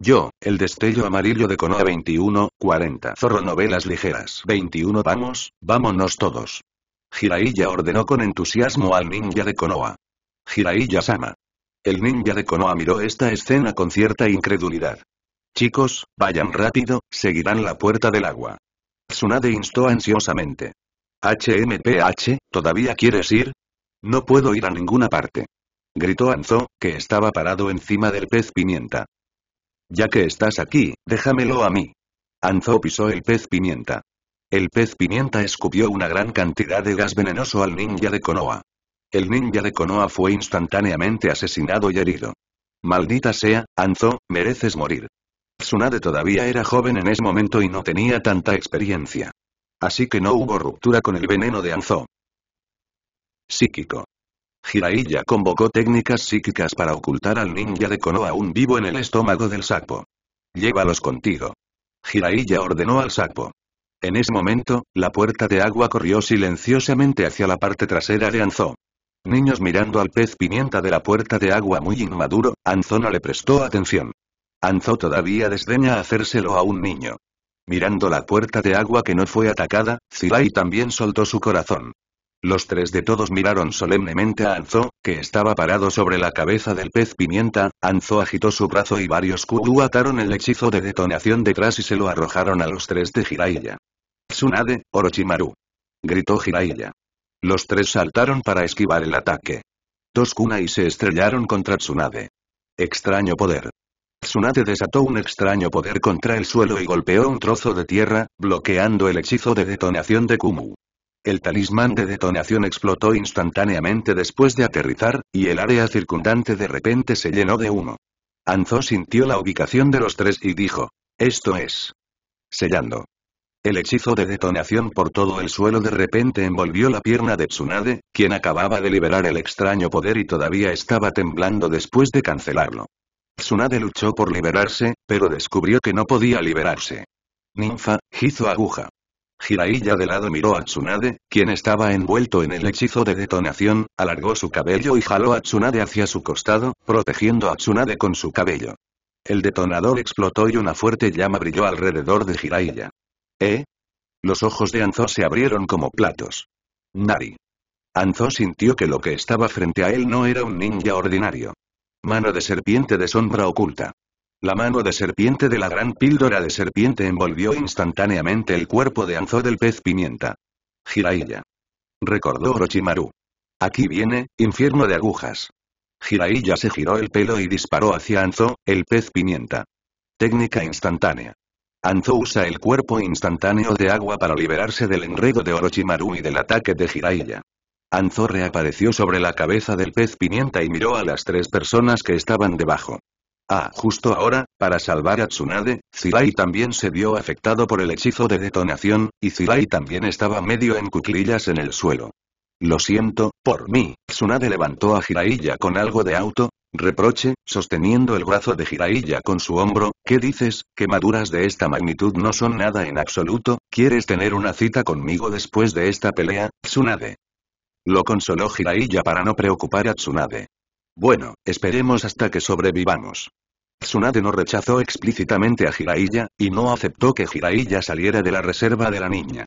Yo, el destello amarillo de Konoha 21, 40. Zorro novelas ligeras. 21 Vamos, vámonos todos. Jiraiya ordenó con entusiasmo al ninja de Konoha. Jiraiya-sama. El ninja de Konoha miró esta escena con cierta incredulidad. Chicos, vayan rápido, seguirán la puerta del agua. Tsunade instó ansiosamente. HMPH, ¿todavía quieres ir? No puedo ir a ninguna parte. Gritó Anzo, que estaba parado encima del pez pimienta. Ya que estás aquí, déjamelo a mí. Anzo pisó el pez pimienta. El pez pimienta escupió una gran cantidad de gas venenoso al ninja de Konoha. El ninja de Konoha fue instantáneamente asesinado y herido. Maldita sea, Anzo, mereces morir. Tsunade todavía era joven en ese momento y no tenía tanta experiencia. Así que no hubo ruptura con el veneno de Anzo. Psíquico. Jiraiya convocó técnicas psíquicas para ocultar al ninja de Konoha un vivo en el estómago del sapo. Llévalos contigo. Jiraiya ordenó al sapo. En ese momento, la puerta de agua corrió silenciosamente hacia la parte trasera de Anzo. Niños mirando al pez pimienta de la puerta de agua muy inmaduro, Anzo no le prestó atención. Anzo todavía desdeña hacérselo a un niño. Mirando la puerta de agua que no fue atacada, Zirai también soltó su corazón. Los tres de todos miraron solemnemente a Anzo, que estaba parado sobre la cabeza del pez pimienta, Anzo agitó su brazo y varios Kudu ataron el hechizo de detonación detrás y se lo arrojaron a los tres de Jiraiya. Tsunade, Orochimaru. Gritó Jiraiya. Los tres saltaron para esquivar el ataque. Dos kunai se estrellaron contra Tsunade. Extraño poder. Tsunade desató un extraño poder contra el suelo y golpeó un trozo de tierra, bloqueando el hechizo de detonación de Kumu. El talismán de detonación explotó instantáneamente después de aterrizar, y el área circundante de repente se llenó de humo. Anzo sintió la ubicación de los tres y dijo, esto es. Sellando. El hechizo de detonación por todo el suelo de repente envolvió la pierna de Tsunade, quien acababa de liberar el extraño poder y todavía estaba temblando después de cancelarlo. Tsunade luchó por liberarse, pero descubrió que no podía liberarse. Ninfa, hizo Aguja. Jiraiya de lado miró a Tsunade, quien estaba envuelto en el hechizo de detonación, alargó su cabello y jaló a Tsunade hacia su costado, protegiendo a Tsunade con su cabello. El detonador explotó y una fuerte llama brilló alrededor de Jiraiya. ¿Eh? Los ojos de Anzo se abrieron como platos. Nari. Anzo sintió que lo que estaba frente a él no era un ninja ordinario. Mano de serpiente de sombra oculta. La mano de serpiente de la gran píldora de serpiente envolvió instantáneamente el cuerpo de Anzo del pez pimienta. Jiraiya. Recordó Orochimaru. Aquí viene, infierno de agujas. Jiraiya se giró el pelo y disparó hacia Anzo, el pez pimienta. Técnica instantánea. Anzo usa el cuerpo instantáneo de agua para liberarse del enredo de Orochimaru y del ataque de Jiraiya. Anzo reapareció sobre la cabeza del pez pimienta y miró a las tres personas que estaban debajo. Ah, justo ahora, para salvar a Tsunade, Zirai también se vio afectado por el hechizo de detonación, y Zirai también estaba medio en cuclillas en el suelo. Lo siento, por mí, Tsunade levantó a Jiraiya con algo de auto, reproche, sosteniendo el brazo de Jiraiya con su hombro, ¿qué dices? Quemaduras de esta magnitud no son nada en absoluto, ¿quieres tener una cita conmigo después de esta pelea, Tsunade? Lo consoló Jiraiya para no preocupar a Tsunade. Bueno, esperemos hasta que sobrevivamos. Tsunade no rechazó explícitamente a Jiraiya, y no aceptó que Jiraiya saliera de la reserva de la niña.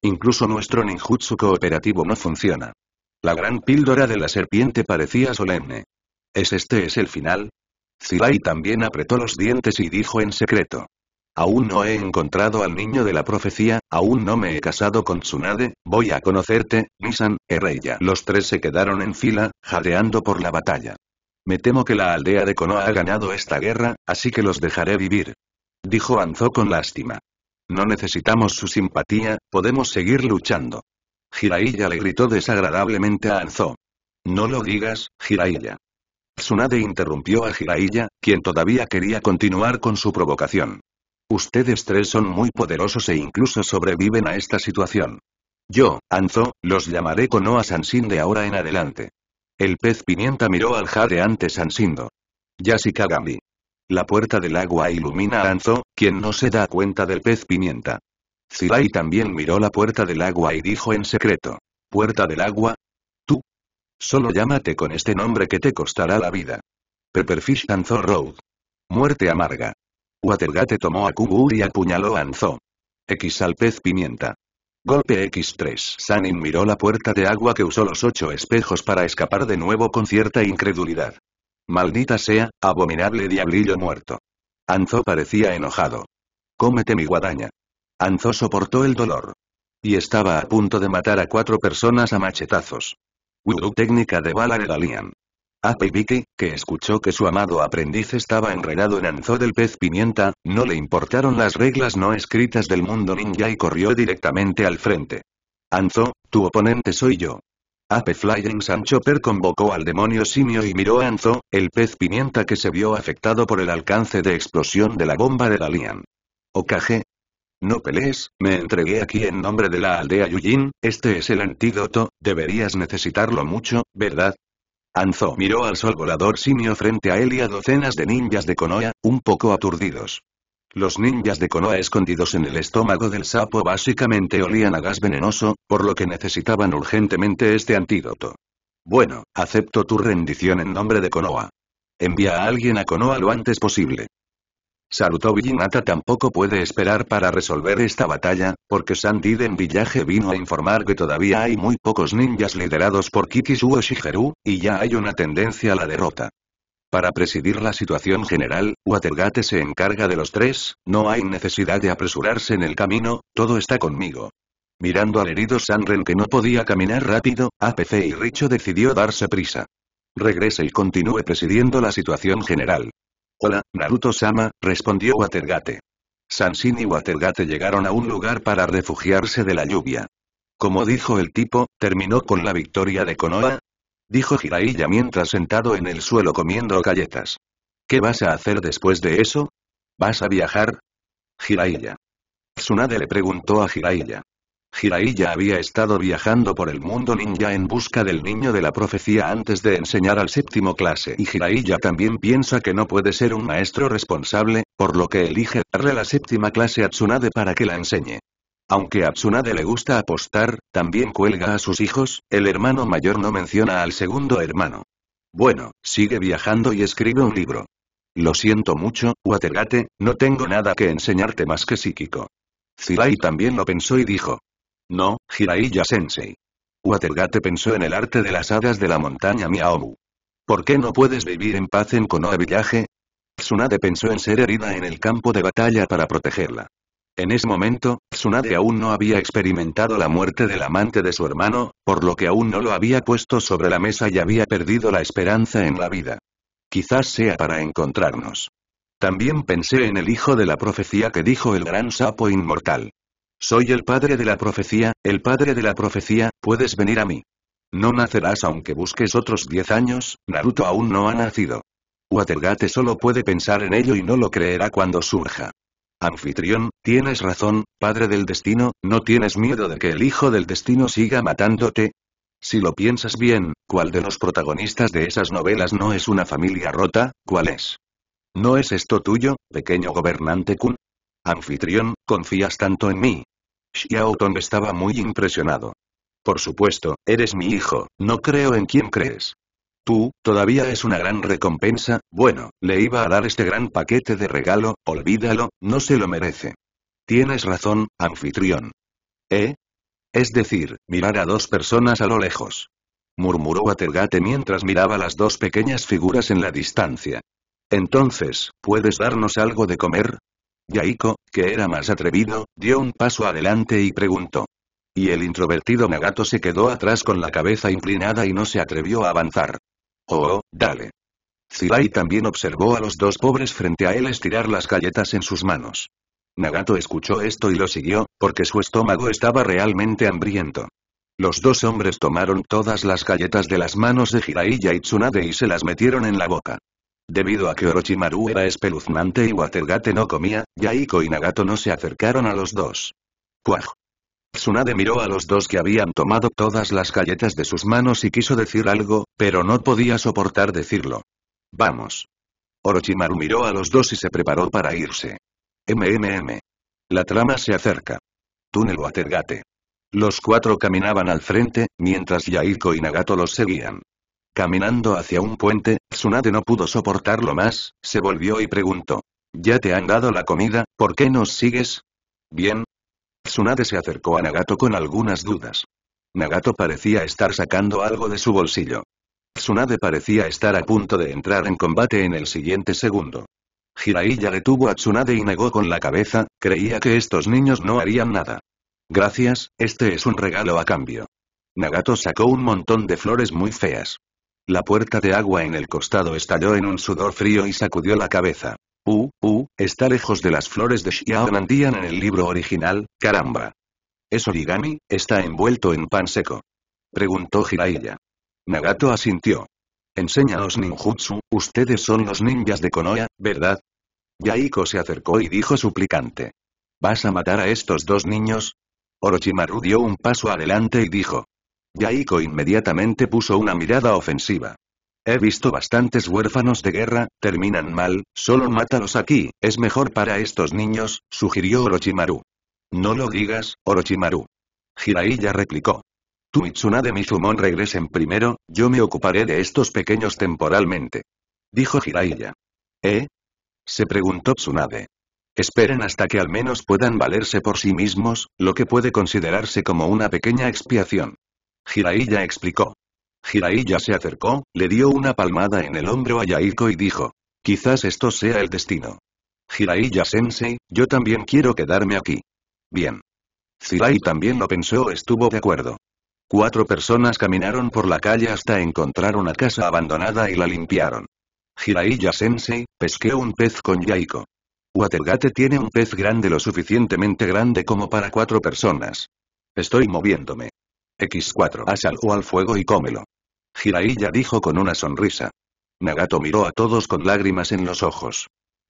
Incluso nuestro ninjutsu cooperativo no funciona. La gran píldora de la serpiente parecía solemne. ¿Es este es el final? Zirai también apretó los dientes y dijo en secreto. Aún no he encontrado al niño de la profecía, aún no me he casado con Tsunade, voy a conocerte, Nisan, Ereya. Los tres se quedaron en fila, jadeando por la batalla. Me temo que la aldea de Konoha ha ganado esta guerra, así que los dejaré vivir. Dijo Anzo con lástima. No necesitamos su simpatía, podemos seguir luchando. Jiraiya le gritó desagradablemente a Anzo. No lo digas, Jiraiya. Tsunade interrumpió a Jiraiya, quien todavía quería continuar con su provocación. Ustedes tres son muy poderosos e incluso sobreviven a esta situación. Yo, Anzo, los llamaré Konoha Sansin de ahora en adelante. El pez pimienta miró al jadeante Sansindo. Gambi. La puerta del agua ilumina a Anzo, quien no se da cuenta del pez pimienta. Zirai también miró la puerta del agua y dijo en secreto. ¿Puerta del agua? Tú. Solo llámate con este nombre que te costará la vida. Pepperfish Anzo Road. Muerte amarga. Watergate tomó a Kubur y apuñaló a Anzo. X al pez pimienta. Golpe X3. Sanin miró la puerta de agua que usó los ocho espejos para escapar de nuevo con cierta incredulidad. Maldita sea, abominable diablillo muerto. Anzo parecía enojado. Cómete mi guadaña. Anzo soportó el dolor. Y estaba a punto de matar a cuatro personas a machetazos. Wudu técnica de bala de alien Ape ah, Vicky, que escuchó que su amado aprendiz estaba enredado en Anzo del pez pimienta, no le importaron las reglas no escritas del mundo ninja y corrió directamente al frente. Anzo, tu oponente soy yo. Ape ah, Flying Sanchopper convocó al demonio simio y miró a Anzo, el pez pimienta que se vio afectado por el alcance de explosión de la bomba de la Lian. No pelees, me entregué aquí en nombre de la aldea Yujin, este es el antídoto, deberías necesitarlo mucho, ¿verdad? Anzo miró al sol volador simio frente a él y a docenas de ninjas de Konoha, un poco aturdidos. Los ninjas de Konoha escondidos en el estómago del sapo básicamente olían a gas venenoso, por lo que necesitaban urgentemente este antídoto. Bueno, acepto tu rendición en nombre de Konoha. Envía a alguien a Konoha lo antes posible. Sarutobi Hinata tampoco puede esperar para resolver esta batalla, porque de Villaje vino a informar que todavía hay muy pocos ninjas liderados por o Shigeru, y ya hay una tendencia a la derrota. Para presidir la situación general, Watergate se encarga de los tres, no hay necesidad de apresurarse en el camino, todo está conmigo. Mirando al herido Sanren que no podía caminar rápido, APC y Richo decidió darse prisa. Regrese y continúe presidiendo la situación general. Hola, Naruto-sama, respondió Watergate. Sansin y Watergate llegaron a un lugar para refugiarse de la lluvia. Como dijo el tipo, terminó con la victoria de Konoha. Dijo Jiraiya mientras sentado en el suelo comiendo galletas. ¿Qué vas a hacer después de eso? ¿Vas a viajar? Jiraiya. Tsunade le preguntó a Jiraiya. Jiraiya había estado viajando por el mundo ninja en busca del niño de la profecía antes de enseñar al séptimo clase y Jiraiya también piensa que no puede ser un maestro responsable, por lo que elige darle la séptima clase a Tsunade para que la enseñe. Aunque a Tsunade le gusta apostar, también cuelga a sus hijos, el hermano mayor no menciona al segundo hermano. Bueno, sigue viajando y escribe un libro. Lo siento mucho, Watergate, no tengo nada que enseñarte más que psíquico. Zirai también lo pensó y dijo, no, hiraiya sensei Watergate pensó en el arte de las hadas de la montaña Miaobu. ¿Por qué no puedes vivir en paz en Konoha Village? Tsunade pensó en ser herida en el campo de batalla para protegerla. En ese momento, Tsunade aún no había experimentado la muerte del amante de su hermano, por lo que aún no lo había puesto sobre la mesa y había perdido la esperanza en la vida. Quizás sea para encontrarnos. También pensé en el hijo de la profecía que dijo el gran sapo inmortal. Soy el padre de la profecía, el padre de la profecía, puedes venir a mí. No nacerás aunque busques otros 10 años, Naruto aún no ha nacido. Watergate solo puede pensar en ello y no lo creerá cuando surja. Anfitrión, tienes razón, padre del destino, ¿no tienes miedo de que el hijo del destino siga matándote? Si lo piensas bien, ¿cuál de los protagonistas de esas novelas no es una familia rota? ¿Cuál es? ¿No es esto tuyo, pequeño gobernante Kun? Anfitrión, ¿confías tanto en mí? Xiaotong estaba muy impresionado. Por supuesto, eres mi hijo, no creo en quién crees. Tú, todavía es una gran recompensa, bueno, le iba a dar este gran paquete de regalo, olvídalo, no se lo merece. Tienes razón, anfitrión. ¿Eh? Es decir, mirar a dos personas a lo lejos. Murmuró Watergate mientras miraba las dos pequeñas figuras en la distancia. Entonces, ¿puedes darnos algo de comer? Yaiko, que era más atrevido, dio un paso adelante y preguntó. Y el introvertido Nagato se quedó atrás con la cabeza inclinada y no se atrevió a avanzar. Oh, dale. Zirai también observó a los dos pobres frente a él estirar las galletas en sus manos. Nagato escuchó esto y lo siguió, porque su estómago estaba realmente hambriento. Los dos hombres tomaron todas las galletas de las manos de Jiraiya y Tsunade y se las metieron en la boca. Debido a que Orochimaru era espeluznante y Watergate no comía, Yaiko y Nagato no se acercaron a los dos. Cuaj. Tsunade miró a los dos que habían tomado todas las galletas de sus manos y quiso decir algo, pero no podía soportar decirlo. Vamos. Orochimaru miró a los dos y se preparó para irse. MMM. La trama se acerca. Túnel Watergate. Los cuatro caminaban al frente, mientras Yaiko y Nagato los seguían. Caminando hacia un puente, Tsunade no pudo soportarlo más, se volvió y preguntó. Ya te han dado la comida, ¿por qué nos sigues? Bien. Tsunade se acercó a Nagato con algunas dudas. Nagato parecía estar sacando algo de su bolsillo. Tsunade parecía estar a punto de entrar en combate en el siguiente segundo. Jiraiya detuvo a Tsunade y negó con la cabeza, creía que estos niños no harían nada. Gracias, este es un regalo a cambio. Nagato sacó un montón de flores muy feas. La puerta de agua en el costado estalló en un sudor frío y sacudió la cabeza. Uh, uh, está lejos de las flores de Xiao en el libro original, caramba. ¿Es origami? ¿Está envuelto en pan seco? Preguntó Hiraiya. Nagato asintió. Enséñanos ninjutsu, ustedes son los ninjas de Konoha, ¿verdad? Yaiko se acercó y dijo suplicante. ¿Vas a matar a estos dos niños? Orochimaru dio un paso adelante y dijo. Yaiko inmediatamente puso una mirada ofensiva. He visto bastantes huérfanos de guerra, terminan mal, solo mátalos aquí, es mejor para estos niños, sugirió Orochimaru. No lo digas, Orochimaru. Jiraiya replicó. Tu Mitsunade Mizumon regresen primero, yo me ocuparé de estos pequeños temporalmente. Dijo Jiraiya. ¿Eh? Se preguntó Tsunade. Esperen hasta que al menos puedan valerse por sí mismos, lo que puede considerarse como una pequeña expiación. Jiraiya explicó. Jiraiya se acercó, le dio una palmada en el hombro a Yaiko y dijo. Quizás esto sea el destino. Jiraiya-sensei, yo también quiero quedarme aquí. Bien. Zirai también lo pensó estuvo de acuerdo. Cuatro personas caminaron por la calle hasta encontrar una casa abandonada y la limpiaron. Jiraiya-sensei, pesqué un pez con Yaiko. Watergate tiene un pez grande lo suficientemente grande como para cuatro personas. Estoy moviéndome. X4 haz al fuego y cómelo. Jiraiya dijo con una sonrisa. Nagato miró a todos con lágrimas en los ojos.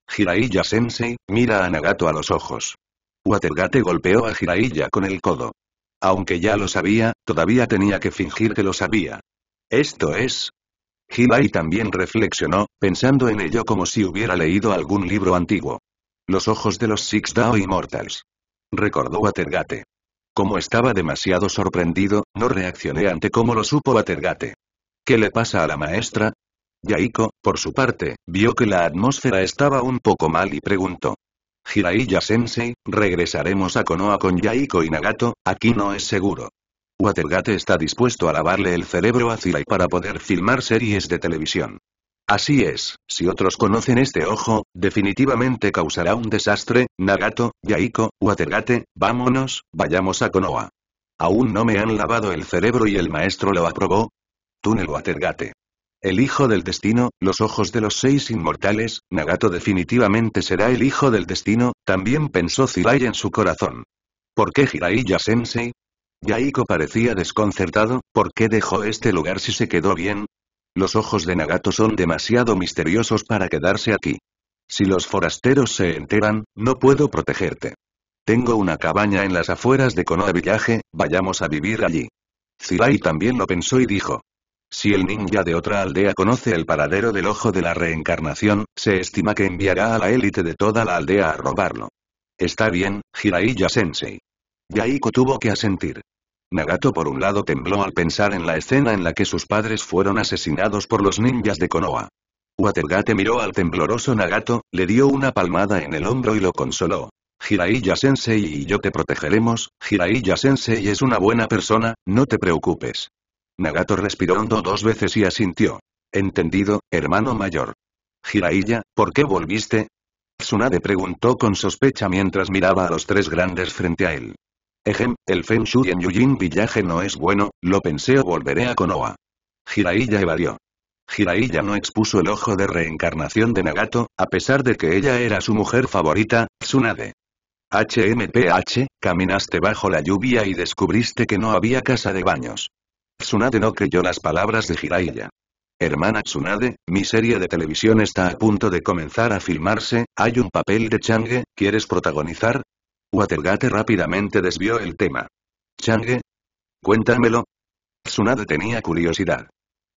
Jiraiya sensei, mira a Nagato a los ojos. Watergate golpeó a Jiraiya con el codo. Aunque ya lo sabía, todavía tenía que fingir que lo sabía. Esto es... Hirai también reflexionó, pensando en ello como si hubiera leído algún libro antiguo. Los ojos de los Six Dao Immortals. Recordó Watergate. Como estaba demasiado sorprendido, no reaccioné ante cómo lo supo Watergate. ¿Qué le pasa a la maestra? Yaiko, por su parte, vio que la atmósfera estaba un poco mal y preguntó. Jiraiya-sensei, regresaremos a Konoha con Yaiko y Nagato, aquí no es seguro. Watergate está dispuesto a lavarle el cerebro a Zirai para poder filmar series de televisión. Así es, si otros conocen este ojo, definitivamente causará un desastre, Nagato, Yaiko, Watergate, vámonos, vayamos a Konoha. Aún no me han lavado el cerebro y el maestro lo aprobó. Túnel Watergate. El hijo del destino, los ojos de los seis inmortales, Nagato definitivamente será el hijo del destino, también pensó Zirai en su corazón. ¿Por qué Jiraiya Sensei? Yaiko parecía desconcertado, ¿por qué dejó este lugar si se quedó bien? Los ojos de Nagato son demasiado misteriosos para quedarse aquí. Si los forasteros se enteran, no puedo protegerte. Tengo una cabaña en las afueras de Konoha Village, vayamos a vivir allí. Zirai también lo pensó y dijo. Si el ninja de otra aldea conoce el paradero del ojo de la reencarnación, se estima que enviará a la élite de toda la aldea a robarlo. Está bien, Jiraiya-sensei. Yaiko tuvo que asentir. Nagato por un lado tembló al pensar en la escena en la que sus padres fueron asesinados por los ninjas de Konoha. Watergate miró al tembloroso Nagato, le dio una palmada en el hombro y lo consoló. Jiraiya sensei y yo te protegeremos, Jiraiya sensei es una buena persona, no te preocupes. Nagato respiró hondo dos veces y asintió. Entendido, hermano mayor. Jiraiya, ¿por qué volviste? Tsunade preguntó con sospecha mientras miraba a los tres grandes frente a él. Ejem, el Feng Shui en Yujin Villaje no es bueno, lo pensé o volveré a Konoha. Jiraiya evadió. Jiraiya no expuso el ojo de reencarnación de Nagato, a pesar de que ella era su mujer favorita, Tsunade. HMPH, caminaste bajo la lluvia y descubriste que no había casa de baños. Tsunade no creyó las palabras de Jiraiya. Hermana Tsunade, mi serie de televisión está a punto de comenzar a filmarse, hay un papel de Change, ¿quieres protagonizar? Watergate rápidamente desvió el tema. Change. Cuéntamelo. Tsunade tenía curiosidad.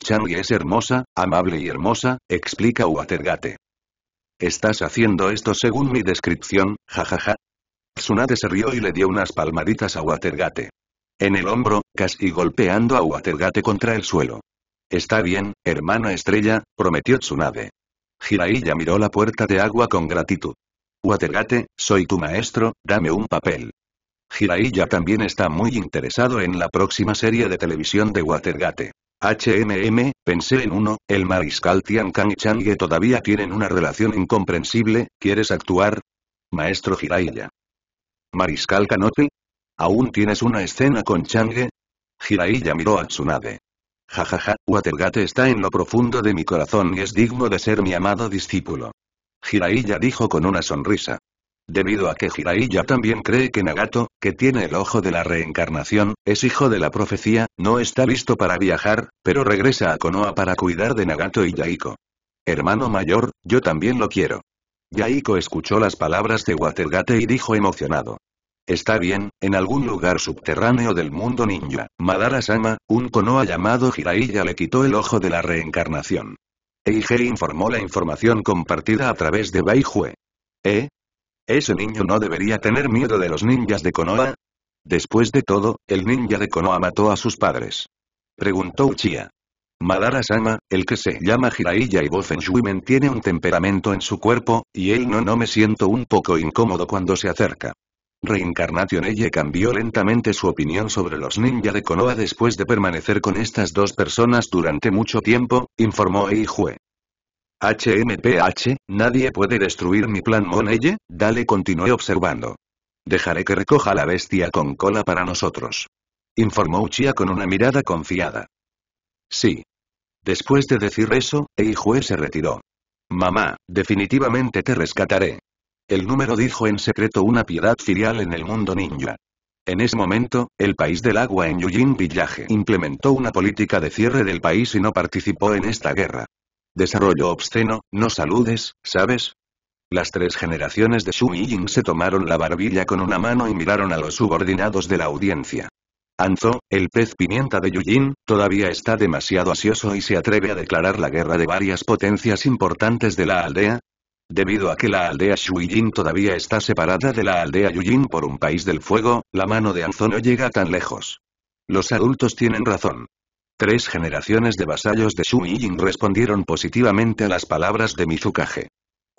Change es hermosa, amable y hermosa, explica Watergate. Estás haciendo esto según mi descripción, jajaja. Tsunade se rió y le dio unas palmaditas a Watergate. En el hombro, casi golpeando a Watergate contra el suelo. Está bien, hermana estrella, prometió Tsunade. Jiraiya miró la puerta de agua con gratitud. Watergate, soy tu maestro, dame un papel. Jiraiya también está muy interesado en la próxima serie de televisión de Watergate. HMM, pensé en uno, el mariscal Tian Kang y Chang'e todavía tienen una relación incomprensible, ¿quieres actuar? Maestro Jiraiya. Mariscal Kanopi? ¿Aún tienes una escena con Chang'e? Jiraiya miró a Tsunade. Jajaja, Watergate está en lo profundo de mi corazón y es digno de ser mi amado discípulo. Jiraiya dijo con una sonrisa. Debido a que Jiraiya también cree que Nagato, que tiene el ojo de la reencarnación, es hijo de la profecía, no está listo para viajar, pero regresa a Konoha para cuidar de Nagato y Yaiko. Hermano mayor, yo también lo quiero. Yaiko escuchó las palabras de Watergate y dijo emocionado. Está bien, en algún lugar subterráneo del mundo ninja, Madara-sama, un Konoha llamado Jiraiya le quitó el ojo de la reencarnación. Eiji informó la información compartida a través de Baijue. ¿Eh? Ese niño no debería tener miedo de los ninjas de Konoha. Después de todo, el ninja de Konoha mató a sus padres. Preguntó Uchiha. Madara-sama, el que se llama Jiraiya men tiene un temperamento en su cuerpo, y él no no me siento un poco incómodo cuando se acerca. Reincarnation ella cambió lentamente su opinión sobre los ninja de Konoha después de permanecer con estas dos personas durante mucho tiempo, informó Eijue. HMPH, nadie puede destruir mi plan Monelle, dale continué observando. Dejaré que recoja la bestia con cola para nosotros. Informó Uchiha con una mirada confiada. Sí. Después de decir eso, Eijue se retiró. Mamá, definitivamente te rescataré. El número dijo en secreto una piedad filial en el mundo ninja. En ese momento, el país del agua en Yujin Village implementó una política de cierre del país y no participó en esta guerra. Desarrollo obsceno, no saludes, ¿sabes? Las tres generaciones de Shu Yin se tomaron la barbilla con una mano y miraron a los subordinados de la audiencia. Anzo, el pez pimienta de Yujin, todavía está demasiado ansioso y se atreve a declarar la guerra de varias potencias importantes de la aldea, Debido a que la aldea Shuijin todavía está separada de la aldea Yujin por un país del fuego, la mano de Anzo no llega tan lejos. Los adultos tienen razón. Tres generaciones de vasallos de Shuijin respondieron positivamente a las palabras de Mizukage.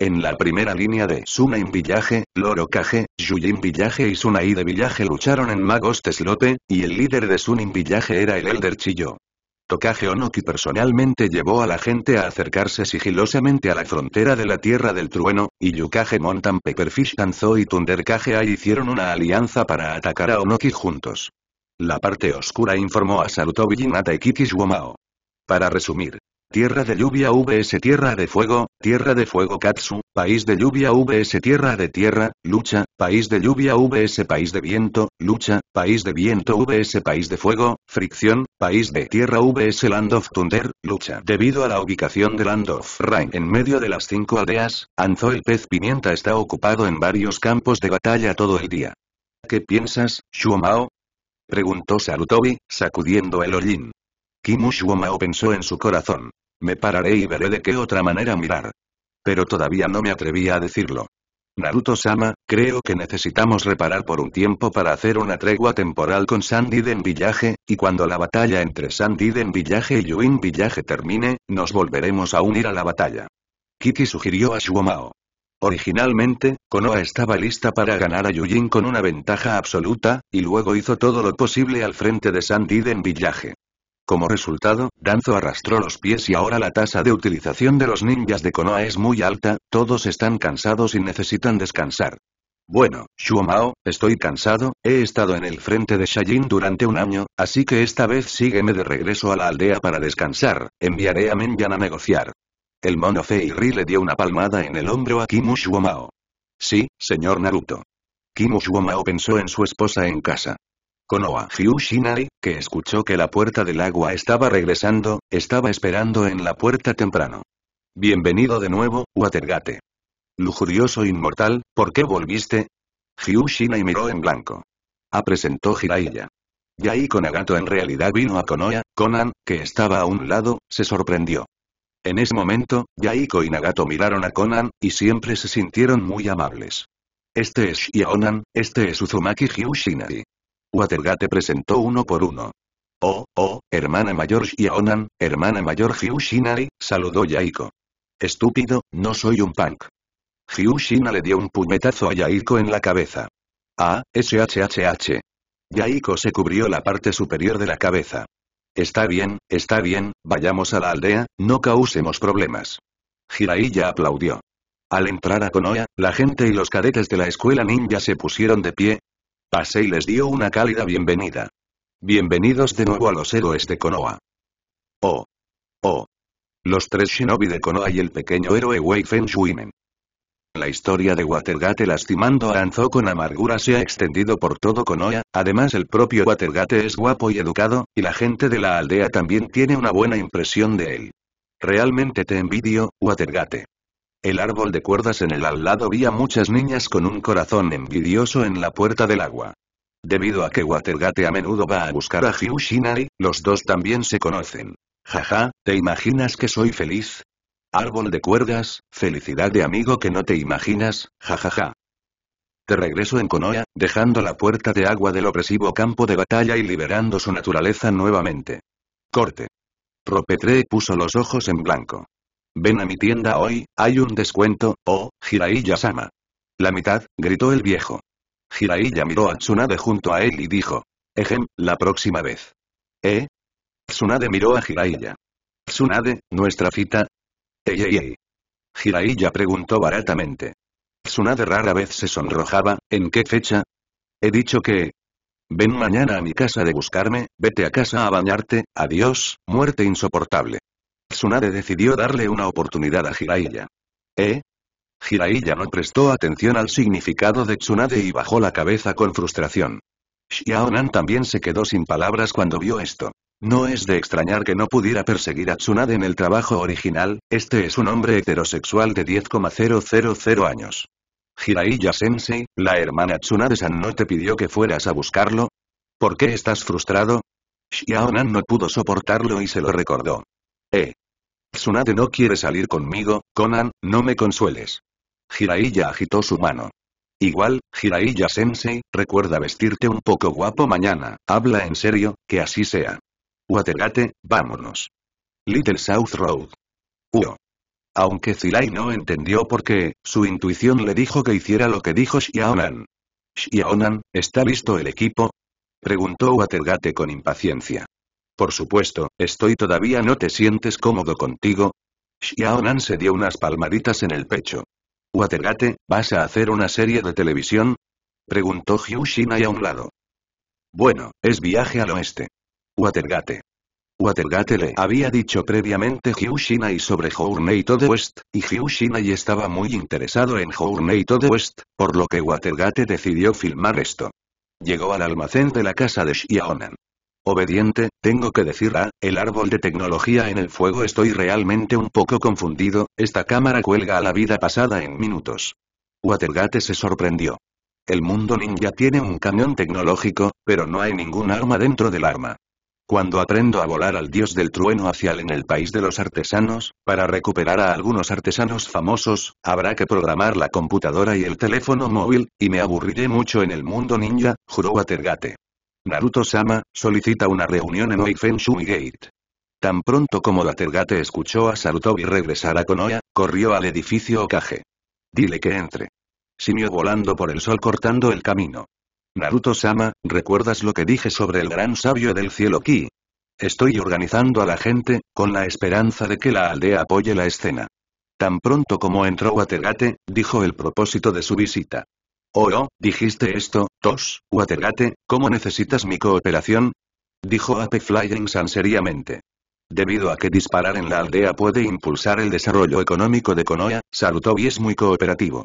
En la primera línea de Sunain Villaje, Loro Kage, Yujin Villaje y de Villaje lucharon en Magos Teslote, y el líder de Sunin Villaje era el Elder Chillo. Yukage Onoki personalmente llevó a la gente a acercarse sigilosamente a la frontera de la Tierra del Trueno, y Yukage Montan, Pepperfish Tanzo y Thundercage A hicieron una alianza para atacar a Onoki juntos. La parte oscura informó a Sarutobi Jinata y Para resumir, Tierra de lluvia vs Tierra de fuego, Tierra de fuego Katsu, País de lluvia vs Tierra de tierra, lucha, País de lluvia vs País de viento, lucha, País de viento vs País de fuego, fricción, País de tierra vs Land of Thunder, lucha. Debido a la ubicación de Land of Rain en medio de las cinco aldeas, Anzo el pez pimienta está ocupado en varios campos de batalla todo el día. ¿Qué piensas, Shuomao? Preguntó Sarutobi, sacudiendo el hollín. Kimu Shuomao pensó en su corazón. Me pararé y veré de qué otra manera mirar. Pero todavía no me atrevía a decirlo. Naruto-sama, creo que necesitamos reparar por un tiempo para hacer una tregua temporal con Sandiden Villaje, y cuando la batalla entre Sandiden Villaje y Yuin Villaje termine, nos volveremos a unir a la batalla. Kiki sugirió a Shuomao. Originalmente, Konoha estaba lista para ganar a Yuin con una ventaja absoluta, y luego hizo todo lo posible al frente de Sandiden Villaje. Como resultado, Danzo arrastró los pies y ahora la tasa de utilización de los ninjas de Konoha es muy alta, todos están cansados y necesitan descansar. Bueno, Shuomao, estoy cansado, he estado en el frente de Shajin durante un año, así que esta vez sígueme de regreso a la aldea para descansar, enviaré a Menyan a negociar. El mono Feiri le dio una palmada en el hombro a Kimu Shuomao. Sí, señor Naruto. Kimu Shuomao pensó en su esposa en casa. Konoha Hyushinari, que escuchó que la puerta del agua estaba regresando, estaba esperando en la puerta temprano. Bienvenido de nuevo, Watergate. Lujurioso inmortal, ¿por qué volviste? Hyushinari miró en blanco. Apresentó ah, presentó Yaiko Nagato en realidad vino a Konoha, Conan, que estaba a un lado, se sorprendió. En ese momento, Yaiko y Nagato miraron a Conan, y siempre se sintieron muy amables. Este es Shionan, este es Uzumaki Hyushinari. Watergate presentó uno por uno. Oh, oh, hermana mayor Xiaonan, hermana mayor Hiu saludó Yaiko. Estúpido, no soy un punk. Hiu le dio un puñetazo a Yaiko en la cabeza. Ah, SHHH. Yaiko se cubrió la parte superior de la cabeza. Está bien, está bien, vayamos a la aldea, no causemos problemas. Jiraiya aplaudió. Al entrar a Konoha, la gente y los cadetes de la escuela ninja se pusieron de pie, Pasé les dio una cálida bienvenida. Bienvenidos de nuevo a los héroes de Konoha. Oh. Oh. Los tres shinobi de Konoha y el pequeño héroe Wei Feng La historia de Watergate lastimando a Anzo con amargura se ha extendido por todo Konoha, además el propio Watergate es guapo y educado, y la gente de la aldea también tiene una buena impresión de él. Realmente te envidio, Watergate. El árbol de cuerdas en el al lado vi muchas niñas con un corazón envidioso en la puerta del agua. Debido a que Watergate a menudo va a buscar a Hyushinari, los dos también se conocen. Jaja, ¿te imaginas que soy feliz? Árbol de cuerdas, felicidad de amigo que no te imaginas, jajaja. Te regreso en Konoha, dejando la puerta de agua del opresivo campo de batalla y liberando su naturaleza nuevamente. Corte. Ropetre puso los ojos en blanco. Ven a mi tienda hoy, hay un descuento, oh, Jiraiya-sama. La mitad, gritó el viejo. Jiraiya miró a Tsunade junto a él y dijo. Ejem, la próxima vez. ¿Eh? Tsunade miró a Jiraiya. Tsunade, ¿nuestra cita? Ey, ey, ey. Jiraiya preguntó baratamente. Tsunade rara vez se sonrojaba, ¿en qué fecha? He dicho que... Ven mañana a mi casa de buscarme, vete a casa a bañarte, adiós, muerte insoportable. Tsunade decidió darle una oportunidad a Jiraiya. ¿Eh? Jiraiya no prestó atención al significado de Tsunade y bajó la cabeza con frustración. Xiaonan también se quedó sin palabras cuando vio esto. No es de extrañar que no pudiera perseguir a Tsunade en el trabajo original, este es un hombre heterosexual de 10,000 años. Jiraiya Sensei, la hermana Tsunade-san no te pidió que fueras a buscarlo. ¿Por qué estás frustrado? Xiaonan no pudo soportarlo y se lo recordó. Eh. Tsunade no quiere salir conmigo, Conan, no me consueles. Jiraiya agitó su mano. Igual, Jiraiya sensei, recuerda vestirte un poco guapo mañana, habla en serio, que así sea. Watergate, vámonos. Little South Road. Uo. Aunque Zilai no entendió por qué, su intuición le dijo que hiciera lo que dijo Xiaonan. Xiaonan, ¿está listo el equipo? Preguntó Watergate con impaciencia. Por supuesto, estoy todavía no te sientes cómodo contigo. Xiaonan se dio unas palmaditas en el pecho. Watergate, ¿vas a hacer una serie de televisión? Preguntó Hyushina y a un lado. Bueno, es viaje al oeste. Watergate. Watergate le había dicho previamente Hyushina y sobre Journey to the West, y Hyushina estaba muy interesado en Journey to the West, por lo que Watergate decidió filmar esto. Llegó al almacén de la casa de Xiaonan. Obediente, tengo que decir ah, el árbol de tecnología en el fuego estoy realmente un poco confundido, esta cámara cuelga a la vida pasada en minutos. Watergate se sorprendió. El mundo ninja tiene un camión tecnológico, pero no hay ningún arma dentro del arma. Cuando aprendo a volar al dios del trueno hacia el en el país de los artesanos, para recuperar a algunos artesanos famosos, habrá que programar la computadora y el teléfono móvil, y me aburriré mucho en el mundo ninja, juró Watergate. Naruto-sama, solicita una reunión en Oifen Gate. Tan pronto como Watergate escuchó a Sarutobi regresar a Konoha, corrió al edificio Okage. Dile que entre. Simió volando por el sol cortando el camino. Naruto-sama, ¿recuerdas lo que dije sobre el gran sabio del cielo Ki? Estoy organizando a la gente, con la esperanza de que la aldea apoye la escena. Tan pronto como entró Watergate, dijo el propósito de su visita. Oh, oh, dijiste esto, Tos, Watergate, ¿cómo necesitas mi cooperación? Dijo Ape Flying Sun seriamente. Debido a que disparar en la aldea puede impulsar el desarrollo económico de Konoha, Sarutobi es muy cooperativo.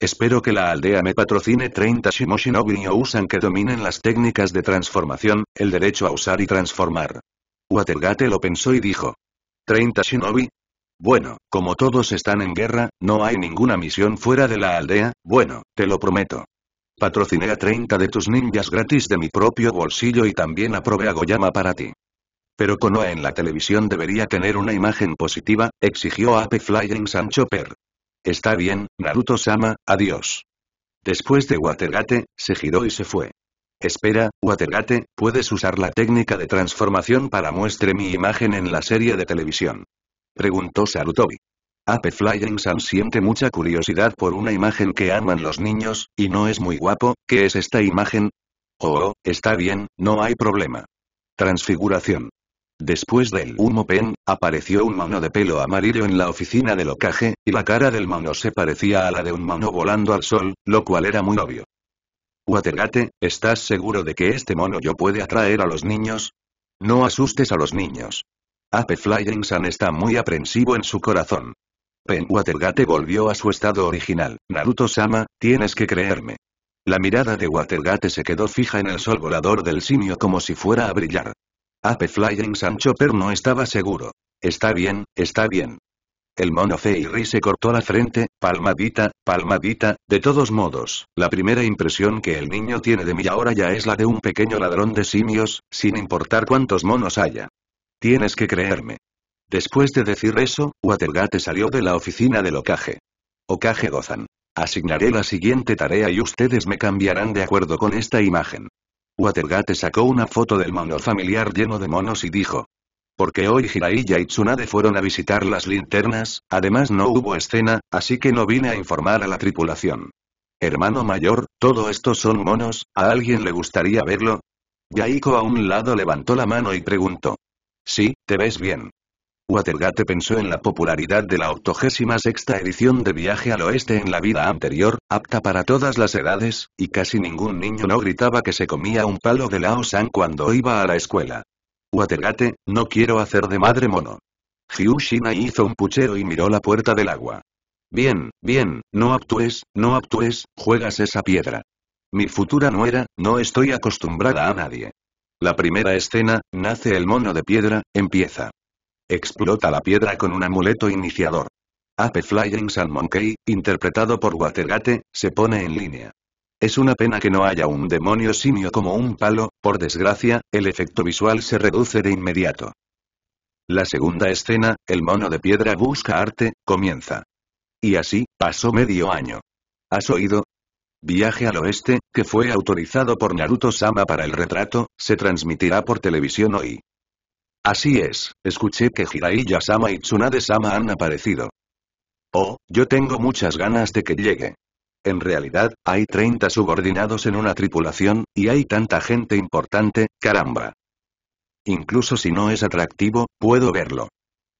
Espero que la aldea me patrocine 30 Shinobi o usan que dominen las técnicas de transformación, el derecho a usar y transformar. Watergate lo pensó y dijo. ¿30 Shinobi? Bueno, como todos están en guerra, no hay ninguna misión fuera de la aldea, bueno, te lo prometo. Patrociné a 30 de tus ninjas gratis de mi propio bolsillo y también aprobé a Goyama para ti. Pero Konoha en la televisión debería tener una imagen positiva, exigió Ape Flying Sancho Per. Está bien, Naruto-sama, adiós. Después de Watergate, se giró y se fue. Espera, Watergate, puedes usar la técnica de transformación para muestre mi imagen en la serie de televisión. Preguntó Sarutobi. Ape Flying-san siente mucha curiosidad por una imagen que aman los niños, y no es muy guapo, ¿qué es esta imagen? Oh, está bien, no hay problema. Transfiguración. Después del humo pen, apareció un mono de pelo amarillo en la oficina del ocaje, y la cara del mono se parecía a la de un mono volando al sol, lo cual era muy obvio. Watergate, ¿estás seguro de que este mono yo puede atraer a los niños? No asustes a los niños. Ape Flying Sun está muy aprensivo en su corazón. Watergate volvió a su estado original. Naruto-sama, tienes que creerme. La mirada de Watergate se quedó fija en el sol volador del simio como si fuera a brillar. Ape Flying Sancho Per no estaba seguro. Está bien, está bien. El mono Feiri se cortó la frente, palmadita, palmadita, de todos modos, la primera impresión que el niño tiene de mí ahora ya es la de un pequeño ladrón de simios, sin importar cuántos monos haya. Tienes que creerme. Después de decir eso, Watergate salió de la oficina del Okage. Okage Gozan. Asignaré la siguiente tarea y ustedes me cambiarán de acuerdo con esta imagen. Watergate sacó una foto del mono familiar lleno de monos y dijo. Porque hoy Hiraiya y Tsunade fueron a visitar las linternas, además no hubo escena, así que no vine a informar a la tripulación. Hermano mayor, todo esto son monos, ¿a alguien le gustaría verlo? Yaiko a un lado levantó la mano y preguntó. Sí, te ves bien. Watergate pensó en la popularidad de la 86 edición de Viaje al Oeste en la vida anterior, apta para todas las edades, y casi ningún niño no gritaba que se comía un palo de Lao San cuando iba a la escuela. Watergate, no quiero hacer de madre mono. Hiu hizo un puchero y miró la puerta del agua. Bien, bien, no actúes, no actúes, juegas esa piedra. Mi futura nuera, no estoy acostumbrada a nadie. La primera escena, nace el mono de piedra, empieza. Explota la piedra con un amuleto iniciador. Ape Flying Salmon interpretado por Watergate, se pone en línea. Es una pena que no haya un demonio simio como un palo, por desgracia, el efecto visual se reduce de inmediato. La segunda escena, el mono de piedra busca arte, comienza. Y así, pasó medio año. ¿Has oído? Viaje al oeste, que fue autorizado por Naruto Sama para el retrato, se transmitirá por televisión hoy. Así es, escuché que Jiraiya-sama y Tsunade-sama han aparecido. Oh, yo tengo muchas ganas de que llegue. En realidad, hay 30 subordinados en una tripulación, y hay tanta gente importante, caramba. Incluso si no es atractivo, puedo verlo.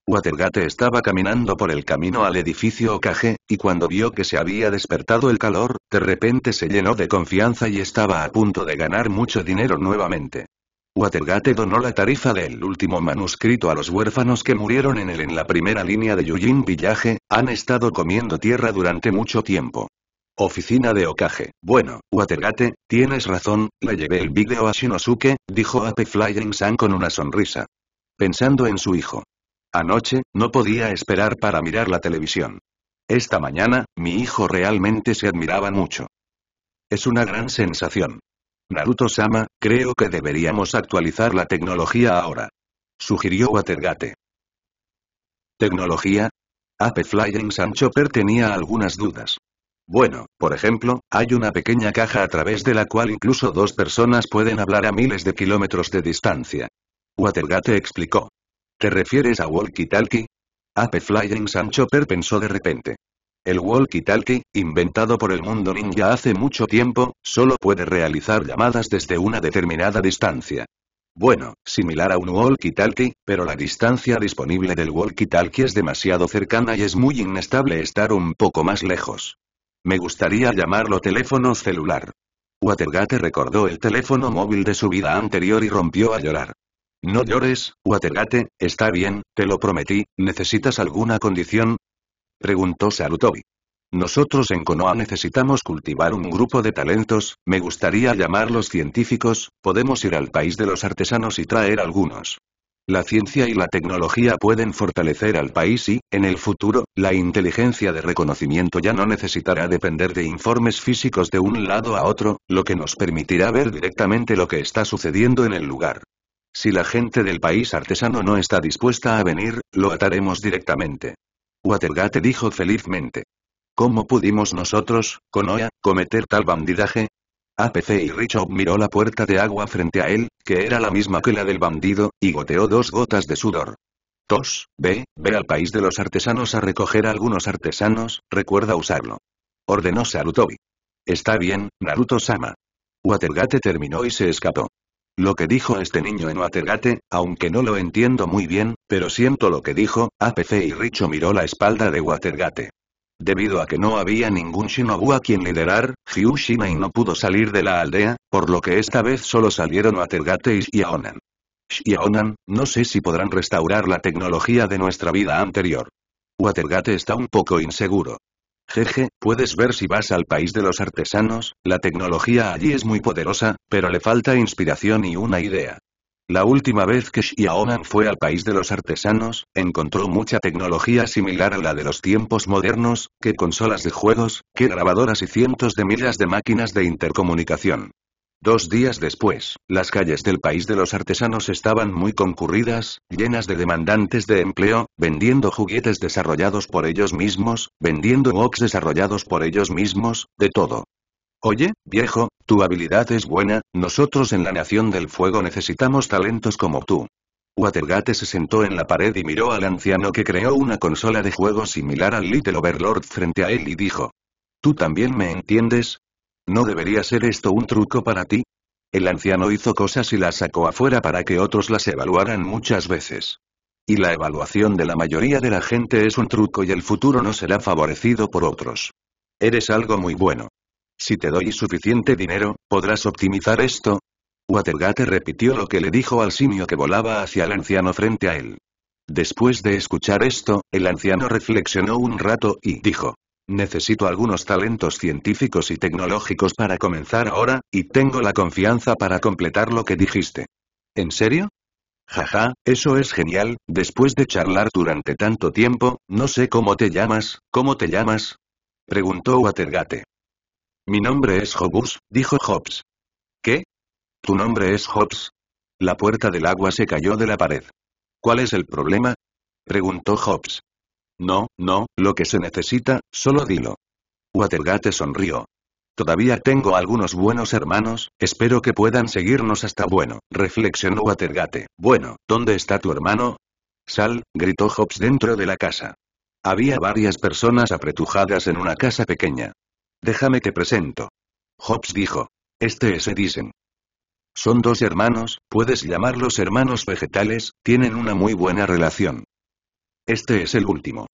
Watergate estaba caminando por el camino al edificio Okage, y cuando vio que se había despertado el calor, de repente se llenó de confianza y estaba a punto de ganar mucho dinero nuevamente. Watergate donó la tarifa del último manuscrito a los huérfanos que murieron en él en la primera línea de Yujin Village, han estado comiendo tierra durante mucho tiempo. Oficina de Okage. Bueno, Watergate, tienes razón, le llevé el vídeo a Shinosuke, dijo Ape Flying San con una sonrisa. Pensando en su hijo. Anoche, no podía esperar para mirar la televisión. Esta mañana, mi hijo realmente se admiraba mucho. Es una gran sensación. Naruto-sama, creo que deberíamos actualizar la tecnología ahora. Sugirió Watergate. ¿Tecnología? Ape Flying San Chopper tenía algunas dudas. Bueno, por ejemplo, hay una pequeña caja a través de la cual incluso dos personas pueden hablar a miles de kilómetros de distancia. Watergate explicó. ¿Te refieres a Walkie Talkie? Ape Flying San Chopper pensó de repente. El walkie-talkie, inventado por el mundo ninja hace mucho tiempo, solo puede realizar llamadas desde una determinada distancia. Bueno, similar a un walkie-talkie, pero la distancia disponible del walkie-talkie es demasiado cercana y es muy inestable estar un poco más lejos. Me gustaría llamarlo teléfono celular. Watergate recordó el teléfono móvil de su vida anterior y rompió a llorar. No llores, Watergate, está bien, te lo prometí, ¿necesitas alguna condición? preguntó Sarutobi. Nosotros en Konoa necesitamos cultivar un grupo de talentos, me gustaría llamarlos científicos, podemos ir al país de los artesanos y traer algunos. La ciencia y la tecnología pueden fortalecer al país y, en el futuro, la inteligencia de reconocimiento ya no necesitará depender de informes físicos de un lado a otro, lo que nos permitirá ver directamente lo que está sucediendo en el lugar. Si la gente del país artesano no está dispuesta a venir, lo ataremos directamente. Watergate dijo felizmente. ¿Cómo pudimos nosotros, Konoha, cometer tal bandidaje? APC y Richard miró la puerta de agua frente a él, que era la misma que la del bandido, y goteó dos gotas de sudor. Tos, ve, ve al país de los artesanos a recoger a algunos artesanos, recuerda usarlo. Ordenó Sarutobi. Está bien, Naruto-sama. Watergate terminó y se escapó. Lo que dijo este niño en Watergate, aunque no lo entiendo muy bien, pero siento lo que dijo, APC y Richo miró la espalda de Watergate. Debido a que no había ningún shinobu a quien liderar, Ryu y no pudo salir de la aldea, por lo que esta vez solo salieron Watergate y Shionan. Shionan, no sé si podrán restaurar la tecnología de nuestra vida anterior. Watergate está un poco inseguro. Jeje, puedes ver si vas al país de los artesanos, la tecnología allí es muy poderosa, pero le falta inspiración y una idea. La última vez que Xiaoman fue al país de los artesanos, encontró mucha tecnología similar a la de los tiempos modernos, que consolas de juegos, que grabadoras y cientos de miles de máquinas de intercomunicación. Dos días después, las calles del país de los artesanos estaban muy concurridas, llenas de demandantes de empleo, vendiendo juguetes desarrollados por ellos mismos, vendiendo box desarrollados por ellos mismos, de todo. Oye, viejo, tu habilidad es buena, nosotros en la Nación del Fuego necesitamos talentos como tú. Watergate se sentó en la pared y miró al anciano que creó una consola de juego similar al Little Overlord frente a él y dijo. Tú también me entiendes, ¿No debería ser esto un truco para ti? El anciano hizo cosas y las sacó afuera para que otros las evaluaran muchas veces. Y la evaluación de la mayoría de la gente es un truco y el futuro no será favorecido por otros. Eres algo muy bueno. Si te doy suficiente dinero, ¿podrás optimizar esto? Watergate repitió lo que le dijo al simio que volaba hacia el anciano frente a él. Después de escuchar esto, el anciano reflexionó un rato y dijo, Necesito algunos talentos científicos y tecnológicos para comenzar ahora, y tengo la confianza para completar lo que dijiste. ¿En serio? Jaja, eso es genial, después de charlar durante tanto tiempo, no sé cómo te llamas, ¿cómo te llamas? Preguntó Watergate. Mi nombre es Hobus, dijo Hobbs. ¿Qué? ¿Tu nombre es Hobbs? La puerta del agua se cayó de la pared. ¿Cuál es el problema? Preguntó Hobbs. No, no, lo que se necesita, solo dilo. Watergate sonrió. Todavía tengo algunos buenos hermanos, espero que puedan seguirnos hasta bueno, reflexionó Watergate. Bueno, ¿dónde está tu hermano? Sal, gritó Hobbs dentro de la casa. Había varias personas apretujadas en una casa pequeña. Déjame te presento. Hobbs dijo. Este es Edison. Son dos hermanos, puedes llamarlos hermanos vegetales, tienen una muy buena relación. Este es el último.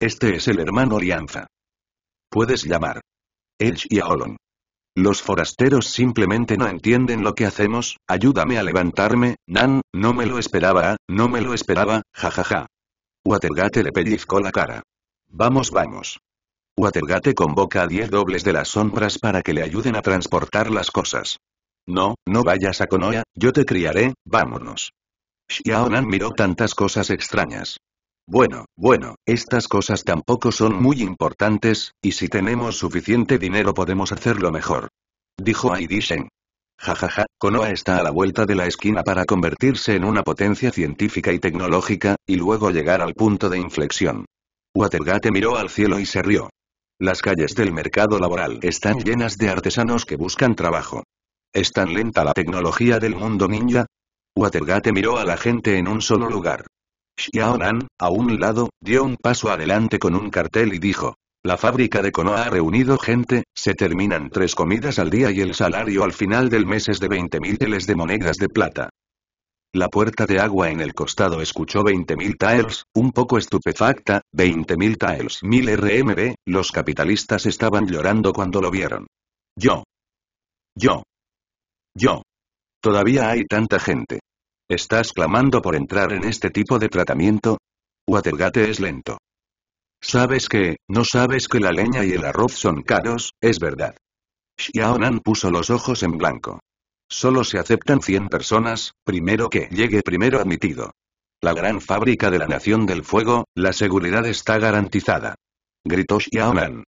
Este es el hermano Lianza. Puedes llamar. Edge y Aolon. Los forasteros simplemente no entienden lo que hacemos, ayúdame a levantarme, Nan, no me lo esperaba, ah, no me lo esperaba, jajaja. Watergate le pellizcó la cara. Vamos, vamos. Watergate convoca a diez dobles de las sombras para que le ayuden a transportar las cosas. No, no vayas a Konoha, yo te criaré, vámonos. Xiaonan miró tantas cosas extrañas. Bueno, bueno, estas cosas tampoco son muy importantes, y si tenemos suficiente dinero podemos hacerlo mejor. Dijo Aidi Shen. Jajaja, Konoha está a la vuelta de la esquina para convertirse en una potencia científica y tecnológica, y luego llegar al punto de inflexión. Watergate miró al cielo y se rió. Las calles del mercado laboral están llenas de artesanos que buscan trabajo. ¿Es tan lenta la tecnología del mundo ninja? Watergate miró a la gente en un solo lugar. Xiaonan, a un lado, dio un paso adelante con un cartel y dijo. La fábrica de Konoha ha reunido gente, se terminan tres comidas al día y el salario al final del mes es de 20.000 teles de monedas de plata. La puerta de agua en el costado escuchó 20.000 taels, un poco estupefacta, 20.000 tiles, 1000 RMB, los capitalistas estaban llorando cuando lo vieron. Yo. Yo. Yo. Todavía hay tanta gente. ¿Estás clamando por entrar en este tipo de tratamiento? Watergate es lento. Sabes que, no sabes que la leña y el arroz son caros, es verdad. Xiaonan puso los ojos en blanco. Solo se aceptan 100 personas, primero que llegue primero admitido. La gran fábrica de la Nación del Fuego, la seguridad está garantizada. Gritó Xiaonan.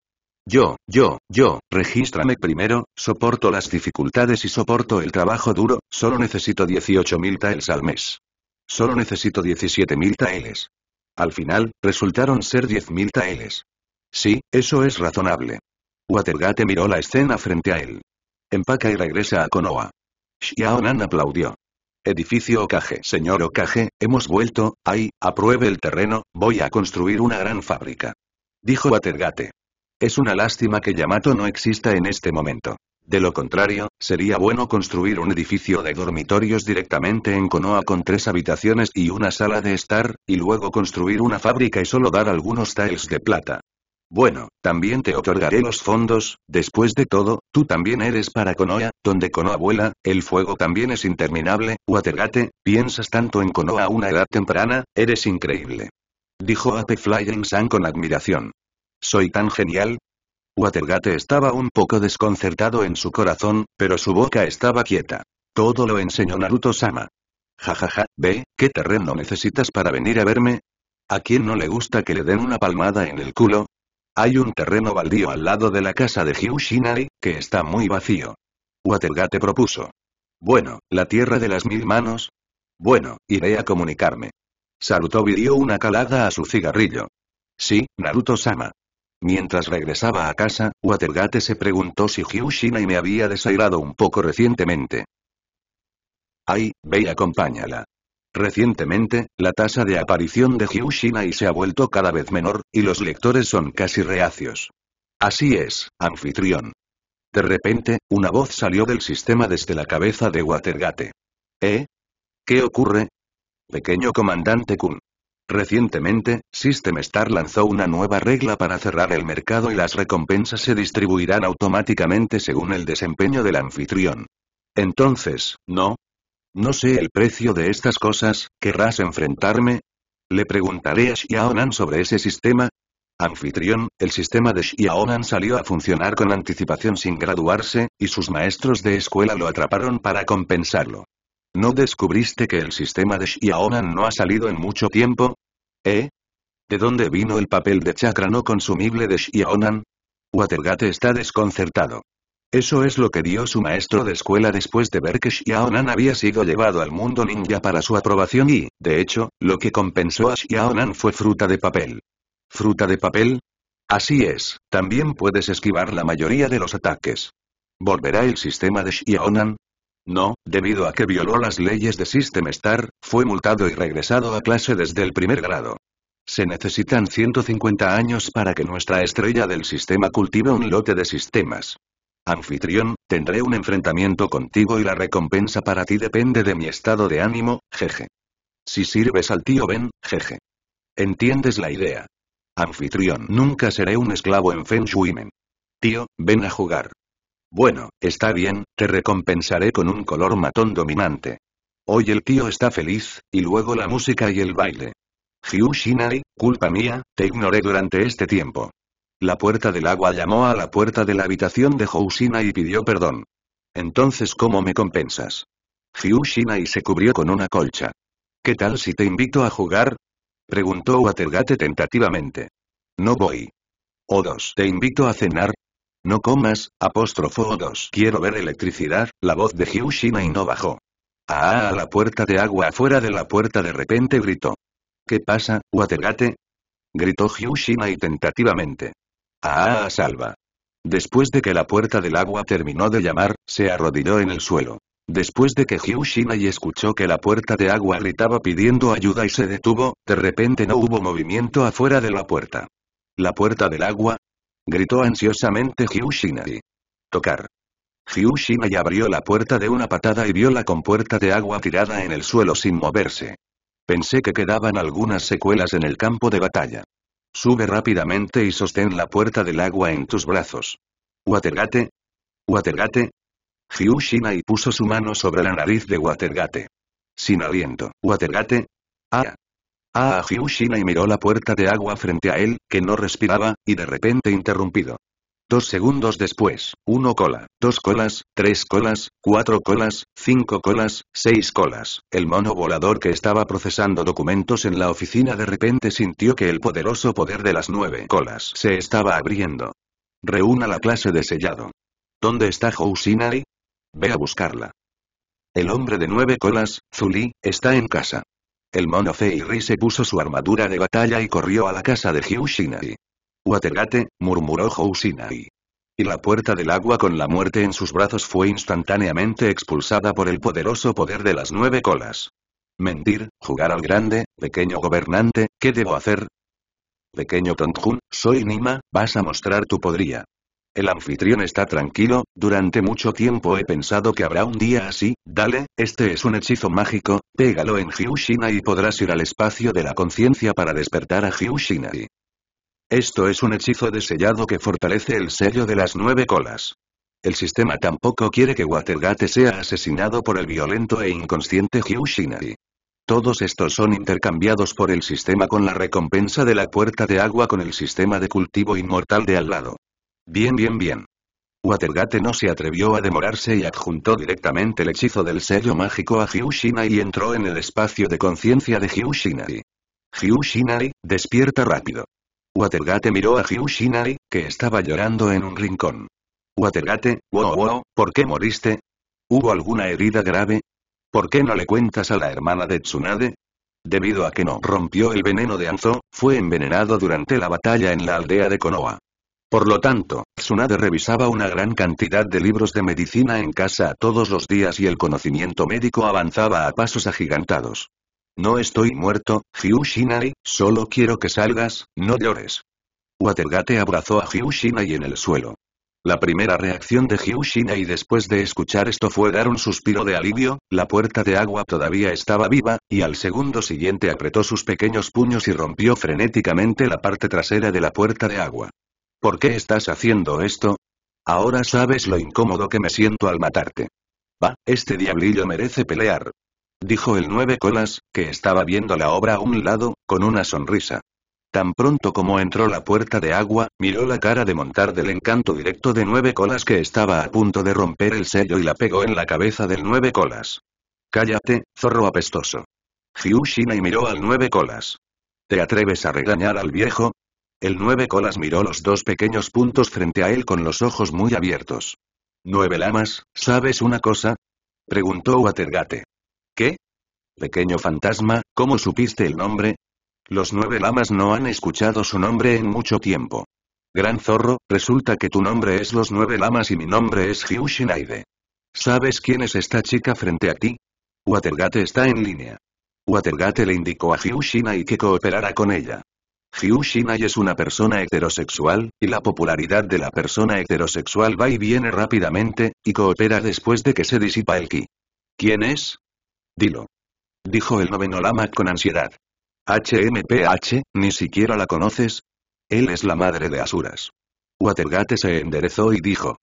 Yo, yo, yo, regístrame primero, soporto las dificultades y soporto el trabajo duro, solo necesito 18.000 taels al mes. Solo necesito 17.000 taels. Al final, resultaron ser 10.000 taels. Sí, eso es razonable. Watergate miró la escena frente a él. Empaca y regresa a Konoha. Xiaonan aplaudió. Edificio Okage. Señor Okage, hemos vuelto, ahí, apruebe el terreno, voy a construir una gran fábrica. Dijo Watergate. Es una lástima que Yamato no exista en este momento. De lo contrario, sería bueno construir un edificio de dormitorios directamente en Konoha con tres habitaciones y una sala de estar, y luego construir una fábrica y solo dar algunos tiles de plata. Bueno, también te otorgaré los fondos, después de todo, tú también eres para Konoha, donde Konoha vuela, el fuego también es interminable, Watergate, piensas tanto en Konoha a una edad temprana, eres increíble. Dijo Ape Flying Sun con admiración. ¿Soy tan genial? Watergate estaba un poco desconcertado en su corazón, pero su boca estaba quieta. Todo lo enseñó Naruto-sama. Jajaja, ve, ¿qué terreno necesitas para venir a verme? ¿A quién no le gusta que le den una palmada en el culo? Hay un terreno baldío al lado de la casa de Hyushinari, que está muy vacío. Watergate propuso. Bueno, la tierra de las mil manos. Bueno, iré a comunicarme. Sarutobi dio una calada a su cigarrillo. Sí, Naruto-sama. Mientras regresaba a casa, Watergate se preguntó si Hyushina y me había desairado un poco recientemente. Ay, ve y acompáñala. Recientemente, la tasa de aparición de Hyushina y se ha vuelto cada vez menor, y los lectores son casi reacios. Así es, anfitrión. De repente, una voz salió del sistema desde la cabeza de Watergate. ¿Eh? ¿Qué ocurre? Pequeño comandante Kun. Recientemente, System Star lanzó una nueva regla para cerrar el mercado y las recompensas se distribuirán automáticamente según el desempeño del anfitrión. Entonces, ¿no? No sé el precio de estas cosas, ¿querrás enfrentarme? Le preguntaré a Xiaonan sobre ese sistema. Anfitrión, el sistema de Xiaonan salió a funcionar con anticipación sin graduarse, y sus maestros de escuela lo atraparon para compensarlo. ¿No descubriste que el sistema de Xiaonan no ha salido en mucho tiempo? ¿Eh? ¿De dónde vino el papel de chakra no consumible de Xiaonan? Watergate está desconcertado. Eso es lo que dio su maestro de escuela después de ver que Xiaonan había sido llevado al mundo ninja para su aprobación y, de hecho, lo que compensó a Xiaonan fue fruta de papel. ¿Fruta de papel? Así es, también puedes esquivar la mayoría de los ataques. ¿Volverá el sistema de Xiaonan? No, debido a que violó las leyes de System Star, fue multado y regresado a clase desde el primer grado. Se necesitan 150 años para que nuestra estrella del sistema cultive un lote de sistemas. Anfitrión, tendré un enfrentamiento contigo y la recompensa para ti depende de mi estado de ánimo, jeje. Si sirves al tío Ben, jeje. ¿Entiendes la idea? Anfitrión, nunca seré un esclavo en Feng Shui Tío, ven a jugar. Bueno, está bien, te recompensaré con un color matón dominante. Hoy el tío está feliz, y luego la música y el baile. Hiu culpa mía, te ignoré durante este tiempo. La puerta del agua llamó a la puerta de la habitación de Shinai y pidió perdón. Entonces, ¿cómo me compensas? Hiu se cubrió con una colcha. ¿Qué tal si te invito a jugar? Preguntó Watergate tentativamente. No voy. O dos, te invito a cenar, no comas, apóstrofo 2. Quiero ver electricidad, la voz de Hyushina y no bajó. Ah, a la puerta de agua afuera de la puerta de repente gritó. ¿Qué pasa, Watergate? Gritó Hyushina y tentativamente. Ah, salva. Después de que la puerta del agua terminó de llamar, se arrodilló en el suelo. Después de que Hyushina y escuchó que la puerta de agua gritaba pidiendo ayuda y se detuvo, de repente no hubo movimiento afuera de la puerta. La puerta del agua, gritó ansiosamente y... Tocar. y abrió la puerta de una patada y vio la compuerta de agua tirada en el suelo sin moverse. Pensé que quedaban algunas secuelas en el campo de batalla. Sube rápidamente y sostén la puerta del agua en tus brazos. Watergate. Watergate. y puso su mano sobre la nariz de Watergate. Sin aliento. Watergate. Ah. Ah, Hyushina y miró la puerta de agua frente a él, que no respiraba, y de repente interrumpido. Dos segundos después, uno cola, dos colas, tres colas, cuatro colas, cinco colas, seis colas. El mono volador que estaba procesando documentos en la oficina de repente sintió que el poderoso poder de las nueve colas se estaba abriendo. Reúna la clase de sellado. ¿Dónde está y Ve a buscarla. El hombre de nueve colas, Zuli, está en casa. El mono Feiri se puso su armadura de batalla y corrió a la casa de Hyushinai. Watergate, murmuró Housinai. Y la puerta del agua con la muerte en sus brazos fue instantáneamente expulsada por el poderoso poder de las nueve colas. Mentir, jugar al grande, pequeño gobernante, ¿qué debo hacer? Pequeño Tonjun, soy Nima, vas a mostrar tu podría. El anfitrión está tranquilo, durante mucho tiempo he pensado que habrá un día así, dale, este es un hechizo mágico, pégalo en Hyushina y podrás ir al espacio de la conciencia para despertar a Hyushina. Esto es un hechizo de sellado que fortalece el sello de las nueve colas. El sistema tampoco quiere que Watergate sea asesinado por el violento e inconsciente Hyushinari. Todos estos son intercambiados por el sistema con la recompensa de la puerta de agua con el sistema de cultivo inmortal de al lado. Bien, bien, bien. Watergate no se atrevió a demorarse y adjuntó directamente el hechizo del sello mágico a Hyushinai y entró en el espacio de conciencia de Hyushinai. Hyushinai, despierta rápido. Watergate miró a Hyushinai, que estaba llorando en un rincón. Watergate, wow wow, ¿por qué moriste? ¿Hubo alguna herida grave? ¿Por qué no le cuentas a la hermana de Tsunade? Debido a que no rompió el veneno de Anzo, fue envenenado durante la batalla en la aldea de Konoha. Por lo tanto, Tsunade revisaba una gran cantidad de libros de medicina en casa todos los días y el conocimiento médico avanzaba a pasos agigantados. No estoy muerto, Hyushinai, solo quiero que salgas, no llores. Watergate abrazó a Hyushinai y en el suelo. La primera reacción de Hyushinai después de escuchar esto fue dar un suspiro de alivio, la puerta de agua todavía estaba viva, y al segundo siguiente apretó sus pequeños puños y rompió frenéticamente la parte trasera de la puerta de agua. ¿Por qué estás haciendo esto? Ahora sabes lo incómodo que me siento al matarte. Va, este diablillo merece pelear. Dijo el nueve colas, que estaba viendo la obra a un lado, con una sonrisa. Tan pronto como entró la puerta de agua, miró la cara de montar del encanto directo de nueve colas que estaba a punto de romper el sello y la pegó en la cabeza del nueve colas. Cállate, zorro apestoso. Hyushina y miró al nueve colas. ¿Te atreves a regañar al viejo? El nueve colas miró los dos pequeños puntos frente a él con los ojos muy abiertos. Nueve lamas, ¿sabes una cosa? Preguntó Watergate. ¿Qué? Pequeño fantasma, ¿cómo supiste el nombre? Los nueve lamas no han escuchado su nombre en mucho tiempo. Gran zorro, resulta que tu nombre es los nueve lamas y mi nombre es Hugh ¿Sabes quién es esta chica frente a ti? Watergate está en línea. Watergate le indicó a Hugh que cooperara con ella. Jiu es una persona heterosexual, y la popularidad de la persona heterosexual va y viene rápidamente, y coopera después de que se disipa el ki. ¿Quién es? Dilo. Dijo el noveno lama con ansiedad. HMPH, ni siquiera la conoces. Él es la madre de Asuras. Watergate se enderezó y dijo.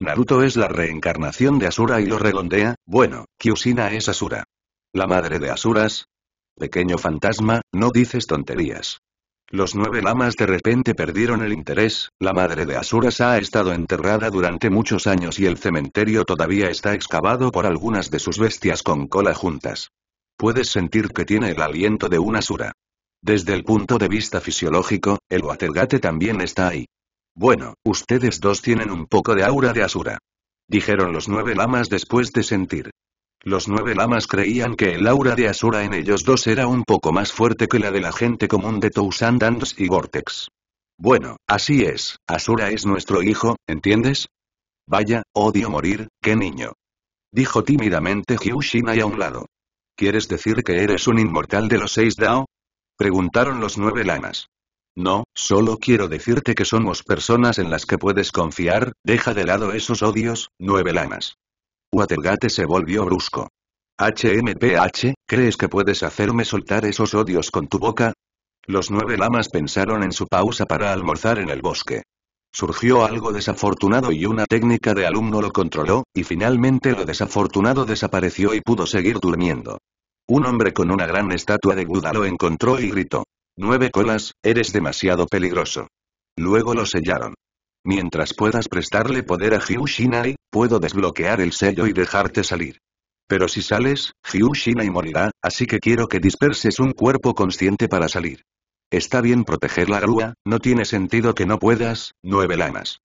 Naruto es la reencarnación de Asura y lo redondea, bueno, Kyushina es Asura. La madre de Asuras. Pequeño fantasma, no dices tonterías. Los nueve lamas de repente perdieron el interés, la madre de Asuras ha estado enterrada durante muchos años y el cementerio todavía está excavado por algunas de sus bestias con cola juntas. Puedes sentir que tiene el aliento de un Asura. Desde el punto de vista fisiológico, el Watergate también está ahí. Bueno, ustedes dos tienen un poco de aura de Asura. Dijeron los nueve lamas después de sentir los nueve lamas creían que el aura de Asura en ellos dos era un poco más fuerte que la de la gente común de Tousandans y Vortex. Bueno, así es, Asura es nuestro hijo, ¿entiendes? Vaya, odio morir, qué niño. Dijo tímidamente Hyushinai a un lado. ¿Quieres decir que eres un inmortal de los seis Dao? Preguntaron los nueve lamas. No, solo quiero decirte que somos personas en las que puedes confiar, deja de lado esos odios, nueve lamas. Watergate se volvió brusco. HMPH, ¿crees que puedes hacerme soltar esos odios con tu boca? Los nueve lamas pensaron en su pausa para almorzar en el bosque. Surgió algo desafortunado y una técnica de alumno lo controló, y finalmente lo desafortunado desapareció y pudo seguir durmiendo. Un hombre con una gran estatua de Buda lo encontró y gritó. Nueve colas, eres demasiado peligroso. Luego lo sellaron. Mientras puedas prestarle poder a Hyu puedo desbloquear el sello y dejarte salir. Pero si sales, Hyu morirá, así que quiero que disperses un cuerpo consciente para salir. Está bien proteger la grúa, no tiene sentido que no puedas, nueve lamas.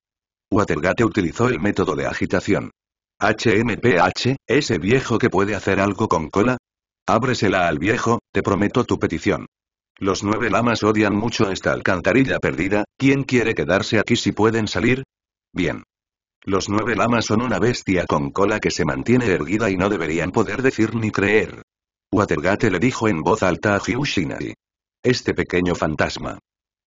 Watergate utilizó el método de agitación. HMPH, ese viejo que puede hacer algo con cola. Ábresela al viejo, te prometo tu petición. Los nueve lamas odian mucho esta alcantarilla perdida, ¿quién quiere quedarse aquí si pueden salir? Bien. Los nueve lamas son una bestia con cola que se mantiene erguida y no deberían poder decir ni creer. Watergate le dijo en voz alta a Hyushinai. Este pequeño fantasma.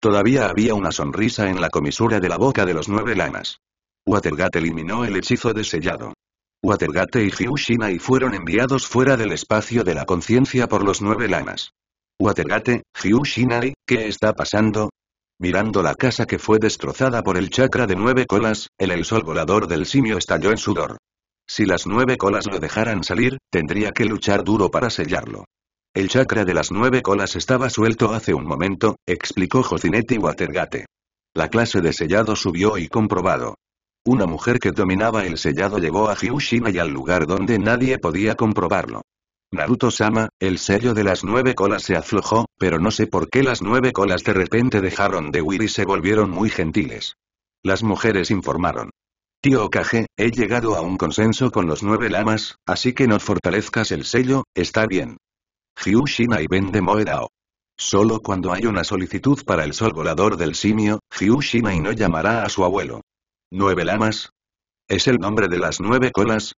Todavía había una sonrisa en la comisura de la boca de los nueve lamas. Watergate eliminó el hechizo de sellado. Watergate y Hyushinai fueron enviados fuera del espacio de la conciencia por los nueve lamas. Watergate, Hyushinai, ¿qué está pasando? Mirando la casa que fue destrozada por el chakra de nueve colas, el el sol volador del simio estalló en sudor. Si las nueve colas lo dejaran salir, tendría que luchar duro para sellarlo. El chakra de las nueve colas estaba suelto hace un momento, explicó Jocinetti Watergate. La clase de sellado subió y comprobado. Una mujer que dominaba el sellado llevó a Hyushima y al lugar donde nadie podía comprobarlo. Naruto-sama, el sello de las nueve colas se aflojó, pero no sé por qué las nueve colas de repente dejaron de huir y se volvieron muy gentiles. Las mujeres informaron. Tío Kage, he llegado a un consenso con los nueve lamas, así que no fortalezcas el sello, está bien. Hyushina y Ben de Moedao. Solo cuando hay una solicitud para el sol volador del simio, Hyushina y no llamará a su abuelo. ¿Nueve lamas? Es el nombre de las nueve colas,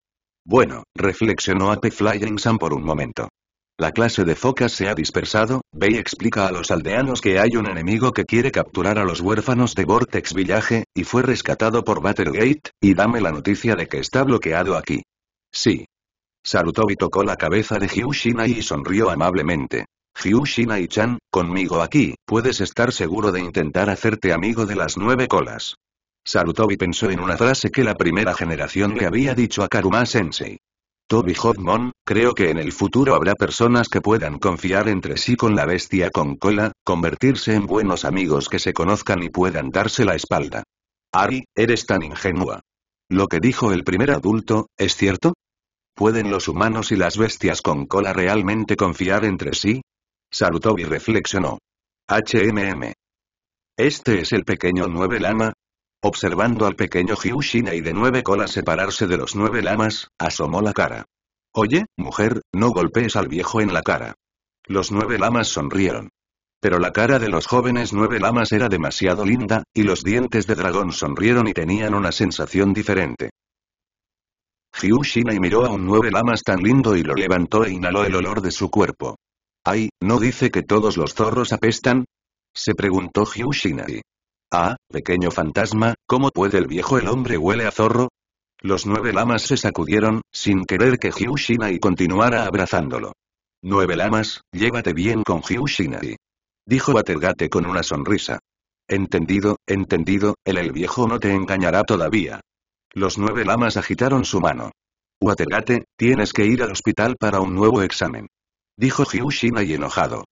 bueno, reflexionó Ape Flying Sam por un momento. La clase de focas se ha dispersado, Bey explica a los aldeanos que hay un enemigo que quiere capturar a los huérfanos de Vortex Village, y fue rescatado por Battlegate, y dame la noticia de que está bloqueado aquí. Sí. Sarutobi y tocó la cabeza de Hyushina y sonrió amablemente. Hyushina y Chan, conmigo aquí, puedes estar seguro de intentar hacerte amigo de las nueve colas. Sarutobi pensó en una frase que la primera generación le había dicho a Karuma-sensei. Toby Hotmon, creo que en el futuro habrá personas que puedan confiar entre sí con la bestia con cola, convertirse en buenos amigos que se conozcan y puedan darse la espalda. Ari, eres tan ingenua. Lo que dijo el primer adulto, ¿es cierto? ¿Pueden los humanos y las bestias con cola realmente confiar entre sí? Sarutobi reflexionó. HMM. Este es el pequeño nueve lama, Observando al pequeño y de nueve colas separarse de los nueve lamas, asomó la cara. Oye, mujer, no golpees al viejo en la cara. Los nueve lamas sonrieron. Pero la cara de los jóvenes nueve lamas era demasiado linda, y los dientes de dragón sonrieron y tenían una sensación diferente. y miró a un nueve lamas tan lindo y lo levantó e inhaló el olor de su cuerpo. Ay, ¿no dice que todos los zorros apestan? Se preguntó y Ah, pequeño fantasma, ¿cómo puede el viejo el hombre huele a zorro? Los nueve lamas se sacudieron, sin querer que Hyushinai continuara abrazándolo. Nueve lamas, llévate bien con Hyushinai. Dijo Watergate con una sonrisa. Entendido, entendido, el el viejo no te engañará todavía. Los nueve lamas agitaron su mano. Watergate, tienes que ir al hospital para un nuevo examen. Dijo Hyushinai enojado.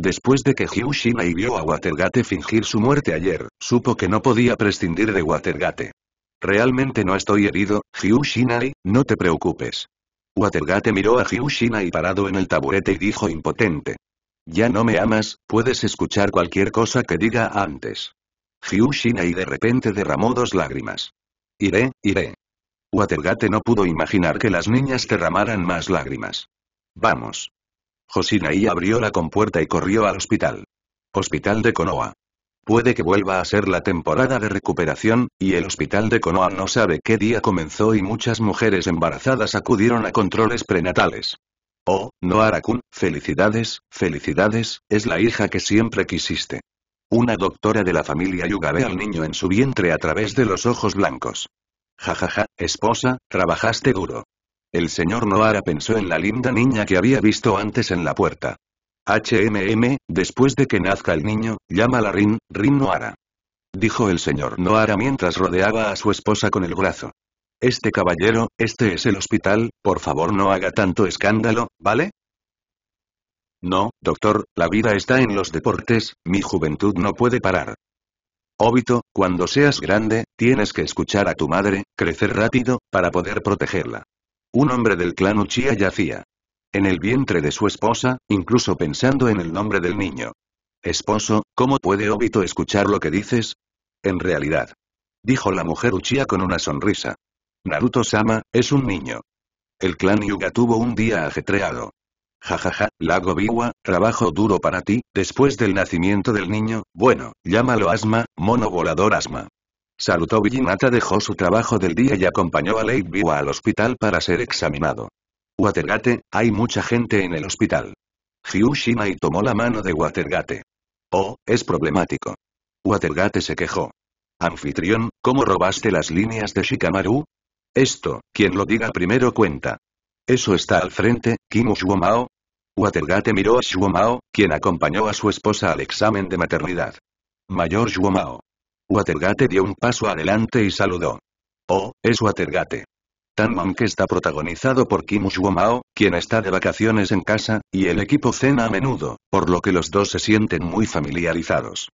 Después de que Hiyushinai vio a Watergate fingir su muerte ayer, supo que no podía prescindir de Watergate. Realmente no estoy herido, Hiyushinai, no te preocupes. Watergate miró a Hiyushinai parado en el taburete y dijo impotente. Ya no me amas, puedes escuchar cualquier cosa que diga antes. Hiyushinai de repente derramó dos lágrimas. Iré, iré. Watergate no pudo imaginar que las niñas derramaran más lágrimas. Vamos. Josinaí abrió la compuerta y corrió al hospital. Hospital de Konoa. Puede que vuelva a ser la temporada de recuperación, y el hospital de Konoa no sabe qué día comenzó y muchas mujeres embarazadas acudieron a controles prenatales. Oh, no felicidades, felicidades, es la hija que siempre quisiste. Una doctora de la familia Yuga ve al niño en su vientre a través de los ojos blancos. Jajaja, ja, ja, esposa, trabajaste duro. El señor Noara pensó en la linda niña que había visto antes en la puerta. HMM, después de que nazca el niño, llámala Rin, Rin Noara. Dijo el señor Noara mientras rodeaba a su esposa con el brazo. Este caballero, este es el hospital, por favor no haga tanto escándalo, ¿vale? No, doctor, la vida está en los deportes, mi juventud no puede parar. Obito, cuando seas grande, tienes que escuchar a tu madre, crecer rápido, para poder protegerla. Un hombre del clan Uchiha yacía. En el vientre de su esposa, incluso pensando en el nombre del niño. Esposo, ¿cómo puede Obito escuchar lo que dices? En realidad. Dijo la mujer Uchiha con una sonrisa. Naruto-sama, es un niño. El clan Yuga tuvo un día ajetreado. Jajaja, ja, lago Biwa, trabajo duro para ti, después del nacimiento del niño, bueno, llámalo asma, mono volador asma. Salutó Villinata dejó su trabajo del día y acompañó a Biwa al hospital para ser examinado. Watergate, hay mucha gente en el hospital. Hyushima y tomó la mano de Watergate. Oh, es problemático. Watergate se quejó. Anfitrión, ¿cómo robaste las líneas de Shikamaru? Esto, quien lo diga primero cuenta. Eso está al frente, Kimu Shuomao. Watergate miró a Shuomao, quien acompañó a su esposa al examen de maternidad. Mayor Shuomao. Watergate dio un paso adelante y saludó. Oh, es Watergate. Tan que está protagonizado por Kim quien está de vacaciones en casa, y el equipo cena a menudo, por lo que los dos se sienten muy familiarizados.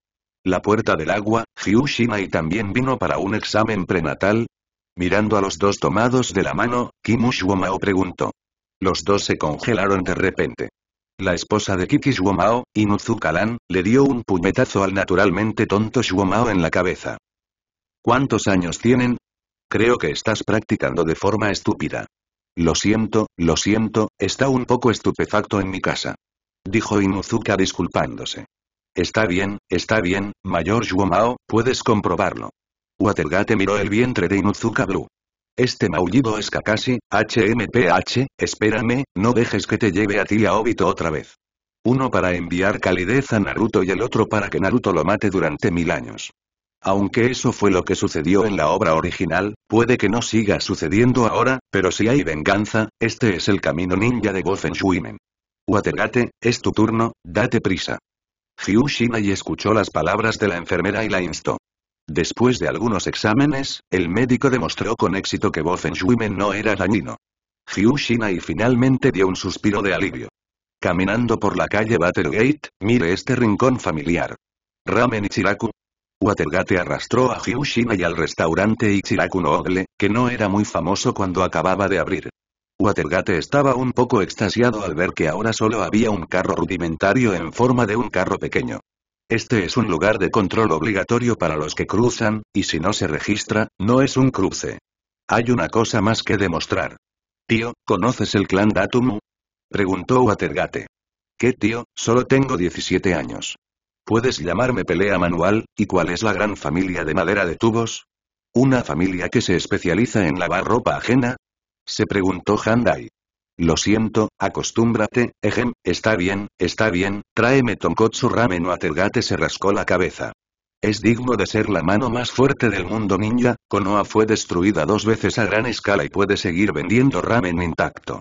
La puerta del agua, Hyushima y también vino para un examen prenatal. Mirando a los dos tomados de la mano, Kim preguntó. Los dos se congelaron de repente. La esposa de Kiki Shuomao, Inuzuka Lan, le dio un puñetazo al naturalmente tonto Shuomao en la cabeza. ¿Cuántos años tienen? Creo que estás practicando de forma estúpida. Lo siento, lo siento, está un poco estupefacto en mi casa. Dijo Inuzuka disculpándose. Está bien, está bien, mayor Shuomao, puedes comprobarlo. Watergate miró el vientre de Inuzuka Blue. Este maullido es Kakashi, HMPH, espérame, no dejes que te lleve a ti a Obito otra vez. Uno para enviar calidez a Naruto y el otro para que Naruto lo mate durante mil años. Aunque eso fue lo que sucedió en la obra original, puede que no siga sucediendo ahora, pero si hay venganza, este es el camino ninja de Gozen Shuimen. Watergate, es tu turno, date prisa. Hyushinai y escuchó las palabras de la enfermera y la instó. Después de algunos exámenes, el médico demostró con éxito que Shuimen no era dañino. Hyushina y finalmente dio un suspiro de alivio. Caminando por la calle Watergate, mire este rincón familiar. Ramen Ichiraku. Watergate arrastró a Hyushina y al restaurante Ichiraku no Ogle, que no era muy famoso cuando acababa de abrir. Watergate estaba un poco extasiado al ver que ahora solo había un carro rudimentario en forma de un carro pequeño. Este es un lugar de control obligatorio para los que cruzan, y si no se registra, no es un cruce. Hay una cosa más que demostrar. Tío, ¿conoces el clan Datumu? Preguntó Watergate. ¿Qué tío? Solo tengo 17 años. Puedes llamarme pelea manual, ¿y cuál es la gran familia de madera de tubos? ¿Una familia que se especializa en lavar ropa ajena? Se preguntó Handai. Lo siento, acostúmbrate, ejem, está bien, está bien, tráeme tonkotsu ramen o atergate se rascó la cabeza. Es digno de ser la mano más fuerte del mundo ninja, Konoha fue destruida dos veces a gran escala y puede seguir vendiendo ramen intacto.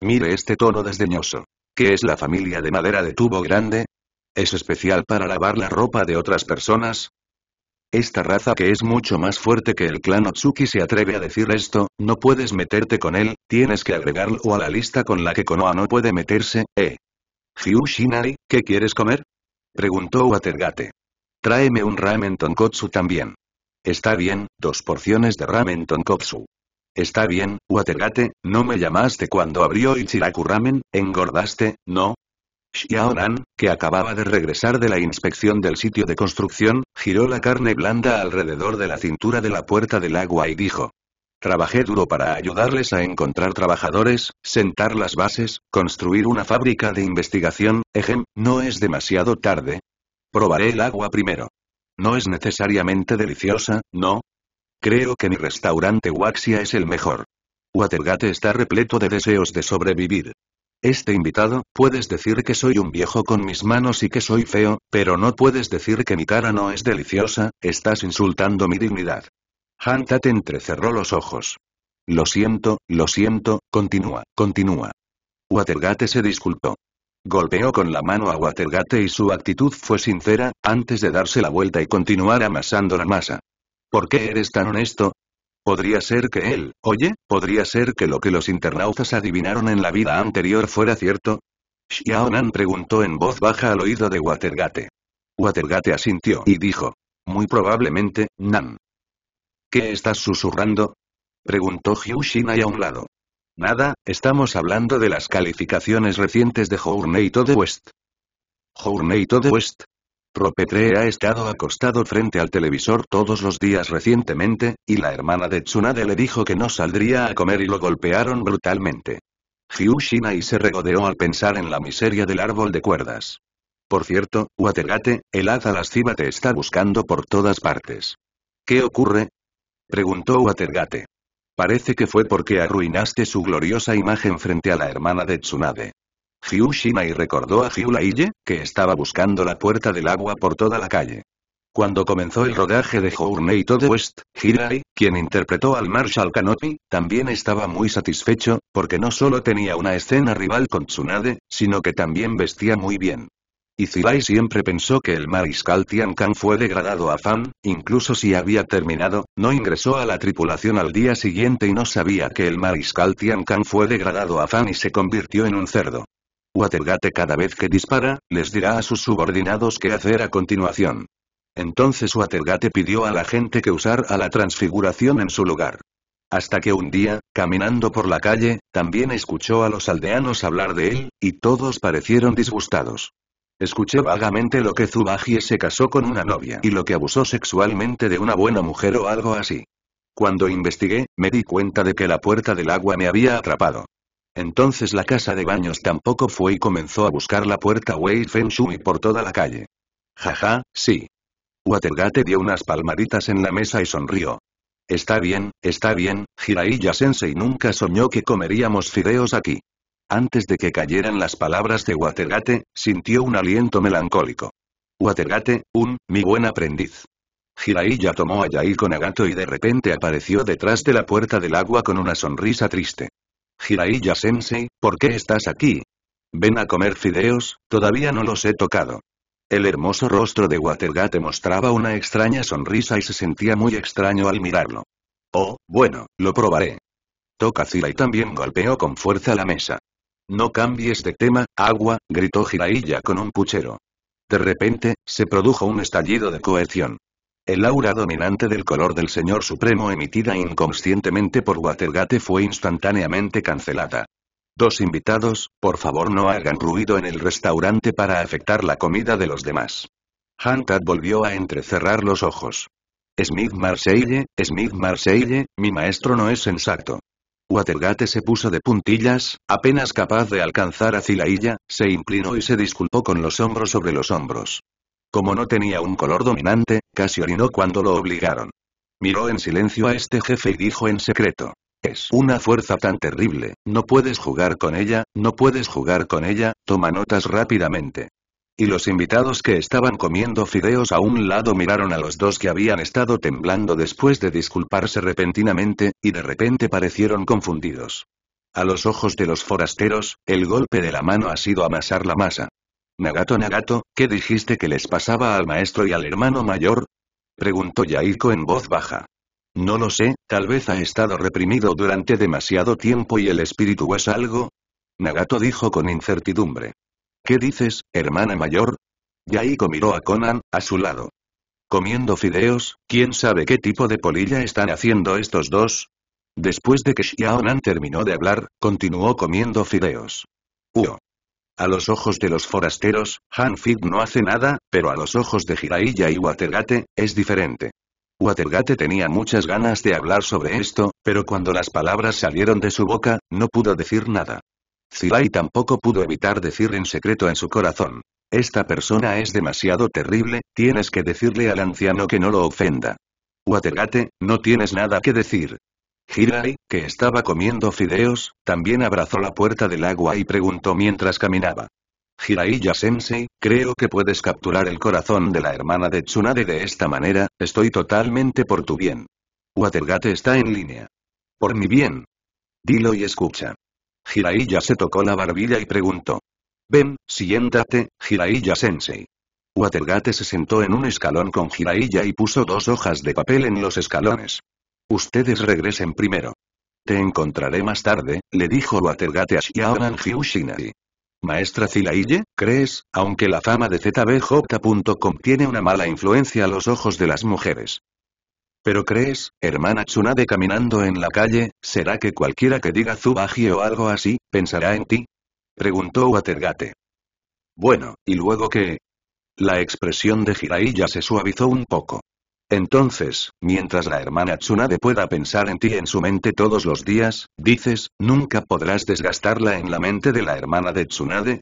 Mire este tono desdeñoso. ¿Qué es la familia de madera de tubo grande? ¿Es especial para lavar la ropa de otras personas? Esta raza que es mucho más fuerte que el clan Otsuki se atreve a decir esto, no puedes meterte con él, tienes que agregarlo a la lista con la que Konoha no puede meterse, eh. Hiu ¿qué quieres comer? Preguntó Watergate. Tráeme un ramen tonkotsu también. Está bien, dos porciones de ramen tonkotsu. Está bien, Watergate, no me llamaste cuando abrió Ichiraku Ramen, engordaste, ¿no? Xiaonan, que acababa de regresar de la inspección del sitio de construcción, giró la carne blanda alrededor de la cintura de la puerta del agua y dijo. Trabajé duro para ayudarles a encontrar trabajadores, sentar las bases, construir una fábrica de investigación, ejem, no es demasiado tarde. Probaré el agua primero. No es necesariamente deliciosa, ¿no? Creo que mi restaurante Waxia es el mejor. Watergate está repleto de deseos de sobrevivir. Este invitado, puedes decir que soy un viejo con mis manos y que soy feo, pero no puedes decir que mi cara no es deliciosa, estás insultando mi dignidad. janta te entrecerró los ojos. Lo siento, lo siento, continúa, continúa. Watergate se disculpó. Golpeó con la mano a Watergate y su actitud fue sincera, antes de darse la vuelta y continuar amasando la masa. ¿Por qué eres tan honesto? Podría ser que él, oye, podría ser que lo que los internautas adivinaron en la vida anterior fuera cierto. Nan preguntó en voz baja al oído de Watergate. Watergate asintió y dijo. Muy probablemente, Nan. ¿Qué estás susurrando? Preguntó Hyushinai a un lado. Nada, estamos hablando de las calificaciones recientes de Journey to the West. Journey to the West, Ropetree ha estado acostado frente al televisor todos los días recientemente, y la hermana de Tsunade le dijo que no saldría a comer y lo golpearon brutalmente. Hiu y se regodeó al pensar en la miseria del árbol de cuerdas. Por cierto, Watergate, el hada lasciva te está buscando por todas partes. ¿Qué ocurre? Preguntó Watergate. Parece que fue porque arruinaste su gloriosa imagen frente a la hermana de Tsunade. Gyu y recordó a Hiu que estaba buscando la puerta del agua por toda la calle. Cuando comenzó el rodaje de Journey to the West, Hirai, quien interpretó al Marshal Kanopi, también estaba muy satisfecho, porque no solo tenía una escena rival con Tsunade, sino que también vestía muy bien. Y Zirai siempre pensó que el mariscal Tian fue degradado a fan, incluso si había terminado, no ingresó a la tripulación al día siguiente y no sabía que el mariscal Tian fue degradado a fan y se convirtió en un cerdo. Watergate cada vez que dispara, les dirá a sus subordinados qué hacer a continuación. Entonces Watergate pidió a la gente que usar a la transfiguración en su lugar. Hasta que un día, caminando por la calle, también escuchó a los aldeanos hablar de él, y todos parecieron disgustados. Escuché vagamente lo que Zubagie se casó con una novia y lo que abusó sexualmente de una buena mujer o algo así. Cuando investigué, me di cuenta de que la puerta del agua me había atrapado. Entonces la casa de baños tampoco fue y comenzó a buscar la puerta Wei Feng Shui por toda la calle. Jaja, sí. Watergate dio unas palmaditas en la mesa y sonrió. Está bien, está bien, Jiraiya Sensei nunca soñó que comeríamos fideos aquí. Antes de que cayeran las palabras de Watergate, sintió un aliento melancólico. Watergate, un, mi buen aprendiz. Jiraiya tomó a Yai con Agato y de repente apareció detrás de la puerta del agua con una sonrisa triste. Jiraiya-sensei, ¿por qué estás aquí? Ven a comer fideos, todavía no los he tocado. El hermoso rostro de Watergate mostraba una extraña sonrisa y se sentía muy extraño al mirarlo. Oh, bueno, lo probaré. Toca y también golpeó con fuerza la mesa. No cambies de tema, agua, gritó Jirailla con un puchero. De repente, se produjo un estallido de cohesión. El aura dominante del color del Señor Supremo emitida inconscientemente por Watergate fue instantáneamente cancelada. Dos invitados, por favor no hagan ruido en el restaurante para afectar la comida de los demás. Huntad volvió a entrecerrar los ojos. Smith Marseille, Smith Marseille, mi maestro no es sensato. Watergate se puso de puntillas, apenas capaz de alcanzar a Zilailla, se inclinó y se disculpó con los hombros sobre los hombros. Como no tenía un color dominante, casi orinó cuando lo obligaron. Miró en silencio a este jefe y dijo en secreto. Es una fuerza tan terrible, no puedes jugar con ella, no puedes jugar con ella, toma notas rápidamente. Y los invitados que estaban comiendo fideos a un lado miraron a los dos que habían estado temblando después de disculparse repentinamente, y de repente parecieron confundidos. A los ojos de los forasteros, el golpe de la mano ha sido amasar la masa. Nagato Nagato, ¿qué dijiste que les pasaba al maestro y al hermano mayor? Preguntó Yaiko en voz baja. No lo sé, tal vez ha estado reprimido durante demasiado tiempo y el espíritu es algo. Nagato dijo con incertidumbre. ¿Qué dices, hermana mayor? Yaiko miró a Conan, a su lado. Comiendo fideos, quién sabe qué tipo de polilla están haciendo estos dos. Después de que Xiaonan terminó de hablar, continuó comiendo fideos. Uo. A los ojos de los forasteros, Hanfig no hace nada, pero a los ojos de Jiraiya y Watergate, es diferente. Watergate tenía muchas ganas de hablar sobre esto, pero cuando las palabras salieron de su boca, no pudo decir nada. Zirai tampoco pudo evitar decir en secreto en su corazón. Esta persona es demasiado terrible, tienes que decirle al anciano que no lo ofenda. Watergate, no tienes nada que decir. Hirai, que estaba comiendo fideos, también abrazó la puerta del agua y preguntó mientras caminaba. hiraiya sensei, creo que puedes capturar el corazón de la hermana de Tsunade de esta manera, estoy totalmente por tu bien. Watergate está en línea. Por mi bien. Dilo y escucha. Hiraiya se tocó la barbilla y preguntó. Ven, siéntate, hiraiya sensei. Watergate se sentó en un escalón con Hiraiya y puso dos hojas de papel en los escalones. Ustedes regresen primero. Te encontraré más tarde, le dijo Watergate a Xiaonan Hyushinari. Maestra Zilaille, ¿crees, aunque la fama de ZBJ.com tiene una mala influencia a los ojos de las mujeres? Pero crees, hermana Tsunade caminando en la calle, ¿será que cualquiera que diga Zubagi o algo así, pensará en ti? Preguntó Watergate. Bueno, ¿y luego qué? La expresión de Jiraiya se suavizó un poco. Entonces, mientras la hermana Tsunade pueda pensar en ti en su mente todos los días, dices, nunca podrás desgastarla en la mente de la hermana de Tsunade.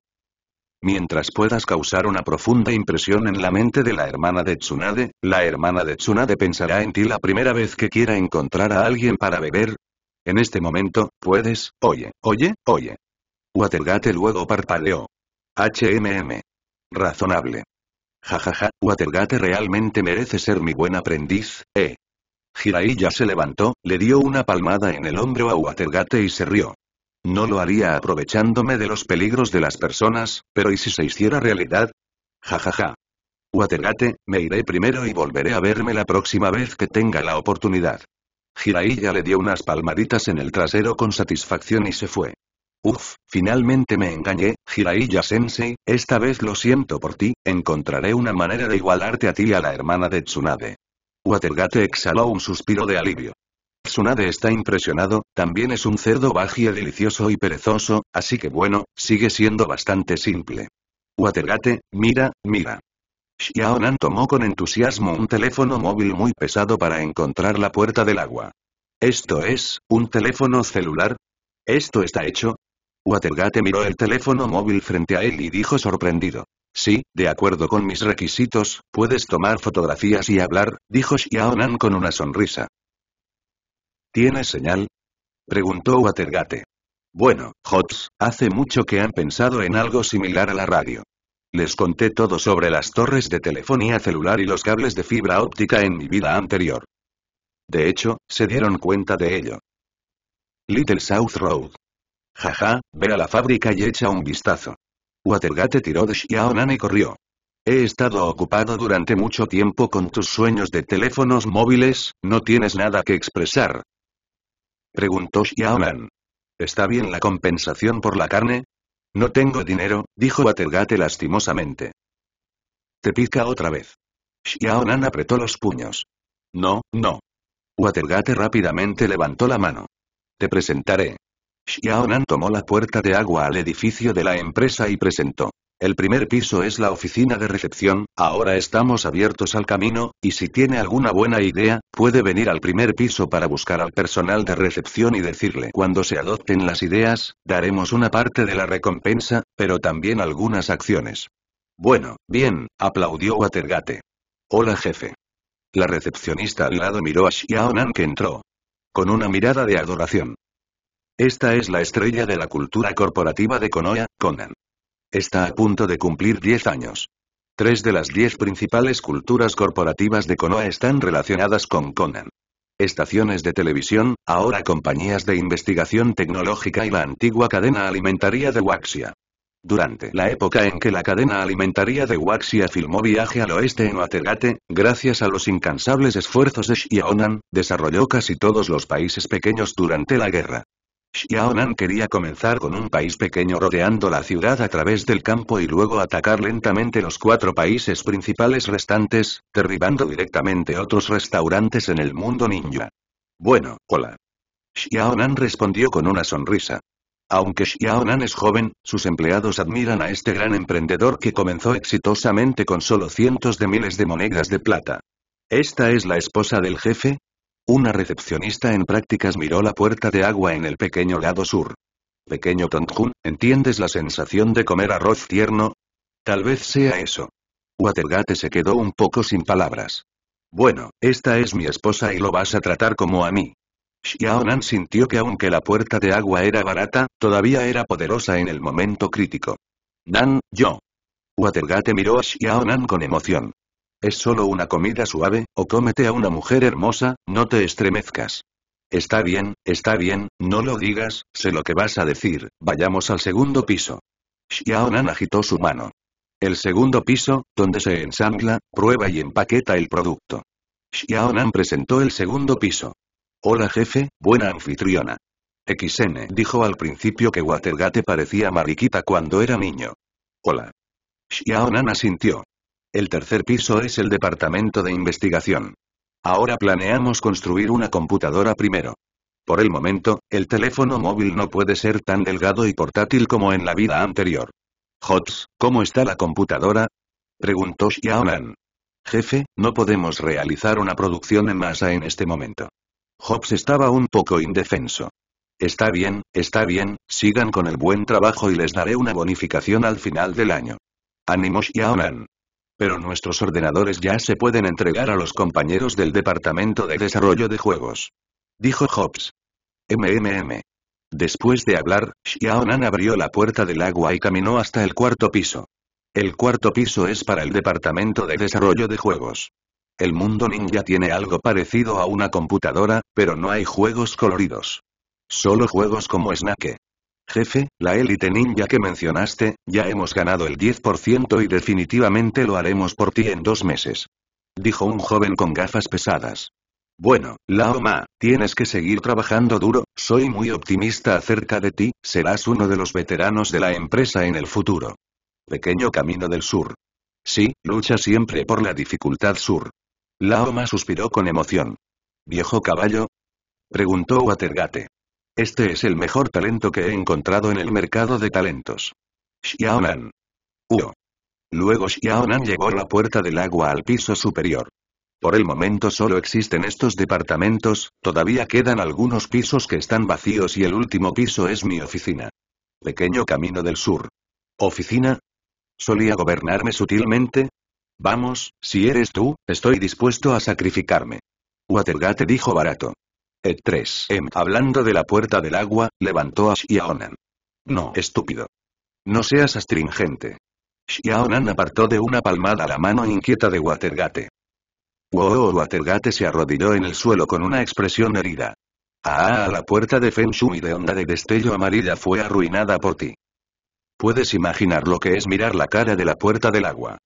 Mientras puedas causar una profunda impresión en la mente de la hermana de Tsunade, la hermana de Tsunade pensará en ti la primera vez que quiera encontrar a alguien para beber. En este momento, puedes, oye, oye, oye. Watergate luego parpadeó. HMM. Razonable. Jajaja, Watergate realmente merece ser mi buen aprendiz, eh. Jiraiya se levantó, le dio una palmada en el hombro a Watergate y se rió. No lo haría aprovechándome de los peligros de las personas, pero ¿y si se hiciera realidad? Jajaja. Watergate, me iré primero y volveré a verme la próxima vez que tenga la oportunidad. Jiraiya le dio unas palmaditas en el trasero con satisfacción y se fue. Uf, finalmente me engañé, Jiraiya-sensei, esta vez lo siento por ti, encontraré una manera de igualarte a ti y a la hermana de Tsunade. Watergate exhaló un suspiro de alivio. Tsunade está impresionado, también es un cerdo bajío, delicioso y perezoso, así que bueno, sigue siendo bastante simple. Watergate, mira, mira. Xiaonan tomó con entusiasmo un teléfono móvil muy pesado para encontrar la puerta del agua. Esto es, un teléfono celular, esto está hecho, Watergate miró el teléfono móvil frente a él y dijo sorprendido. Sí, de acuerdo con mis requisitos, puedes tomar fotografías y hablar, dijo Xiaonan con una sonrisa. ¿Tienes señal? Preguntó Watergate. Bueno, Hots, hace mucho que han pensado en algo similar a la radio. Les conté todo sobre las torres de telefonía celular y los cables de fibra óptica en mi vida anterior. De hecho, se dieron cuenta de ello. Little South Road. Jaja, ve a la fábrica y echa un vistazo. Watergate tiró de Xiaonan y corrió. He estado ocupado durante mucho tiempo con tus sueños de teléfonos móviles, no tienes nada que expresar. Preguntó Xiaonan. ¿Está bien la compensación por la carne? No tengo dinero, dijo Watergate lastimosamente. Te pica otra vez. Xiaonan apretó los puños. No, no. Watergate rápidamente levantó la mano. Te presentaré. Xiaonan tomó la puerta de agua al edificio de la empresa y presentó. El primer piso es la oficina de recepción, ahora estamos abiertos al camino, y si tiene alguna buena idea, puede venir al primer piso para buscar al personal de recepción y decirle cuando se adopten las ideas, daremos una parte de la recompensa, pero también algunas acciones. Bueno, bien, aplaudió Watergate. Hola jefe. La recepcionista al lado miró a Xiaonan que entró. Con una mirada de adoración. Esta es la estrella de la cultura corporativa de Konoha, Conan. Está a punto de cumplir 10 años. Tres de las 10 principales culturas corporativas de Konoha están relacionadas con Conan. Estaciones de televisión, ahora compañías de investigación tecnológica y la antigua cadena alimentaria de Waxia. Durante la época en que la cadena alimentaria de Waxia filmó Viaje al Oeste en Watergate, gracias a los incansables esfuerzos de Xiaonan, desarrolló casi todos los países pequeños durante la guerra. Xiaonan quería comenzar con un país pequeño rodeando la ciudad a través del campo y luego atacar lentamente los cuatro países principales restantes, derribando directamente otros restaurantes en el mundo ninja. Bueno, hola. Xiaonan respondió con una sonrisa. Aunque Xiaonan es joven, sus empleados admiran a este gran emprendedor que comenzó exitosamente con solo cientos de miles de monedas de plata. ¿Esta es la esposa del jefe? Una recepcionista en prácticas miró la puerta de agua en el pequeño lado sur. Pequeño Tonjun, ¿entiendes la sensación de comer arroz tierno? Tal vez sea eso. Watergate se quedó un poco sin palabras. Bueno, esta es mi esposa y lo vas a tratar como a mí. Xiaonan sintió que aunque la puerta de agua era barata, todavía era poderosa en el momento crítico. Dan, yo. Watergate miró a Xiaonan con emoción. Es solo una comida suave, o cómete a una mujer hermosa, no te estremezcas. Está bien, está bien, no lo digas, sé lo que vas a decir, vayamos al segundo piso. Xiaonan agitó su mano. El segundo piso, donde se ensambla, prueba y empaqueta el producto. Xiaonan presentó el segundo piso. Hola jefe, buena anfitriona. XN dijo al principio que Watergate parecía mariquita cuando era niño. Hola. Xiaonan asintió. El tercer piso es el departamento de investigación. Ahora planeamos construir una computadora primero. Por el momento, el teléfono móvil no puede ser tan delgado y portátil como en la vida anterior. Hots, ¿cómo está la computadora? Preguntó Xiaonan. Jefe, no podemos realizar una producción en masa en este momento. Hobbs estaba un poco indefenso. Está bien, está bien, sigan con el buen trabajo y les daré una bonificación al final del año. Animó Xiaonan. Pero nuestros ordenadores ya se pueden entregar a los compañeros del Departamento de Desarrollo de Juegos. Dijo Hobbs. MMM. Después de hablar, Xiaonan abrió la puerta del agua y caminó hasta el cuarto piso. El cuarto piso es para el Departamento de Desarrollo de Juegos. El mundo ninja tiene algo parecido a una computadora, pero no hay juegos coloridos. Solo juegos como Snake. Jefe, la élite ninja que mencionaste, ya hemos ganado el 10% y definitivamente lo haremos por ti en dos meses. Dijo un joven con gafas pesadas. Bueno, Laoma, tienes que seguir trabajando duro, soy muy optimista acerca de ti, serás uno de los veteranos de la empresa en el futuro. Pequeño Camino del Sur. Sí, lucha siempre por la dificultad sur. Laoma suspiró con emoción. ¿Viejo caballo? Preguntó Watergate. Este es el mejor talento que he encontrado en el mercado de talentos. Xiaonan. Luego Xiaonan llegó a la puerta del agua al piso superior. Por el momento solo existen estos departamentos, todavía quedan algunos pisos que están vacíos y el último piso es mi oficina. Pequeño camino del sur. ¿Oficina? ¿Solía gobernarme sutilmente? Vamos, si eres tú, estoy dispuesto a sacrificarme. Watergate dijo barato. 3 e M. Em, hablando de la puerta del agua, levantó a Xiaonan. No, estúpido. No seas astringente. Xiaonan apartó de una palmada la mano inquieta de Watergate. Wow, Watergate se arrodilló en el suelo con una expresión herida. Ah, la puerta de Feng y de onda de destello amarilla fue arruinada por ti. Puedes imaginar lo que es mirar la cara de la puerta del agua.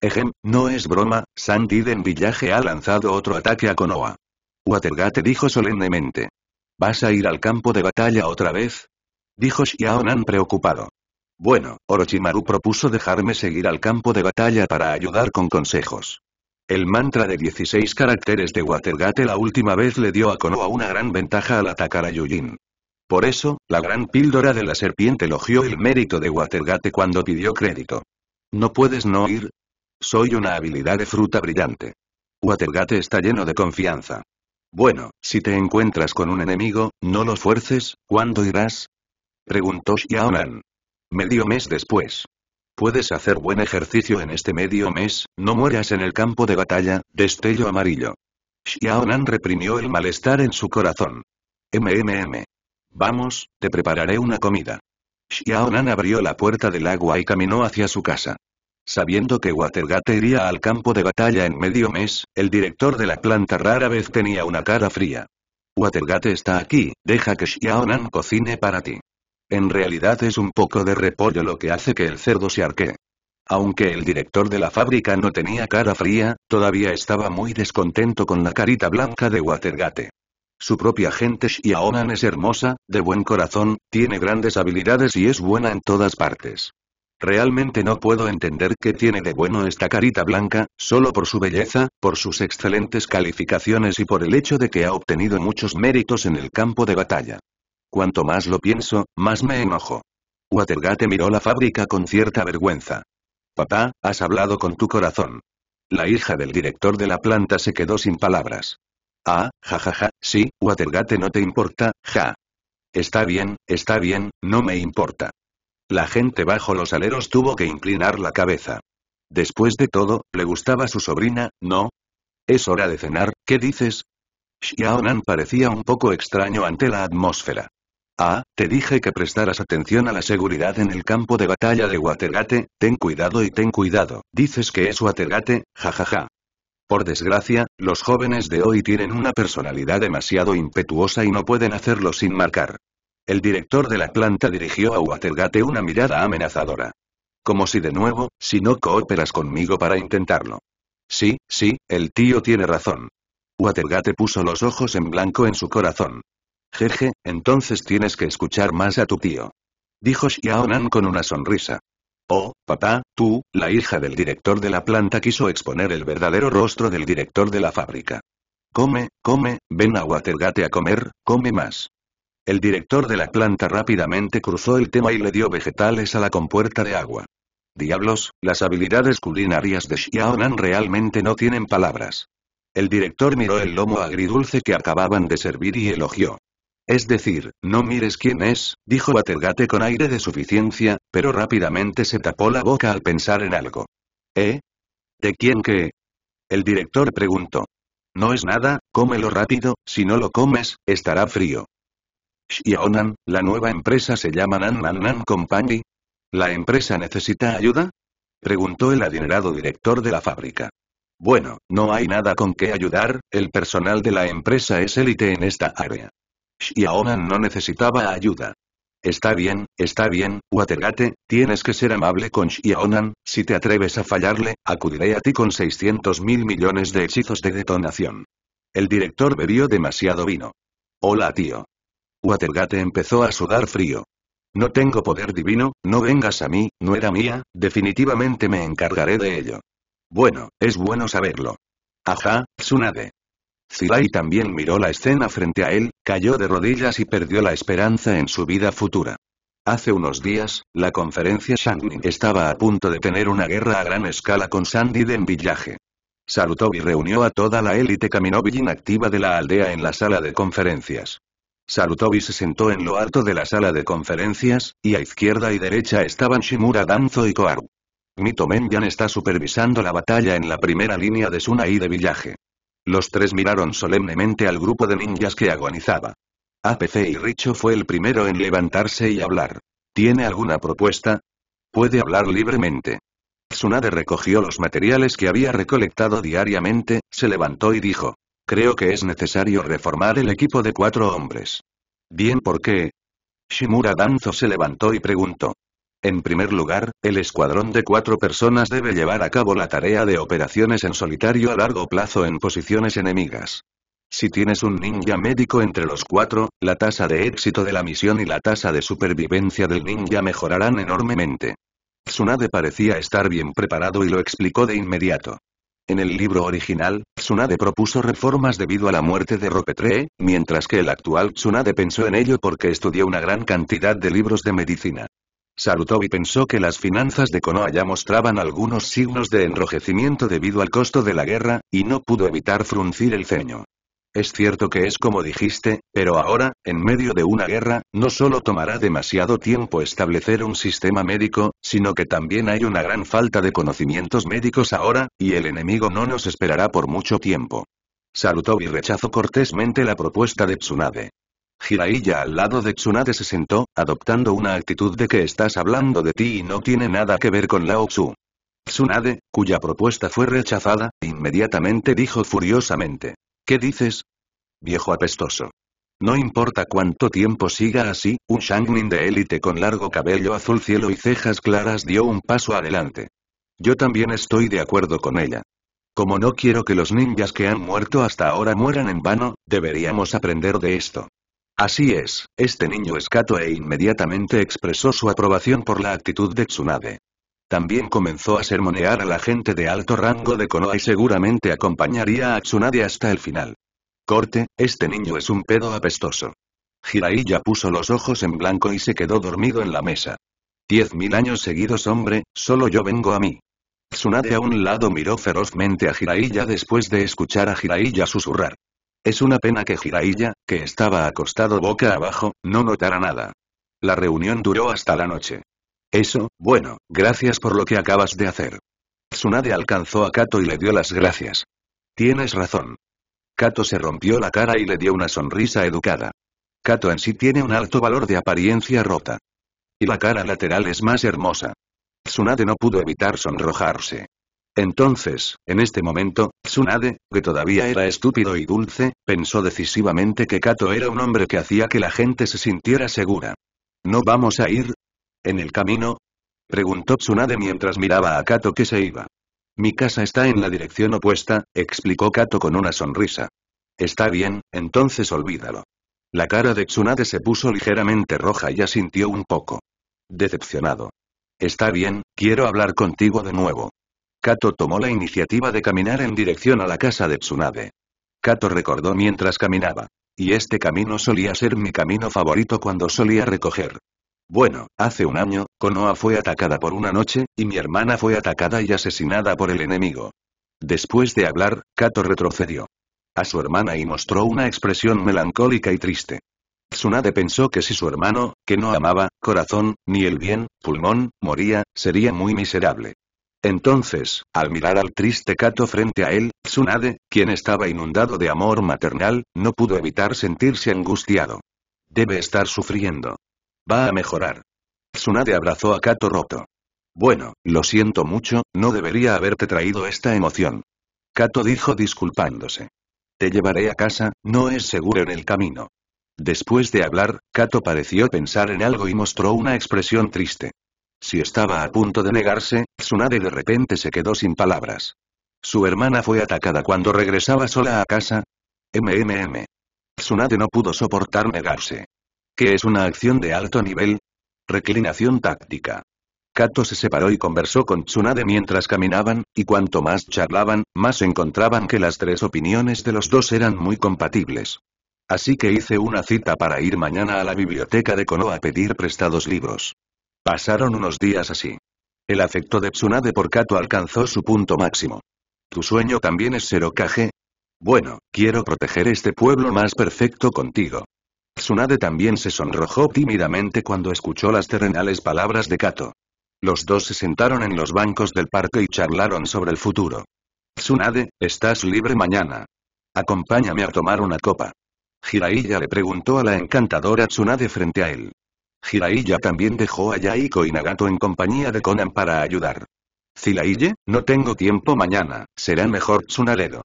Ejem, no es broma, Sandiden Villaje ha lanzado otro ataque a Konoha. Watergate dijo solemnemente. ¿Vas a ir al campo de batalla otra vez? Dijo Xiaonan preocupado. Bueno, Orochimaru propuso dejarme seguir al campo de batalla para ayudar con consejos. El mantra de 16 caracteres de Watergate la última vez le dio a Konoha una gran ventaja al atacar a Yujin. Por eso, la gran píldora de la serpiente elogió el mérito de Watergate cuando pidió crédito. ¿No puedes no ir? Soy una habilidad de fruta brillante. Watergate está lleno de confianza. Bueno, si te encuentras con un enemigo, no lo fuerces, ¿cuándo irás? Preguntó Xiaonan. Medio mes después. Puedes hacer buen ejercicio en este medio mes, no mueras en el campo de batalla, destello amarillo. Xiaonan reprimió el malestar en su corazón. MMM. Vamos, te prepararé una comida. Xiaonan abrió la puerta del agua y caminó hacia su casa. Sabiendo que Watergate iría al campo de batalla en medio mes, el director de la planta rara vez tenía una cara fría. Watergate está aquí, deja que Xiaonan cocine para ti. En realidad es un poco de repollo lo que hace que el cerdo se arquee. Aunque el director de la fábrica no tenía cara fría, todavía estaba muy descontento con la carita blanca de Watergate. Su propia gente Xiaonan es hermosa, de buen corazón, tiene grandes habilidades y es buena en todas partes. Realmente no puedo entender qué tiene de bueno esta carita blanca, solo por su belleza, por sus excelentes calificaciones y por el hecho de que ha obtenido muchos méritos en el campo de batalla. Cuanto más lo pienso, más me enojo. Watergate miró la fábrica con cierta vergüenza. Papá, has hablado con tu corazón. La hija del director de la planta se quedó sin palabras. Ah, jajaja, ja, ja, sí, Watergate no te importa, ja. Está bien, está bien, no me importa. La gente bajo los aleros tuvo que inclinar la cabeza. Después de todo, le gustaba su sobrina, ¿no? Es hora de cenar, ¿qué dices? Xiaonan parecía un poco extraño ante la atmósfera. Ah, te dije que prestaras atención a la seguridad en el campo de batalla de Watergate, ten cuidado y ten cuidado, dices que es Watergate, jajaja. Por desgracia, los jóvenes de hoy tienen una personalidad demasiado impetuosa y no pueden hacerlo sin marcar. El director de la planta dirigió a Watergate una mirada amenazadora. Como si de nuevo, si no cooperas conmigo para intentarlo. Sí, sí, el tío tiene razón. Watergate puso los ojos en blanco en su corazón. Jeje, entonces tienes que escuchar más a tu tío. Dijo Xiaonan con una sonrisa. Oh, papá, tú, la hija del director de la planta quiso exponer el verdadero rostro del director de la fábrica. Come, come, ven a Watergate a comer, come más. El director de la planta rápidamente cruzó el tema y le dio vegetales a la compuerta de agua. Diablos, las habilidades culinarias de Xiaonan realmente no tienen palabras. El director miró el lomo agridulce que acababan de servir y elogió. Es decir, no mires quién es, dijo Watergate con aire de suficiencia, pero rápidamente se tapó la boca al pensar en algo. ¿Eh? ¿De quién qué? El director preguntó. No es nada, cómelo rápido, si no lo comes, estará frío. Xiaonan, la nueva empresa se llama Nan Nan Nan Company. ¿La empresa necesita ayuda? Preguntó el adinerado director de la fábrica. Bueno, no hay nada con qué ayudar, el personal de la empresa es élite en esta área. Xiaonan no necesitaba ayuda. Está bien, está bien, Watergate, tienes que ser amable con Xiaonan, si te atreves a fallarle, acudiré a ti con 600 mil millones de hechizos de detonación. El director bebió demasiado vino. Hola tío. Watergate empezó a sudar frío. No tengo poder divino, no vengas a mí, no era mía, definitivamente me encargaré de ello. Bueno, es bueno saberlo. Ajá, Tsunade. Zirai también miró la escena frente a él, cayó de rodillas y perdió la esperanza en su vida futura. Hace unos días, la conferencia Shangni estaba a punto de tener una guerra a gran escala con de Villaje. Salutó y reunió a toda la élite Kaminobi activa de la aldea en la sala de conferencias. Sarutobi se sentó en lo alto de la sala de conferencias, y a izquierda y derecha estaban Shimura Danzo y Koaru. Mito Menyan está supervisando la batalla en la primera línea de y de Villaje. Los tres miraron solemnemente al grupo de ninjas que agonizaba. APC y Richo fue el primero en levantarse y hablar. ¿Tiene alguna propuesta? Puede hablar libremente. Tsunade recogió los materiales que había recolectado diariamente, se levantó y dijo. Creo que es necesario reformar el equipo de cuatro hombres. Bien, ¿por qué? Shimura Danzo se levantó y preguntó. En primer lugar, el escuadrón de cuatro personas debe llevar a cabo la tarea de operaciones en solitario a largo plazo en posiciones enemigas. Si tienes un ninja médico entre los cuatro, la tasa de éxito de la misión y la tasa de supervivencia del ninja mejorarán enormemente. Tsunade parecía estar bien preparado y lo explicó de inmediato. En el libro original, Tsunade propuso reformas debido a la muerte de Ropetre, mientras que el actual Tsunade pensó en ello porque estudió una gran cantidad de libros de medicina. Sarutobi pensó que las finanzas de Konoha ya mostraban algunos signos de enrojecimiento debido al costo de la guerra, y no pudo evitar fruncir el ceño. Es cierto que es como dijiste, pero ahora, en medio de una guerra, no solo tomará demasiado tiempo establecer un sistema médico, sino que también hay una gran falta de conocimientos médicos ahora, y el enemigo no nos esperará por mucho tiempo. Salutó y rechazó cortésmente la propuesta de Tsunade. Jiraiya al lado de Tsunade se sentó, adoptando una actitud de que estás hablando de ti y no tiene nada que ver con Lao Tsu. Tsunade, cuya propuesta fue rechazada, inmediatamente dijo furiosamente. ¿Qué dices? Viejo apestoso. No importa cuánto tiempo siga así, un Shangmin de élite con largo cabello azul cielo y cejas claras dio un paso adelante. Yo también estoy de acuerdo con ella. Como no quiero que los ninjas que han muerto hasta ahora mueran en vano, deberíamos aprender de esto. Así es, este niño escato e inmediatamente expresó su aprobación por la actitud de Tsunade. También comenzó a sermonear a la gente de alto rango de Konoha y seguramente acompañaría a Tsunade hasta el final. Corte, este niño es un pedo apestoso. Jiraiya puso los ojos en blanco y se quedó dormido en la mesa. Diez mil años seguidos hombre, solo yo vengo a mí. Tsunade a un lado miró ferozmente a Jiraiya después de escuchar a Jiraiya susurrar. Es una pena que Jiraiya, que estaba acostado boca abajo, no notara nada. La reunión duró hasta la noche. Eso, bueno, gracias por lo que acabas de hacer. Tsunade alcanzó a Kato y le dio las gracias. Tienes razón. Kato se rompió la cara y le dio una sonrisa educada. Kato en sí tiene un alto valor de apariencia rota. Y la cara lateral es más hermosa. Tsunade no pudo evitar sonrojarse. Entonces, en este momento, Tsunade, que todavía era estúpido y dulce, pensó decisivamente que Kato era un hombre que hacía que la gente se sintiera segura. No vamos a ir, ¿En el camino? Preguntó Tsunade mientras miraba a Kato que se iba. Mi casa está en la dirección opuesta, explicó Kato con una sonrisa. Está bien, entonces olvídalo. La cara de Tsunade se puso ligeramente roja y asintió un poco. Decepcionado. Está bien, quiero hablar contigo de nuevo. Kato tomó la iniciativa de caminar en dirección a la casa de Tsunade. Kato recordó mientras caminaba. Y este camino solía ser mi camino favorito cuando solía recoger bueno, hace un año, Konoha fue atacada por una noche, y mi hermana fue atacada y asesinada por el enemigo. Después de hablar, Kato retrocedió. A su hermana y mostró una expresión melancólica y triste. Tsunade pensó que si su hermano, que no amaba, corazón, ni el bien, pulmón, moría, sería muy miserable. Entonces, al mirar al triste Kato frente a él, Tsunade, quien estaba inundado de amor maternal, no pudo evitar sentirse angustiado. Debe estar sufriendo. Va a mejorar. Tsunade abrazó a Kato roto. Bueno, lo siento mucho, no debería haberte traído esta emoción. Kato dijo disculpándose. Te llevaré a casa, no es seguro en el camino. Después de hablar, Kato pareció pensar en algo y mostró una expresión triste. Si estaba a punto de negarse, Tsunade de repente se quedó sin palabras. Su hermana fue atacada cuando regresaba sola a casa. MMM. Tsunade no pudo soportar negarse. ¿Qué es una acción de alto nivel? Reclinación táctica. Kato se separó y conversó con Tsunade mientras caminaban, y cuanto más charlaban, más encontraban que las tres opiniones de los dos eran muy compatibles. Así que hice una cita para ir mañana a la biblioteca de Konoha a pedir prestados libros. Pasaron unos días así. El afecto de Tsunade por Kato alcanzó su punto máximo. ¿Tu sueño también es ser Okage? Bueno, quiero proteger este pueblo más perfecto contigo. Tsunade también se sonrojó tímidamente cuando escuchó las terrenales palabras de Kato. Los dos se sentaron en los bancos del parque y charlaron sobre el futuro. Tsunade, estás libre mañana. Acompáñame a tomar una copa. Jiraiya le preguntó a la encantadora Tsunade frente a él. Jiraiya también dejó a Yaiko y Nagato en compañía de Conan para ayudar. Zilaille, no tengo tiempo mañana, será mejor Tsunaredo.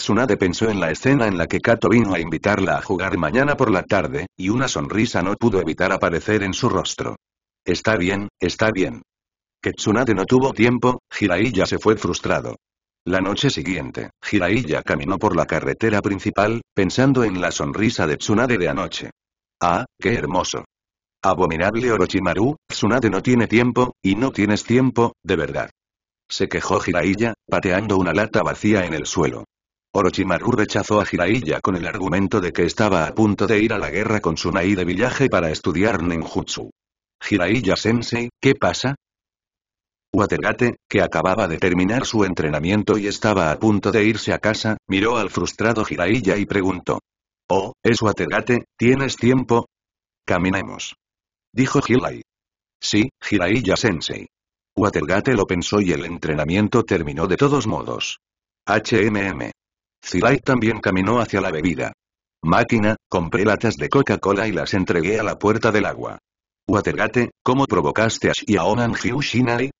Tsunade pensó en la escena en la que Kato vino a invitarla a jugar mañana por la tarde, y una sonrisa no pudo evitar aparecer en su rostro. Está bien, está bien. Que Tsunade no tuvo tiempo, Jiraiya se fue frustrado. La noche siguiente, Jiraiya caminó por la carretera principal, pensando en la sonrisa de Tsunade de anoche. Ah, qué hermoso. Abominable Orochimaru, Tsunade no tiene tiempo, y no tienes tiempo, de verdad. Se quejó Jiraiya, pateando una lata vacía en el suelo. Orochimaru rechazó a Jiraiya con el argumento de que estaba a punto de ir a la guerra con Sunai de villaje para estudiar ninjutsu. Jiraiya-sensei, ¿qué pasa? Watergate, que acababa de terminar su entrenamiento y estaba a punto de irse a casa, miró al frustrado Jiraiya y preguntó. Oh, es Watergate, ¿tienes tiempo? Caminemos. Dijo Hirai. Sí, Jiraiya-sensei. Watergate lo pensó y el entrenamiento terminó de todos modos. HMM. Zirai también caminó hacia la bebida. Máquina, compré latas de Coca-Cola y las entregué a la puerta del agua. Watergate, ¿cómo provocaste a Xiaonan Shinai?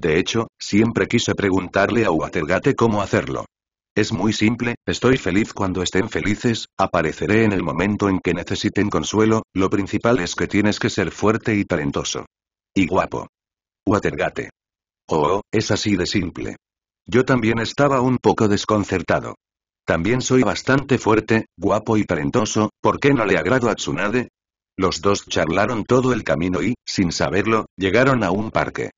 De hecho, siempre quise preguntarle a Watergate cómo hacerlo. Es muy simple, estoy feliz cuando estén felices, apareceré en el momento en que necesiten consuelo, lo principal es que tienes que ser fuerte y talentoso. Y guapo. Watergate. Oh, oh, es así de simple. Yo también estaba un poco desconcertado. También soy bastante fuerte, guapo y talentoso, ¿por qué no le agrado a Tsunade? Los dos charlaron todo el camino y, sin saberlo, llegaron a un parque.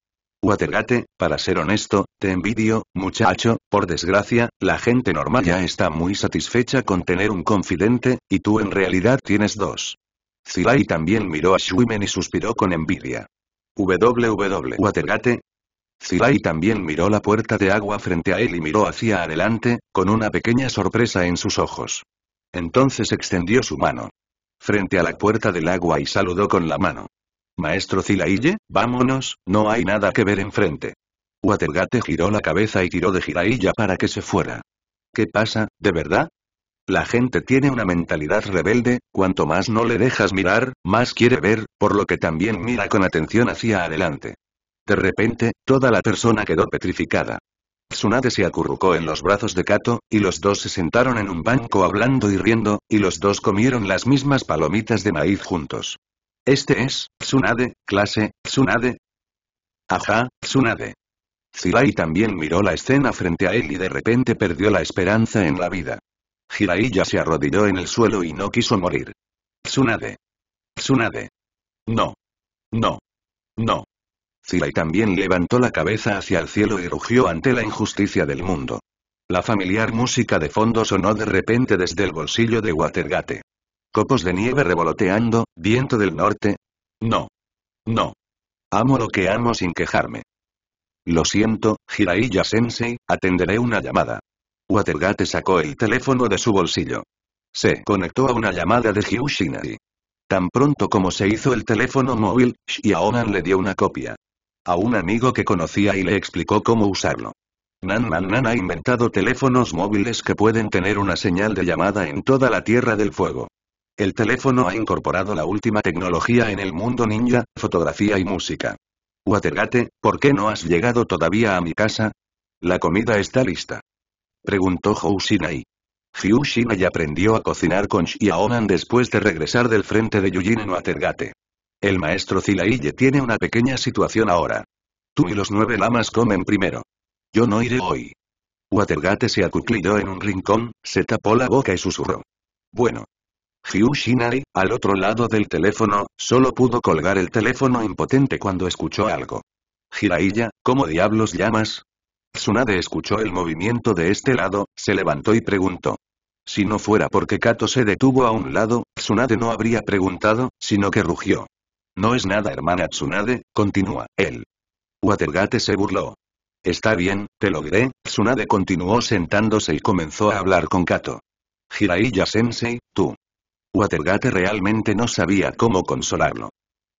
Watergate, para ser honesto, te envidio, muchacho, por desgracia, la gente normal ya está muy satisfecha con tener un confidente, y tú en realidad tienes dos. Zilai también miró a Shuimen y suspiró con envidia. WW Watergate, Zilai también miró la puerta de agua frente a él y miró hacia adelante, con una pequeña sorpresa en sus ojos. Entonces extendió su mano. Frente a la puerta del agua y saludó con la mano. Maestro Zilaille, vámonos, no hay nada que ver enfrente. Watergate giró la cabeza y tiró de Jiraiya para que se fuera. ¿Qué pasa, de verdad? La gente tiene una mentalidad rebelde, cuanto más no le dejas mirar, más quiere ver, por lo que también mira con atención hacia adelante. De repente, toda la persona quedó petrificada. Tsunade se acurrucó en los brazos de Kato, y los dos se sentaron en un banco hablando y riendo, y los dos comieron las mismas palomitas de maíz juntos. Este es, Tsunade, clase, Tsunade. Ajá, Tsunade. Zirai también miró la escena frente a él y de repente perdió la esperanza en la vida. Hirai ya se arrodilló en el suelo y no quiso morir. Tsunade. Tsunade. No. No. No y también levantó la cabeza hacia el cielo y rugió ante la injusticia del mundo. La familiar música de fondo sonó de repente desde el bolsillo de Watergate. Copos de nieve revoloteando, viento del norte. No. No. Amo lo que amo sin quejarme. Lo siento, Jiraiya Sensei, atenderé una llamada. Watergate sacó el teléfono de su bolsillo. Se conectó a una llamada de Hyushinari. Tan pronto como se hizo el teléfono móvil, Xiaonan le dio una copia a un amigo que conocía y le explicó cómo usarlo. Nan Nan Nan ha inventado teléfonos móviles que pueden tener una señal de llamada en toda la Tierra del Fuego. El teléfono ha incorporado la última tecnología en el mundo ninja, fotografía y música. Watergate, ¿por qué no has llegado todavía a mi casa? La comida está lista. Preguntó Shinai. Houshinai Shinai aprendió a cocinar con Xiaonan después de regresar del frente de Yujin en Watergate. El maestro Zilaille tiene una pequeña situación ahora. Tú y los nueve lamas comen primero. Yo no iré hoy. Watergate se acuclilló en un rincón, se tapó la boca y susurró. Bueno. Hiu al otro lado del teléfono, solo pudo colgar el teléfono impotente cuando escuchó algo. Jiraiya, ¿cómo diablos llamas? Tsunade escuchó el movimiento de este lado, se levantó y preguntó. Si no fuera porque Kato se detuvo a un lado, Tsunade no habría preguntado, sino que rugió. No es nada hermana Tsunade, continúa, él. Watergate se burló. Está bien, te logré, Tsunade continuó sentándose y comenzó a hablar con Kato. Jiraiya-sensei, tú. Watergate realmente no sabía cómo consolarlo.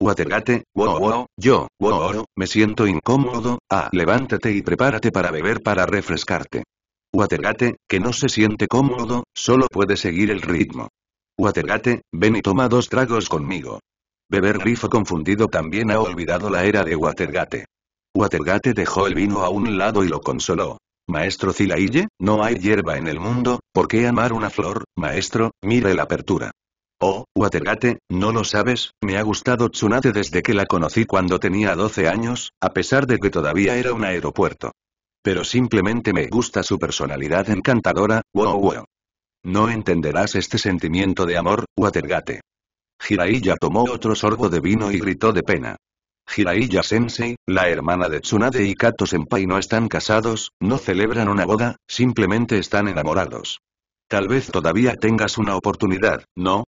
Watergate, wow yo, wow, me siento incómodo, ah, levántate y prepárate para beber para refrescarte. Watergate, que no se siente cómodo, solo puede seguir el ritmo. Watergate, ven y toma dos tragos conmigo. Beber grifo confundido también ha olvidado la era de Watergate. Watergate dejó el vino a un lado y lo consoló. Maestro Zilaille, no hay hierba en el mundo, ¿por qué amar una flor, maestro? Mire la apertura. Oh, Watergate, no lo sabes, me ha gustado Tsunade desde que la conocí cuando tenía 12 años, a pesar de que todavía era un aeropuerto. Pero simplemente me gusta su personalidad encantadora, wow wow. No entenderás este sentimiento de amor, Watergate. Jiraiya tomó otro sorbo de vino y gritó de pena. Jiraiya Sensei, la hermana de Tsunade y Kato Senpai no están casados, no celebran una boda, simplemente están enamorados. Tal vez todavía tengas una oportunidad, ¿no?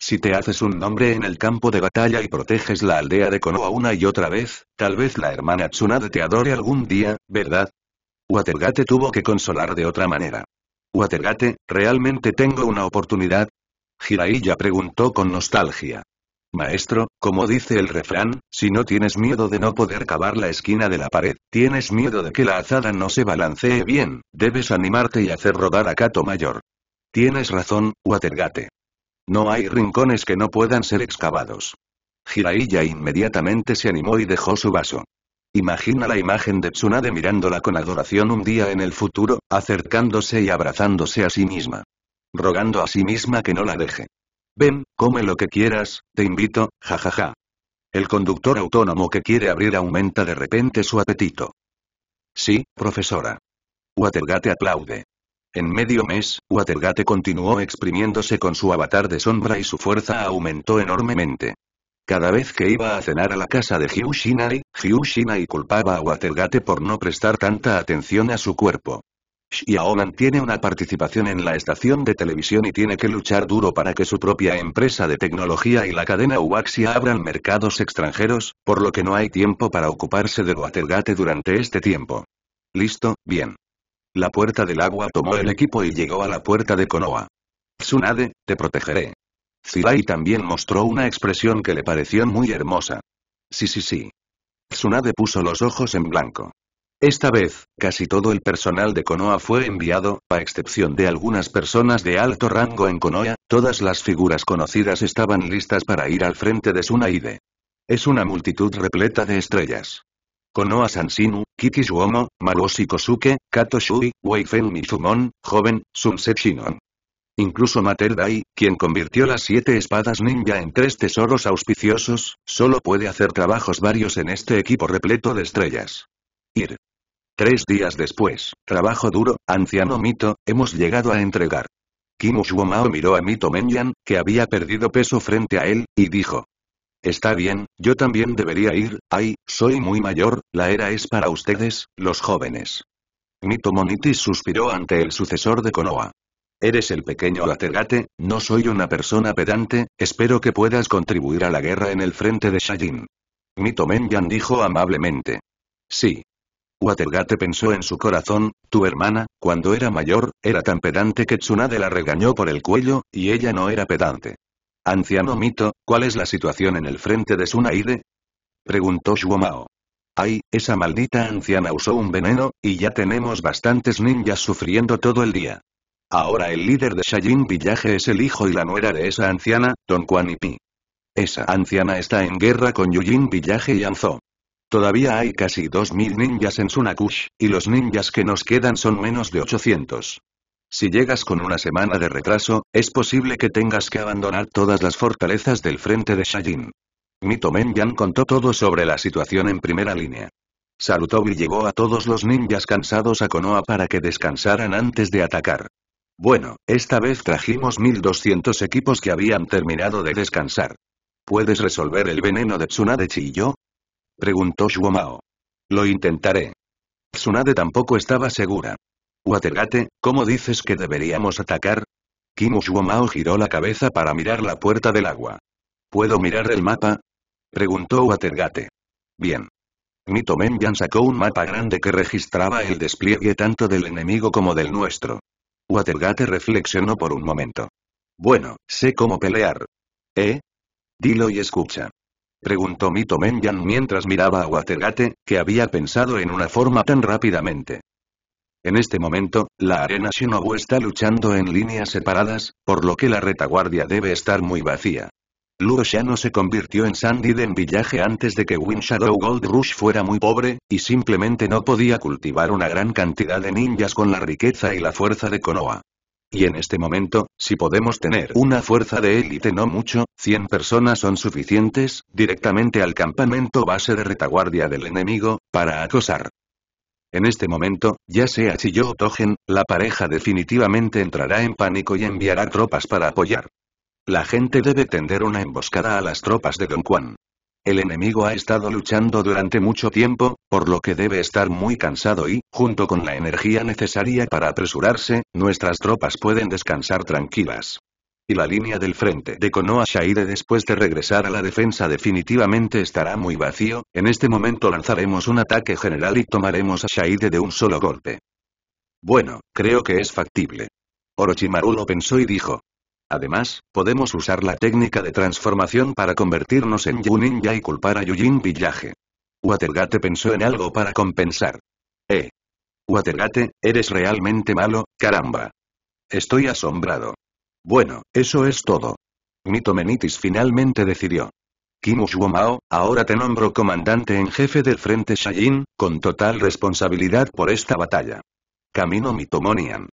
Si te haces un nombre en el campo de batalla y proteges la aldea de Konoha una y otra vez, tal vez la hermana Tsunade te adore algún día, ¿verdad? Watergate tuvo que consolar de otra manera. Watergate, realmente tengo una oportunidad, Jiraiya preguntó con nostalgia. Maestro, como dice el refrán, si no tienes miedo de no poder cavar la esquina de la pared, tienes miedo de que la azada no se balancee bien, debes animarte y hacer rodar a Kato Mayor. Tienes razón, Watergate. No hay rincones que no puedan ser excavados. Jiraiya inmediatamente se animó y dejó su vaso. Imagina la imagen de Tsunade mirándola con adoración un día en el futuro, acercándose y abrazándose a sí misma rogando a sí misma que no la deje. Ven, come lo que quieras, te invito, jajaja. El conductor autónomo que quiere abrir aumenta de repente su apetito. Sí, profesora. Watergate aplaude. En medio mes, Watergate continuó exprimiéndose con su avatar de sombra y su fuerza aumentó enormemente. Cada vez que iba a cenar a la casa de Hyu Shinai, culpaba a Watergate por no prestar tanta atención a su cuerpo. Xiao tiene una participación en la estación de televisión y tiene que luchar duro para que su propia empresa de tecnología y la cadena Uaxia abran mercados extranjeros, por lo que no hay tiempo para ocuparse de Watergate durante este tiempo. Listo, bien. La puerta del agua tomó el equipo y llegó a la puerta de Konoha. Tsunade, te protegeré. Zirai también mostró una expresión que le pareció muy hermosa. Sí sí sí. Tsunade puso los ojos en blanco. Esta vez, casi todo el personal de Konoha fue enviado, a excepción de algunas personas de alto rango en Konoha, todas las figuras conocidas estaban listas para ir al frente de Sunaide. Es una multitud repleta de estrellas. Konoha Sansinu, Kiki Suomo, Kosuke, Kato Shui, Weifen Mizumon, joven, Sunset Shinon. Incluso Mater Dai, quien convirtió las siete espadas ninja en tres tesoros auspiciosos, solo puede hacer trabajos varios en este equipo repleto de estrellas. Ir. Tres días después, trabajo duro, anciano Mito, hemos llegado a entregar. Kim miró a Mito Menyan, que había perdido peso frente a él, y dijo. Está bien, yo también debería ir, ay, soy muy mayor, la era es para ustedes, los jóvenes. Mito Monitis suspiró ante el sucesor de Konoha. Eres el pequeño Latergate, no soy una persona pedante, espero que puedas contribuir a la guerra en el frente de Shajin. Mito Menyan dijo amablemente. Sí, Watergate pensó en su corazón, tu hermana, cuando era mayor, era tan pedante que Tsunade la regañó por el cuello, y ella no era pedante. Anciano mito, ¿cuál es la situación en el frente de Tsunaide? Preguntó Shuomao. Ay, esa maldita anciana usó un veneno, y ya tenemos bastantes ninjas sufriendo todo el día. Ahora el líder de Shayin Villaje es el hijo y la nuera de esa anciana, Don Quanipi. Esa anciana está en guerra con Yujin Villaje y Anzo. Todavía hay casi 2000 ninjas en Sunakush, y los ninjas que nos quedan son menos de 800. Si llegas con una semana de retraso, es posible que tengas que abandonar todas las fortalezas del frente de Shajin. Mito Menyan contó todo sobre la situación en primera línea. y llevó a todos los ninjas cansados a Konoha para que descansaran antes de atacar. Bueno, esta vez trajimos 1200 equipos que habían terminado de descansar. ¿Puedes resolver el veneno de Tsunade Chiyo? Preguntó Shuomao. Lo intentaré. Tsunade tampoco estaba segura. Watergate, ¿cómo dices que deberíamos atacar? Kimu Shuomao giró la cabeza para mirar la puerta del agua. ¿Puedo mirar el mapa? Preguntó Watergate. Bien. Mito sacó un mapa grande que registraba el despliegue tanto del enemigo como del nuestro. Watergate reflexionó por un momento. Bueno, sé cómo pelear. ¿Eh? Dilo y escucha. Preguntó Mito Menyan mientras miraba a Watergate, que había pensado en una forma tan rápidamente. En este momento, la arena Shinobu está luchando en líneas separadas, por lo que la retaguardia debe estar muy vacía. Luo no se convirtió en Sandy en Villaje antes de que Win Shadow Gold Rush fuera muy pobre, y simplemente no podía cultivar una gran cantidad de ninjas con la riqueza y la fuerza de Konoha. Y en este momento, si podemos tener una fuerza de élite no mucho, 100 personas son suficientes, directamente al campamento base de retaguardia del enemigo, para acosar. En este momento, ya sea Chiyo o Togen, la pareja definitivamente entrará en pánico y enviará tropas para apoyar. La gente debe tender una emboscada a las tropas de Don Juan. El enemigo ha estado luchando durante mucho tiempo, por lo que debe estar muy cansado y, junto con la energía necesaria para apresurarse, nuestras tropas pueden descansar tranquilas. Y la línea del frente de Konoha Shaide después de regresar a la defensa definitivamente estará muy vacío, en este momento lanzaremos un ataque general y tomaremos a Shaide de un solo golpe. Bueno, creo que es factible. Orochimaru lo pensó y dijo, Además, podemos usar la técnica de transformación para convertirnos en Yu Ninja y culpar a Yujin Villaje. Watergate pensó en algo para compensar. Eh. Watergate, eres realmente malo, caramba. Estoy asombrado. Bueno, eso es todo. Mitomenitis finalmente decidió. Kimu ahora te nombro comandante en jefe del Frente Shayin, con total responsabilidad por esta batalla. Camino Mitomonian.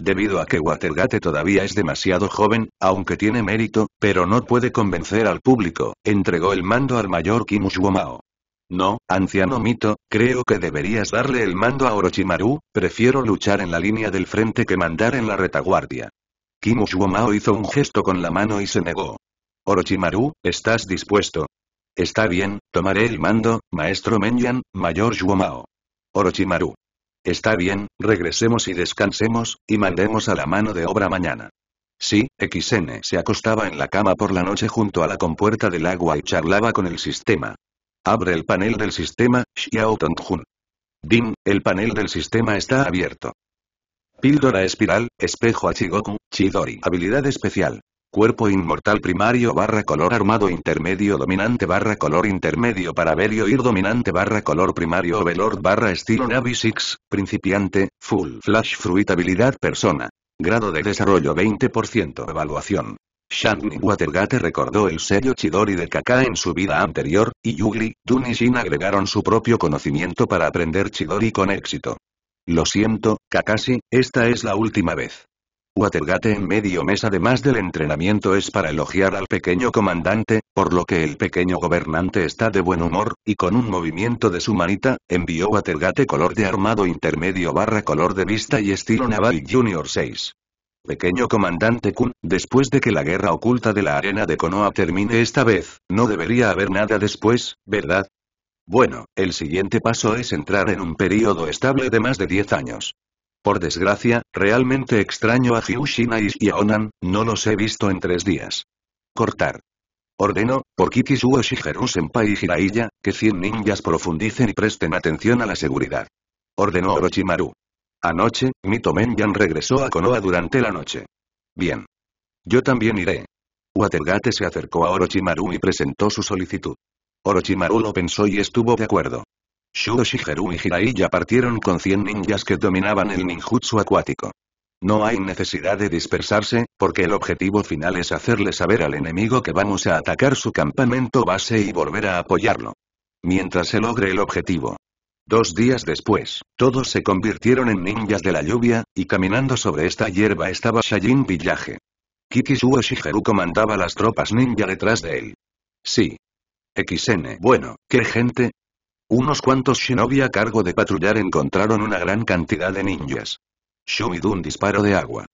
Debido a que Watergate todavía es demasiado joven, aunque tiene mérito, pero no puede convencer al público, entregó el mando al mayor Shuomao. No, anciano mito, creo que deberías darle el mando a Orochimaru, prefiero luchar en la línea del frente que mandar en la retaguardia. Shuomao hizo un gesto con la mano y se negó. Orochimaru, ¿estás dispuesto? Está bien, tomaré el mando, maestro Menyan, mayor Shuomao. Orochimaru. Está bien, regresemos y descansemos, y mandemos a la mano de obra mañana. Sí, XN se acostaba en la cama por la noche junto a la compuerta del agua y charlaba con el sistema. Abre el panel del sistema, Xiao Jun. Dim, el panel del sistema está abierto. Píldora espiral, espejo a Chigoku, Chidori. Habilidad especial cuerpo inmortal primario barra color armado intermedio dominante barra color intermedio para ir dominante barra color primario overlord barra estilo Navi principiante, full flash fruitabilidad persona. Grado de desarrollo 20% evaluación. Shandling Watergate recordó el serio Chidori de Kaká en su vida anterior, y Yugli, Dun y Shin agregaron su propio conocimiento para aprender Chidori con éxito. Lo siento, Kakashi, esta es la última vez. Watergate en medio mes además del entrenamiento es para elogiar al pequeño comandante, por lo que el pequeño gobernante está de buen humor, y con un movimiento de su manita, envió Watergate color de armado intermedio barra color de vista y estilo naval Junior 6. Pequeño comandante Kun, después de que la guerra oculta de la arena de Konoha termine esta vez, no debería haber nada después, ¿verdad? Bueno, el siguiente paso es entrar en un periodo estable de más de 10 años. Por desgracia, realmente extraño a Hyushina y Onan, no los he visto en tres días. Cortar. Ordeno, por Kikisuo Shigeru Senpai y Jiraiya, que 100 ninjas profundicen y presten atención a la seguridad. Ordenó Orochimaru. Anoche, Mito Menyan regresó a Konoha durante la noche. Bien. Yo también iré. Watergate se acercó a Orochimaru y presentó su solicitud. Orochimaru lo pensó y estuvo de acuerdo. Shuo Shigeru y Hiraiya partieron con 100 ninjas que dominaban el ninjutsu acuático. No hay necesidad de dispersarse, porque el objetivo final es hacerle saber al enemigo que vamos a atacar su campamento base y volver a apoyarlo. Mientras se logre el objetivo. Dos días después, todos se convirtieron en ninjas de la lluvia, y caminando sobre esta hierba estaba Shajin Villaje. Shuo Shigeru comandaba las tropas ninja detrás de él. Sí. XN. Bueno, qué gente, unos cuantos shinobi a cargo de patrullar encontraron una gran cantidad de ninjas. Shumidu un disparo de agua.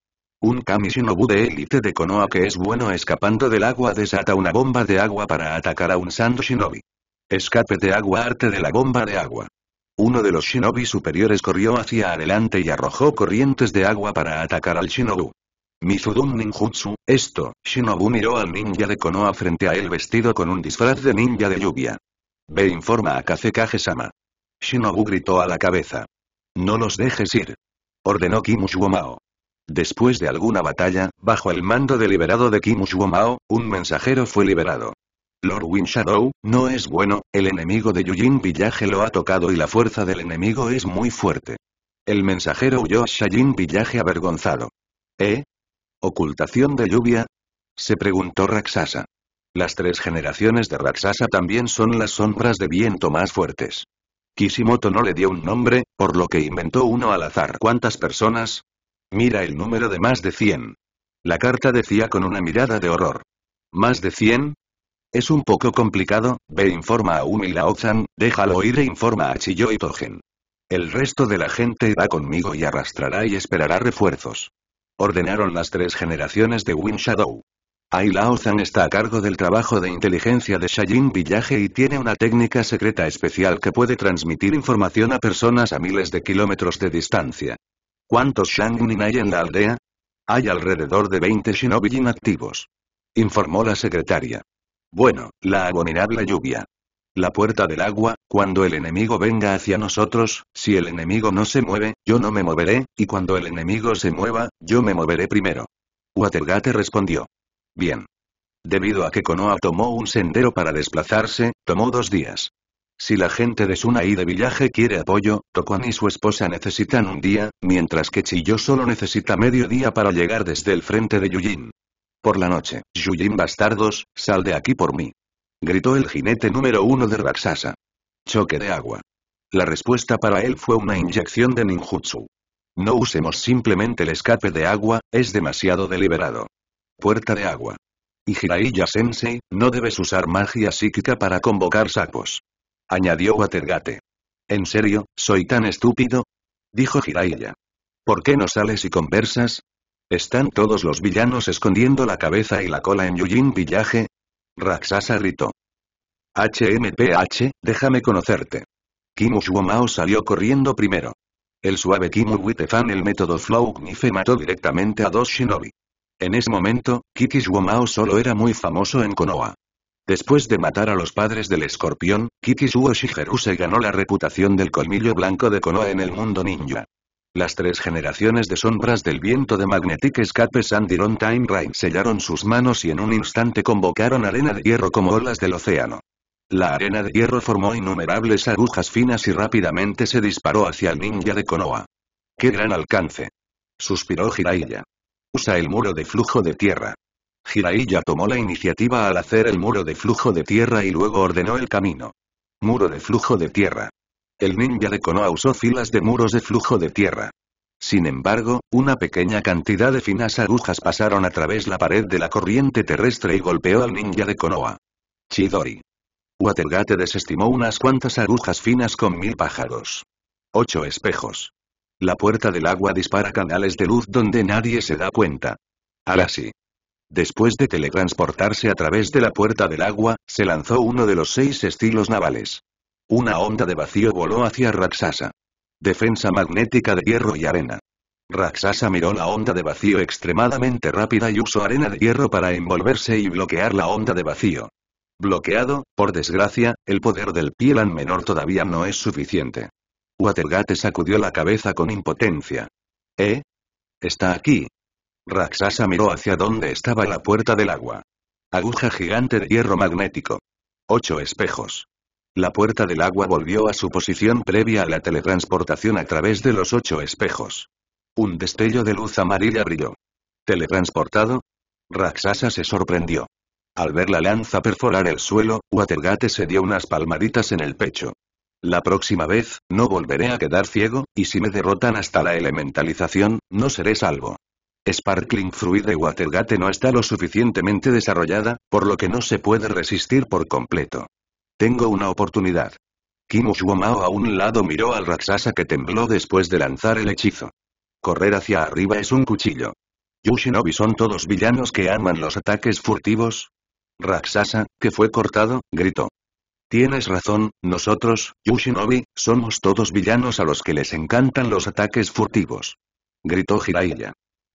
Un Kami Shinobu de élite de Konoha que es bueno escapando del agua desata una bomba de agua para atacar a un sand Shinobi. Escape de agua arte de la bomba de agua. Uno de los shinobi superiores corrió hacia adelante y arrojó corrientes de agua para atacar al shinobu. Mizudun ninjutsu, esto, Shinobu miró al ninja de Konoha frente a él vestido con un disfraz de ninja de lluvia. Ve informa a Kazekage-sama. Shinobu gritó a la cabeza. No los dejes ir. Ordenó Kimushuomao. Después de alguna batalla, bajo el mando deliberado de Kimushuomao, un mensajero fue liberado. Lord Shadow, no es bueno, el enemigo de Yujin Pillaje lo ha tocado y la fuerza del enemigo es muy fuerte. El mensajero huyó a Shajin Pillaje avergonzado. ¿Eh? ¿Ocultación de lluvia? Se preguntó Raksasa. Las tres generaciones de Raksasa también son las sombras de viento más fuertes. Kishimoto no le dio un nombre, por lo que inventó uno al azar. ¿Cuántas personas? Mira el número de más de 100. La carta decía con una mirada de horror. ¿Más de 100? Es un poco complicado, ve informa a Umi Laozan, déjalo ir e informa a Chiyo y Togen. El resto de la gente va conmigo y arrastrará y esperará refuerzos. Ordenaron las tres generaciones de Wind Shadow ai lao está a cargo del trabajo de inteligencia de Shayin Villaje y tiene una técnica secreta especial que puede transmitir información a personas a miles de kilómetros de distancia. ¿Cuántos Shang-Nin hay en la aldea? Hay alrededor de 20 shinobi activos, Informó la secretaria. Bueno, la abominable lluvia. La puerta del agua, cuando el enemigo venga hacia nosotros, si el enemigo no se mueve, yo no me moveré, y cuando el enemigo se mueva, yo me moveré primero. Watergate respondió. Bien. Debido a que Konoha tomó un sendero para desplazarse, tomó dos días. Si la gente de Suna y de Villaje quiere apoyo, Tokuan y su esposa necesitan un día, mientras que Chiyo solo necesita medio día para llegar desde el frente de Yujin. Por la noche, Yujin bastardos, sal de aquí por mí. Gritó el jinete número uno de Raksasa. Choque de agua. La respuesta para él fue una inyección de ninjutsu. No usemos simplemente el escape de agua, es demasiado deliberado. Puerta de agua. Y Jiraiya-sensei, no debes usar magia psíquica para convocar sapos. Añadió Watergate. ¿En serio, soy tan estúpido? Dijo Jiraiya. ¿Por qué no sales y conversas? ¿Están todos los villanos escondiendo la cabeza y la cola en Yujin Villaje? Raksasa gritó. HMPH, déjame conocerte. Kimu Shuomao salió corriendo primero. El suave Kimu Witefan el método Flow Knife mató directamente a dos shinobi. En ese momento, Mao solo era muy famoso en Konoha. Después de matar a los padres del escorpión, Kikishuo Shigeru se ganó la reputación del colmillo blanco de Konoha en el mundo ninja. Las tres generaciones de sombras del viento de Magnetic Escape Sandiron Time Rain sellaron sus manos y en un instante convocaron arena de hierro como olas del océano. La arena de hierro formó innumerables agujas finas y rápidamente se disparó hacia el ninja de Konoha. ¡Qué gran alcance! Suspiró Jiraiya. Usa el muro de flujo de tierra. Jiraiya tomó la iniciativa al hacer el muro de flujo de tierra y luego ordenó el camino. Muro de flujo de tierra. El ninja de Konoha usó filas de muros de flujo de tierra. Sin embargo, una pequeña cantidad de finas agujas pasaron a través la pared de la corriente terrestre y golpeó al ninja de Konoha. Chidori. Watergate desestimó unas cuantas agujas finas con mil pájaros. Ocho espejos. La puerta del agua dispara canales de luz donde nadie se da cuenta. Al así. Después de teletransportarse a través de la puerta del agua, se lanzó uno de los seis estilos navales. Una onda de vacío voló hacia Raksasa. Defensa magnética de hierro y arena. Raxasa miró la onda de vacío extremadamente rápida y usó arena de hierro para envolverse y bloquear la onda de vacío. Bloqueado, por desgracia, el poder del Pielan menor todavía no es suficiente. Watergate sacudió la cabeza con impotencia. ¿Eh? Está aquí. Raxasa miró hacia donde estaba la puerta del agua. Aguja gigante de hierro magnético. Ocho espejos. La puerta del agua volvió a su posición previa a la teletransportación a través de los ocho espejos. Un destello de luz amarilla brilló. ¿Teletransportado? Raxasa se sorprendió. Al ver la lanza perforar el suelo, Watergate se dio unas palmaditas en el pecho. La próxima vez, no volveré a quedar ciego, y si me derrotan hasta la elementalización, no seré salvo. Sparkling Fruit de Watergate no está lo suficientemente desarrollada, por lo que no se puede resistir por completo. Tengo una oportunidad. Kim a un lado miró al Raksasa que tembló después de lanzar el hechizo. Correr hacia arriba es un cuchillo. Yushinobi son todos villanos que aman los ataques furtivos. Raksasa, que fue cortado, gritó. Tienes razón, nosotros, Yushinobi, somos todos villanos a los que les encantan los ataques furtivos. Gritó Hiraiya.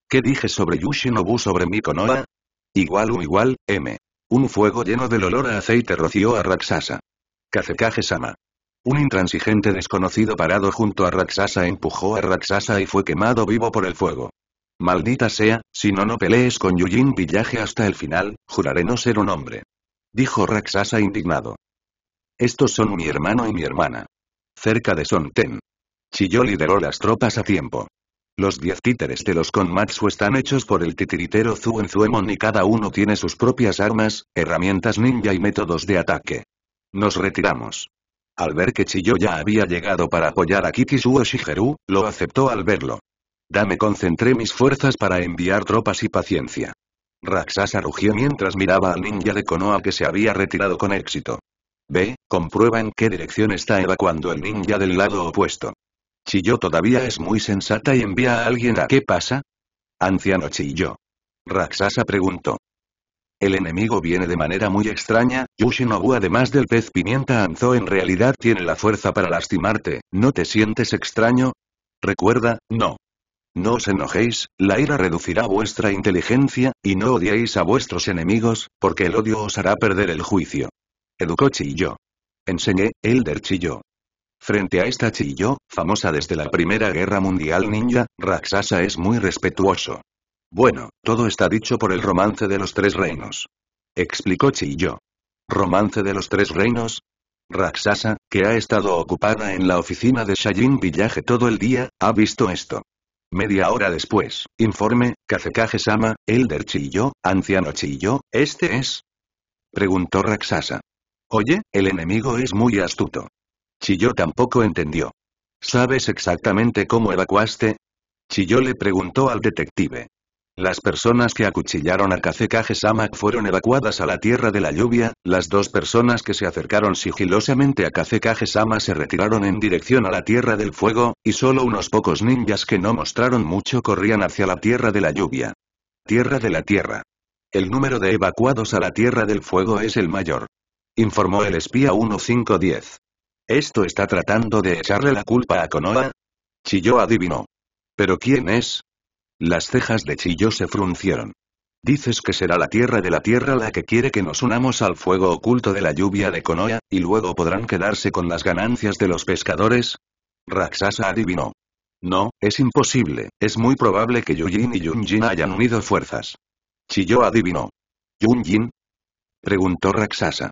¿Qué dije sobre Yushinobu sobre mi Konoha? Igual u igual, M. Un fuego lleno del olor a aceite roció a Raksasa. Kazekage-sama. Un intransigente desconocido parado junto a Raksasa empujó a Raksasa y fue quemado vivo por el fuego. Maldita sea, si no no pelees con Yujin Villaje hasta el final, juraré no ser un hombre. Dijo Raksasa indignado. Estos son mi hermano y mi hermana. Cerca de Son Ten. Chiyo lideró las tropas a tiempo. Los diez títeres de los Konmatsu están hechos por el titiritero Zuen Zuemon y cada uno tiene sus propias armas, herramientas ninja y métodos de ataque. Nos retiramos. Al ver que Chiyo ya había llegado para apoyar a Kikisuo Shigeru, lo aceptó al verlo. Dame concentré mis fuerzas para enviar tropas y paciencia. Raksasa rugió mientras miraba al ninja de Konoha que se había retirado con éxito. Ve, comprueba en qué dirección está evacuando el ninja del lado opuesto. Chiyo todavía es muy sensata y envía a alguien a ¿Qué pasa? Anciano Chiyo. Raksasa preguntó. El enemigo viene de manera muy extraña, Yushinobu además del pez pimienta Anzo en realidad tiene la fuerza para lastimarte, ¿no te sientes extraño? Recuerda, no. No os enojéis, la ira reducirá vuestra inteligencia, y no odiéis a vuestros enemigos, porque el odio os hará perder el juicio. Educó y Enseñé, Elder Chiyo. Frente a esta Chiyo, famosa desde la Primera Guerra Mundial ninja, Raksasa es muy respetuoso. Bueno, todo está dicho por el romance de los tres reinos. Explicó Chiyo. ¿Romance de los tres reinos? Raksasa, que ha estado ocupada en la oficina de Shayin Village todo el día, ha visto esto. Media hora después, informe, Kazekage-sama, Elder Chiyo, Anciano Chiyo, ¿este es? Preguntó Raksasa. Oye, el enemigo es muy astuto. Chiyo tampoco entendió. ¿Sabes exactamente cómo evacuaste? Chiyo le preguntó al detective. Las personas que acuchillaron a Kazekage Samak fueron evacuadas a la Tierra de la Lluvia, las dos personas que se acercaron sigilosamente a Kazekage Sama se retiraron en dirección a la Tierra del Fuego, y solo unos pocos ninjas que no mostraron mucho corrían hacia la Tierra de la Lluvia. Tierra de la Tierra. El número de evacuados a la Tierra del Fuego es el mayor informó el espía 1510. ¿Esto está tratando de echarle la culpa a Konoha? Chilló Adivino. ¿Pero quién es? Las cejas de Chillo se fruncieron. Dices que será la tierra de la tierra la que quiere que nos unamos al fuego oculto de la lluvia de Konoha, y luego podrán quedarse con las ganancias de los pescadores? Raxasa adivinó. No, es imposible, es muy probable que Yujin y Yunjin hayan unido fuerzas. Chilló Adivino. ¿Yunjin? Preguntó Raxasa.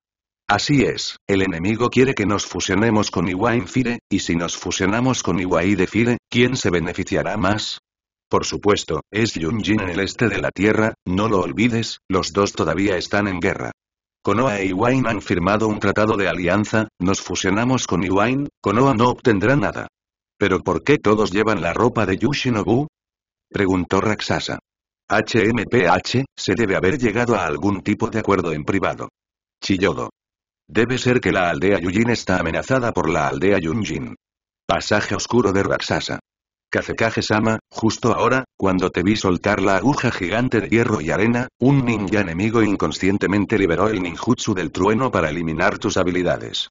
Así es, el enemigo quiere que nos fusionemos con Iwain Fire, y si nos fusionamos con de Fire, ¿quién se beneficiará más? Por supuesto, es Yunjin en el este de la Tierra, no lo olvides, los dos todavía están en guerra. Konoha e Iwain han firmado un tratado de alianza, nos fusionamos con Iwain, Konoha no obtendrá nada. ¿Pero por qué todos llevan la ropa de Yushinobu? Preguntó Raksasa. HMPH, se debe haber llegado a algún tipo de acuerdo en privado. Chiyodo. Debe ser que la aldea Yujin está amenazada por la aldea Yunjin. Pasaje oscuro de Raksasa. Kazekage-sama, justo ahora, cuando te vi soltar la aguja gigante de hierro y arena, un ninja enemigo inconscientemente liberó el ninjutsu del trueno para eliminar tus habilidades.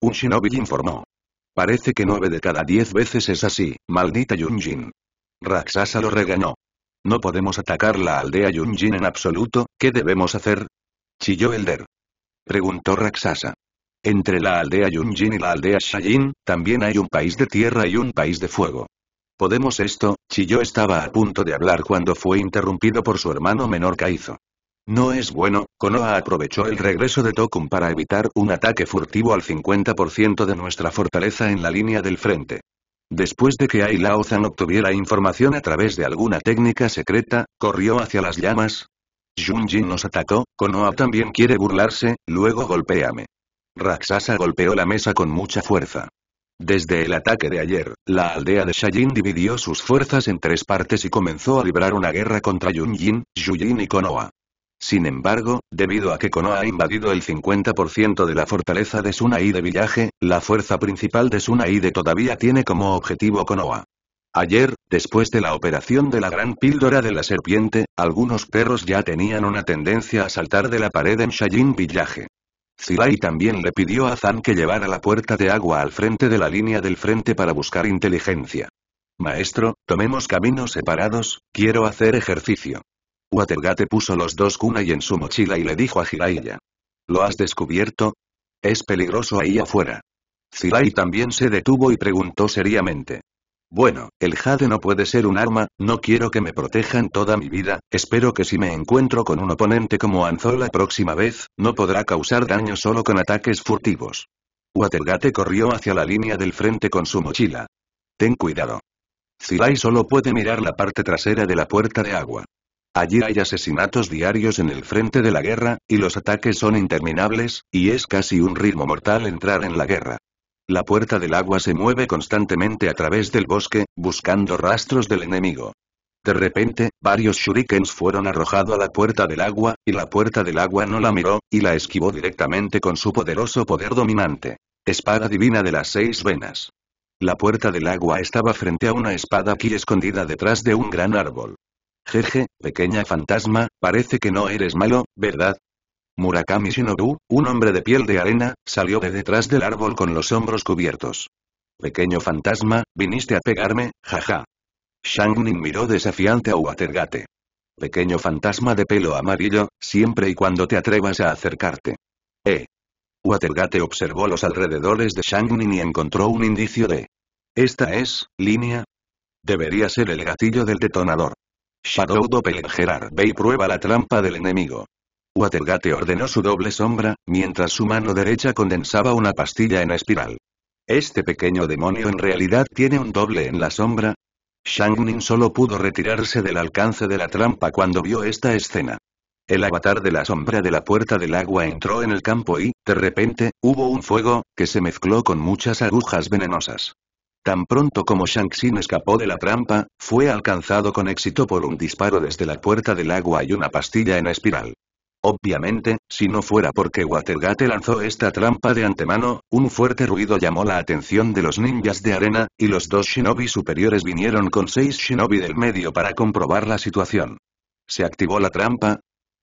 Un shinobi informó. Parece que nueve de cada diez veces es así, maldita Yunjin. Raksasa lo regañó. No podemos atacar la aldea Yunjin en absoluto, ¿qué debemos hacer? Chilló Elder preguntó Raksasa. Entre la aldea Yunjin y la aldea Shayin, también hay un país de tierra y un país de fuego. Podemos esto, Chiyo estaba a punto de hablar cuando fue interrumpido por su hermano menor Kaizo. No es bueno, Konoha aprovechó el regreso de Tokum para evitar un ataque furtivo al 50% de nuestra fortaleza en la línea del frente. Después de que Zan obtuviera información a través de alguna técnica secreta, corrió hacia las llamas, yunjin nos atacó, Konoha también quiere burlarse, luego golpéame. Raksasa golpeó la mesa con mucha fuerza. Desde el ataque de ayer, la aldea de Shajin dividió sus fuerzas en tres partes y comenzó a librar una guerra contra Yunjin, Yujin y Konoha. Sin embargo, debido a que Konoha ha invadido el 50% de la fortaleza de Sunaide de Villaje, la fuerza principal de Sunaide todavía tiene como objetivo Konoha. Ayer, después de la operación de la gran píldora de la serpiente, algunos perros ya tenían una tendencia a saltar de la pared en Shayin Villaje. Zirai también le pidió a Zan que llevara la puerta de agua al frente de la línea del frente para buscar inteligencia. Maestro, tomemos caminos separados, quiero hacer ejercicio. Watergate puso los dos kunai en su mochila y le dijo a Jiraiya. ¿Lo has descubierto? Es peligroso ahí afuera. Zirai también se detuvo y preguntó seriamente. Bueno, el jade no puede ser un arma, no quiero que me protejan toda mi vida, espero que si me encuentro con un oponente como Anzol la próxima vez, no podrá causar daño solo con ataques furtivos. Watergate corrió hacia la línea del frente con su mochila. Ten cuidado. Zirai solo puede mirar la parte trasera de la puerta de agua. Allí hay asesinatos diarios en el frente de la guerra, y los ataques son interminables, y es casi un ritmo mortal entrar en la guerra. La puerta del agua se mueve constantemente a través del bosque, buscando rastros del enemigo. De repente, varios shurikens fueron arrojados a la puerta del agua, y la puerta del agua no la miró, y la esquivó directamente con su poderoso poder dominante. Espada divina de las seis venas. La puerta del agua estaba frente a una espada aquí escondida detrás de un gran árbol. Jeje, pequeña fantasma, parece que no eres malo, ¿verdad? Murakami Shinobu, un hombre de piel de arena, salió de detrás del árbol con los hombros cubiertos. Pequeño fantasma, viniste a pegarme, jaja. Shang nin miró desafiante a Watergate. Pequeño fantasma de pelo amarillo, siempre y cuando te atrevas a acercarte. Eh. Watergate observó los alrededores de Shang y encontró un indicio de. Esta es, línea. Debería ser el gatillo del detonador. Shadow Gerard y prueba la trampa del enemigo. Watergate ordenó su doble sombra, mientras su mano derecha condensaba una pastilla en espiral. ¿Este pequeño demonio en realidad tiene un doble en la sombra? Shang Nin solo pudo retirarse del alcance de la trampa cuando vio esta escena. El avatar de la sombra de la puerta del agua entró en el campo y, de repente, hubo un fuego, que se mezcló con muchas agujas venenosas. Tan pronto como Shang Xin escapó de la trampa, fue alcanzado con éxito por un disparo desde la puerta del agua y una pastilla en espiral. Obviamente, si no fuera porque Watergate lanzó esta trampa de antemano, un fuerte ruido llamó la atención de los ninjas de arena, y los dos shinobi superiores vinieron con seis shinobi del medio para comprobar la situación. ¿Se activó la trampa?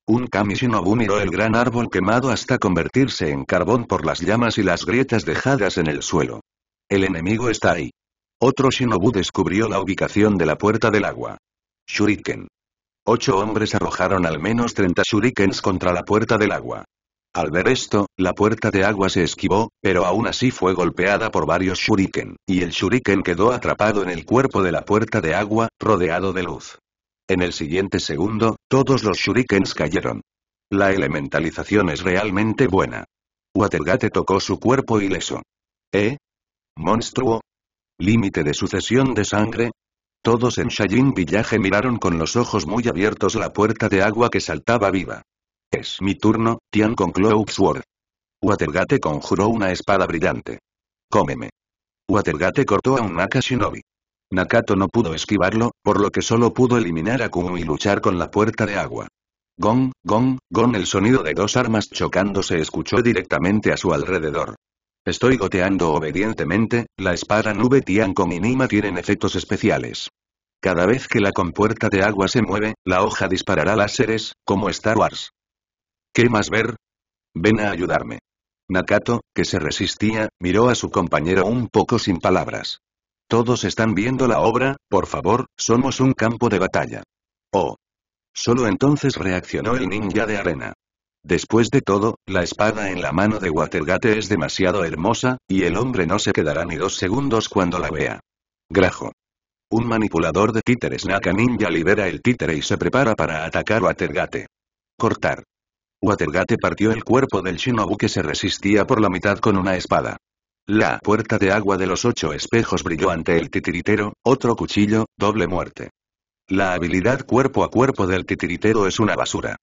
Un Kami Shinobu miró el gran árbol quemado hasta convertirse en carbón por las llamas y las grietas dejadas en el suelo. El enemigo está ahí. Otro Shinobu descubrió la ubicación de la puerta del agua. Shuriken. Ocho hombres arrojaron al menos 30 shurikens contra la puerta del agua. Al ver esto, la puerta de agua se esquivó, pero aún así fue golpeada por varios shuriken, y el shuriken quedó atrapado en el cuerpo de la puerta de agua, rodeado de luz. En el siguiente segundo, todos los shurikens cayeron. La elementalización es realmente buena. Watergate tocó su cuerpo ileso. ¿Eh? ¿Monstruo? ¿Límite de sucesión de sangre? Todos en Shayin Village miraron con los ojos muy abiertos la puerta de agua que saltaba viva. Es mi turno, Tian concluyó Sword. Watergate conjuró una espada brillante. Cómeme. Watergate cortó a un Naka Shinobi. Nakato no pudo esquivarlo, por lo que solo pudo eliminar a Kumu y luchar con la puerta de agua. Gong, gong, gong el sonido de dos armas chocando se escuchó directamente a su alrededor. Estoy goteando obedientemente, la espada nube y Minima tienen efectos especiales. Cada vez que la compuerta de agua se mueve, la hoja disparará láseres, como Star Wars. ¿Qué más ver? Ven a ayudarme. Nakato, que se resistía, miró a su compañero un poco sin palabras. Todos están viendo la obra, por favor, somos un campo de batalla. Oh. Solo entonces reaccionó el ninja de arena. Después de todo, la espada en la mano de Watergate es demasiado hermosa, y el hombre no se quedará ni dos segundos cuando la vea. Grajo. Un manipulador de títeres Naka Ninja libera el títere y se prepara para atacar Watergate. Cortar. Watergate partió el cuerpo del Shinobu que se resistía por la mitad con una espada. La puerta de agua de los ocho espejos brilló ante el titiritero, otro cuchillo, doble muerte. La habilidad cuerpo a cuerpo del titiritero es una basura.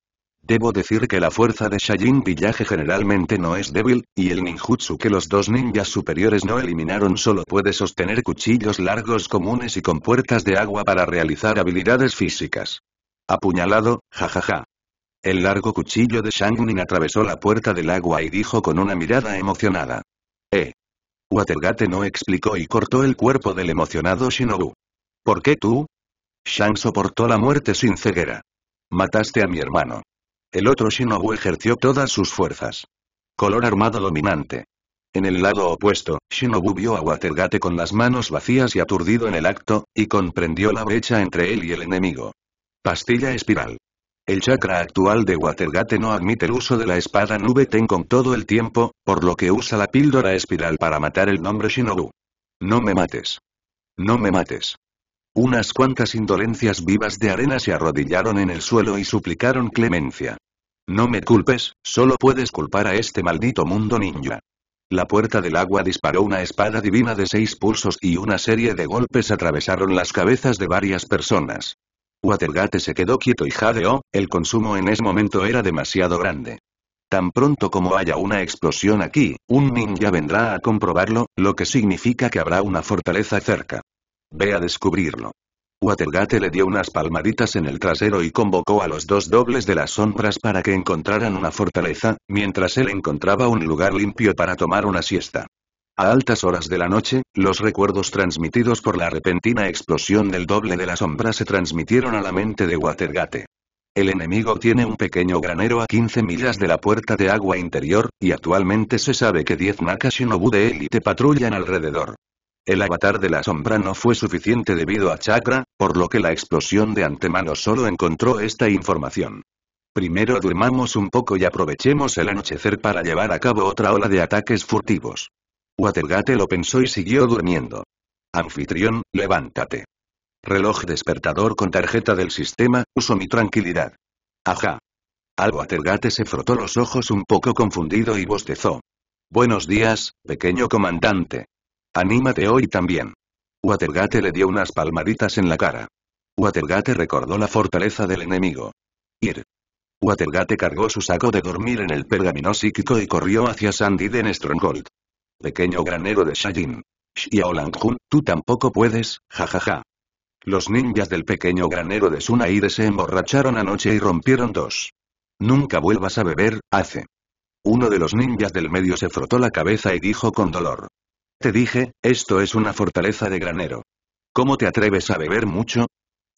Debo decir que la fuerza de Shayin Pillaje generalmente no es débil, y el ninjutsu que los dos ninjas superiores no eliminaron solo puede sostener cuchillos largos comunes y con puertas de agua para realizar habilidades físicas. Apuñalado, jajaja. El largo cuchillo de Shang-Nin atravesó la puerta del agua y dijo con una mirada emocionada. Eh. Watergate no explicó y cortó el cuerpo del emocionado Shinobu. ¿Por qué tú? Shang soportó la muerte sin ceguera. Mataste a mi hermano. El otro Shinobu ejerció todas sus fuerzas. Color armado dominante. En el lado opuesto, Shinobu vio a Watergate con las manos vacías y aturdido en el acto, y comprendió la brecha entre él y el enemigo. Pastilla espiral. El chakra actual de Watergate no admite el uso de la espada nube con todo el tiempo, por lo que usa la píldora espiral para matar el nombre Shinobu. No me mates. No me mates. Unas cuantas indolencias vivas de arena se arrodillaron en el suelo y suplicaron clemencia. No me culpes, solo puedes culpar a este maldito mundo ninja. La puerta del agua disparó una espada divina de seis pulsos y una serie de golpes atravesaron las cabezas de varias personas. Watergate se quedó quieto y jadeó, el consumo en ese momento era demasiado grande. Tan pronto como haya una explosión aquí, un ninja vendrá a comprobarlo, lo que significa que habrá una fortaleza cerca. Ve a descubrirlo. Watergate le dio unas palmaditas en el trasero y convocó a los dos dobles de las sombras para que encontraran una fortaleza, mientras él encontraba un lugar limpio para tomar una siesta. A altas horas de la noche, los recuerdos transmitidos por la repentina explosión del doble de la sombra se transmitieron a la mente de Watergate. El enemigo tiene un pequeño granero a 15 millas de la puerta de agua interior, y actualmente se sabe que 10 Nakashinobu de élite patrullan alrededor. El avatar de la sombra no fue suficiente debido a Chakra, por lo que la explosión de antemano solo encontró esta información. Primero duermamos un poco y aprovechemos el anochecer para llevar a cabo otra ola de ataques furtivos. Watergate lo pensó y siguió durmiendo. Anfitrión, levántate. Reloj despertador con tarjeta del sistema, uso mi tranquilidad. Ajá. Al Watergate se frotó los ojos un poco confundido y bostezó. Buenos días, pequeño comandante. Anímate hoy también. Watergate le dio unas palmaditas en la cara. Watergate recordó la fortaleza del enemigo. Ir. Watergate cargó su saco de dormir en el pergamino psíquico y corrió hacia Sandy de Stronghold. Pequeño granero de Shajin. Xiaolangjun, tú tampoco puedes, jajaja. Los ninjas del pequeño granero de Sunair se emborracharon anoche y rompieron dos. Nunca vuelvas a beber, hace. Uno de los ninjas del medio se frotó la cabeza y dijo con dolor. Te dije, esto es una fortaleza de granero. ¿Cómo te atreves a beber mucho?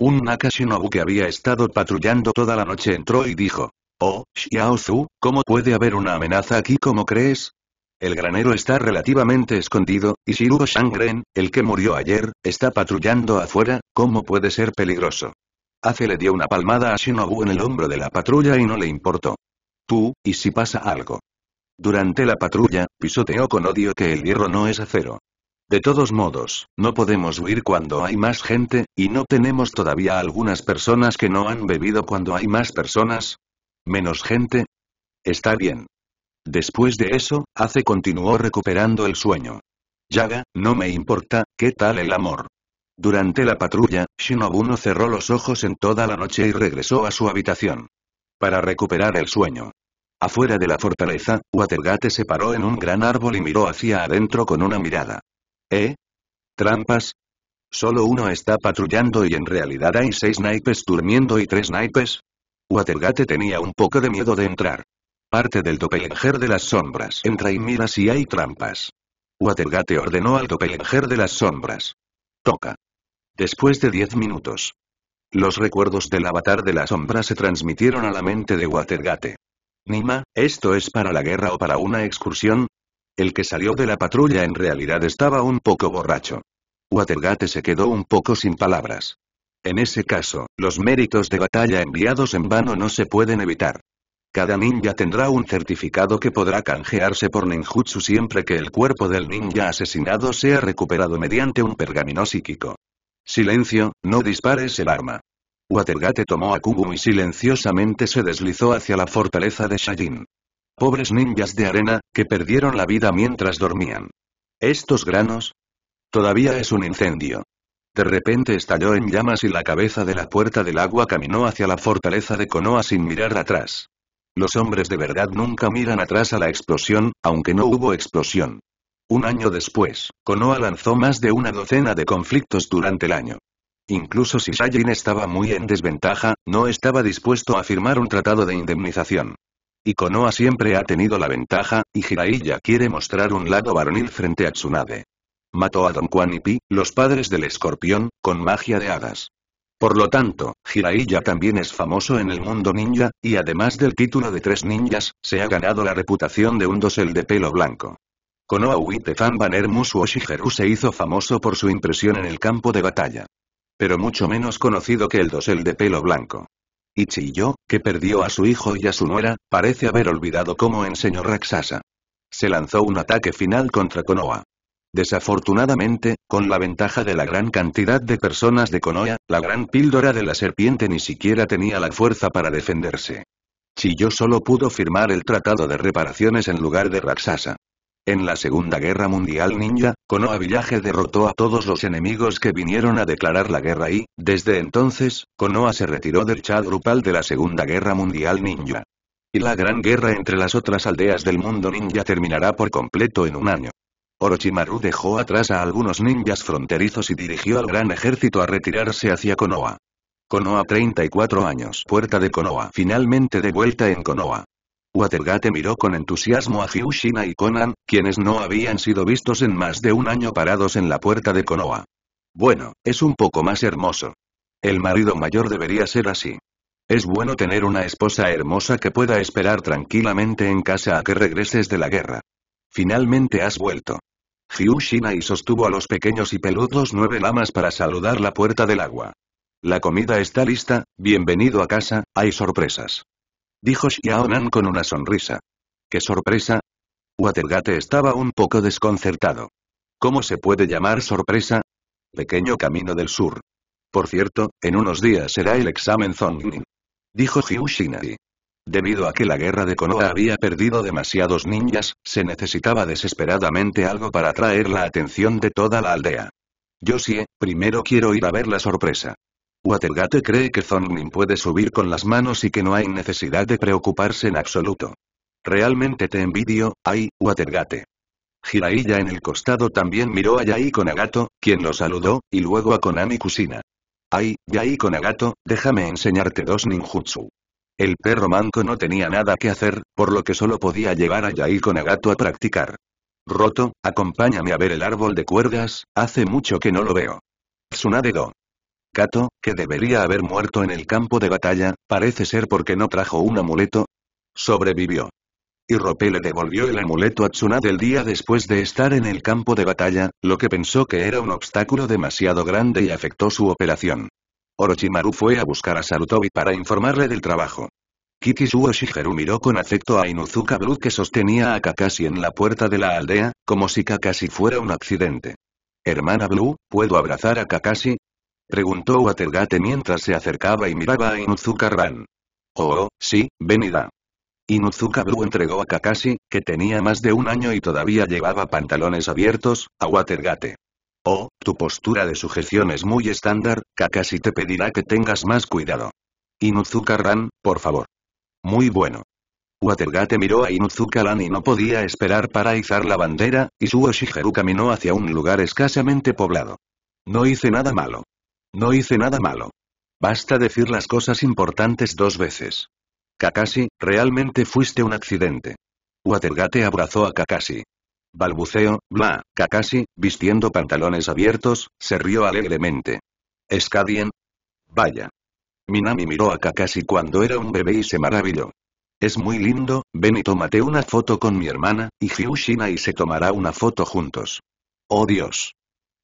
Un Shinobu que había estado patrullando toda la noche entró y dijo. Oh, Xiaozu, ¿cómo puede haber una amenaza aquí como crees? El granero está relativamente escondido, y Shiruo Shangren, el que murió ayer, está patrullando afuera, ¿cómo puede ser peligroso? Hace le dio una palmada a Shinobu en el hombro de la patrulla y no le importó. Tú, ¿y si pasa algo? Durante la patrulla, pisoteó con odio que el hierro no es acero. De todos modos, no podemos huir cuando hay más gente, y no tenemos todavía algunas personas que no han bebido cuando hay más personas. Menos gente. Está bien. Después de eso, Ace continuó recuperando el sueño. Yaga, no me importa, ¿qué tal el amor? Durante la patrulla, Shinobuno cerró los ojos en toda la noche y regresó a su habitación. Para recuperar el sueño. Afuera de la fortaleza, Watergate se paró en un gran árbol y miró hacia adentro con una mirada. ¿Eh? ¿Trampas? Solo uno está patrullando y en realidad hay seis naipes durmiendo y tres naipes. Watergate tenía un poco de miedo de entrar. Parte del doppelganger de las sombras. Entra y mira si hay trampas. Watergate ordenó al doppelganger de las sombras. Toca. Después de diez minutos. Los recuerdos del avatar de la sombra se transmitieron a la mente de Watergate. Nima, ¿esto es para la guerra o para una excursión? El que salió de la patrulla en realidad estaba un poco borracho. Watergate se quedó un poco sin palabras. En ese caso, los méritos de batalla enviados en vano no se pueden evitar. Cada ninja tendrá un certificado que podrá canjearse por ninjutsu siempre que el cuerpo del ninja asesinado sea recuperado mediante un pergamino psíquico. Silencio, no dispares el arma. Watergate tomó a Kubu y silenciosamente se deslizó hacia la fortaleza de Shajin. Pobres ninjas de arena, que perdieron la vida mientras dormían. ¿Estos granos? Todavía es un incendio. De repente estalló en llamas y la cabeza de la puerta del agua caminó hacia la fortaleza de Konoha sin mirar atrás. Los hombres de verdad nunca miran atrás a la explosión, aunque no hubo explosión. Un año después, Konoha lanzó más de una docena de conflictos durante el año. Incluso si Shailin estaba muy en desventaja, no estaba dispuesto a firmar un tratado de indemnización. Y Konoha siempre ha tenido la ventaja, y Jiraiya quiere mostrar un lado varonil frente a Tsunade. Mató a Don Quan y Pi, los padres del escorpión, con magia de hadas. Por lo tanto, Jiraiya también es famoso en el mundo ninja, y además del título de tres ninjas, se ha ganado la reputación de un dosel de pelo blanco. Konoha Uitefan Banner Musuo Shigeru se hizo famoso por su impresión en el campo de batalla. Pero mucho menos conocido que el dosel de pelo blanco. Y Chiyo, que perdió a su hijo y a su nuera, parece haber olvidado cómo enseñó Raksasa. Se lanzó un ataque final contra Konoha. Desafortunadamente, con la ventaja de la gran cantidad de personas de Konoha, la gran píldora de la serpiente ni siquiera tenía la fuerza para defenderse. Chiyo solo pudo firmar el tratado de reparaciones en lugar de Raksasa. En la Segunda Guerra Mundial Ninja, Konoha Villaje derrotó a todos los enemigos que vinieron a declarar la guerra y, desde entonces, Konoha se retiró del Chadrupal grupal de la Segunda Guerra Mundial Ninja. Y la gran guerra entre las otras aldeas del mundo ninja terminará por completo en un año. Orochimaru dejó atrás a algunos ninjas fronterizos y dirigió al gran ejército a retirarse hacia Konoha. Konoha 34 años Puerta de Konoha Finalmente de vuelta en Konoha, Watergate miró con entusiasmo a Hyushina y Conan, quienes no habían sido vistos en más de un año parados en la puerta de Konoha. Bueno, es un poco más hermoso. El marido mayor debería ser así. Es bueno tener una esposa hermosa que pueda esperar tranquilamente en casa a que regreses de la guerra. Finalmente has vuelto. Hyushina y sostuvo a los pequeños y peludos nueve lamas para saludar la puerta del agua. La comida está lista, bienvenido a casa, hay sorpresas dijo Xiaonan con una sonrisa. ¡Qué sorpresa! Watergate estaba un poco desconcertado. ¿Cómo se puede llamar sorpresa? Pequeño camino del sur. Por cierto, en unos días será el examen Zongning. Dijo Hiu Debido a que la guerra de Konoha había perdido demasiados ninjas, se necesitaba desesperadamente algo para atraer la atención de toda la aldea. Yo sí, primero quiero ir a ver la sorpresa. Watergate cree que Zonin puede subir con las manos y que no hay necesidad de preocuparse en absoluto. Realmente te envidio, ay, Watergate. Jiraiya en el costado también miró a Yai Nagato, quien lo saludó, y luego a Konami Kusina. Ay, Yai Nagato, déjame enseñarte dos ninjutsu. El perro manco no tenía nada que hacer, por lo que solo podía llevar a Yai Nagato a practicar. Roto, acompáñame a ver el árbol de cuerdas, hace mucho que no lo veo. tsunade Kato, que debería haber muerto en el campo de batalla, parece ser porque no trajo un amuleto. Sobrevivió. Y Rope le devolvió el amuleto a Tsunade el día después de estar en el campo de batalla, lo que pensó que era un obstáculo demasiado grande y afectó su operación. Orochimaru fue a buscar a Sarutobi para informarle del trabajo. Kikishuo Shigeru miró con afecto a Inuzuka Blue que sostenía a Kakashi en la puerta de la aldea, como si Kakashi fuera un accidente. Hermana Blue, ¿puedo abrazar a Kakashi? Preguntó Watergate mientras se acercaba y miraba a Inuzuka Ran. Oh, sí, venida. Inuzuka Blue entregó a Kakashi, que tenía más de un año y todavía llevaba pantalones abiertos, a Watergate. Oh, tu postura de sujeción es muy estándar, Kakashi te pedirá que tengas más cuidado. Inuzuka Ran, por favor. Muy bueno. Watergate miró a Inuzuka Ran y no podía esperar para izar la bandera, y su Shigeru caminó hacia un lugar escasamente poblado. No hice nada malo. No hice nada malo. Basta decir las cosas importantes dos veces. Kakashi, realmente fuiste un accidente. Watergate abrazó a Kakashi. Balbuceo, bla, Kakashi, vistiendo pantalones abiertos, se rió alegremente. ¿Scadien? Vaya. Minami miró a Kakashi cuando era un bebé y se maravilló. Es muy lindo, ven y tómate una foto con mi hermana, y Hyushina y se tomará una foto juntos. Oh Dios.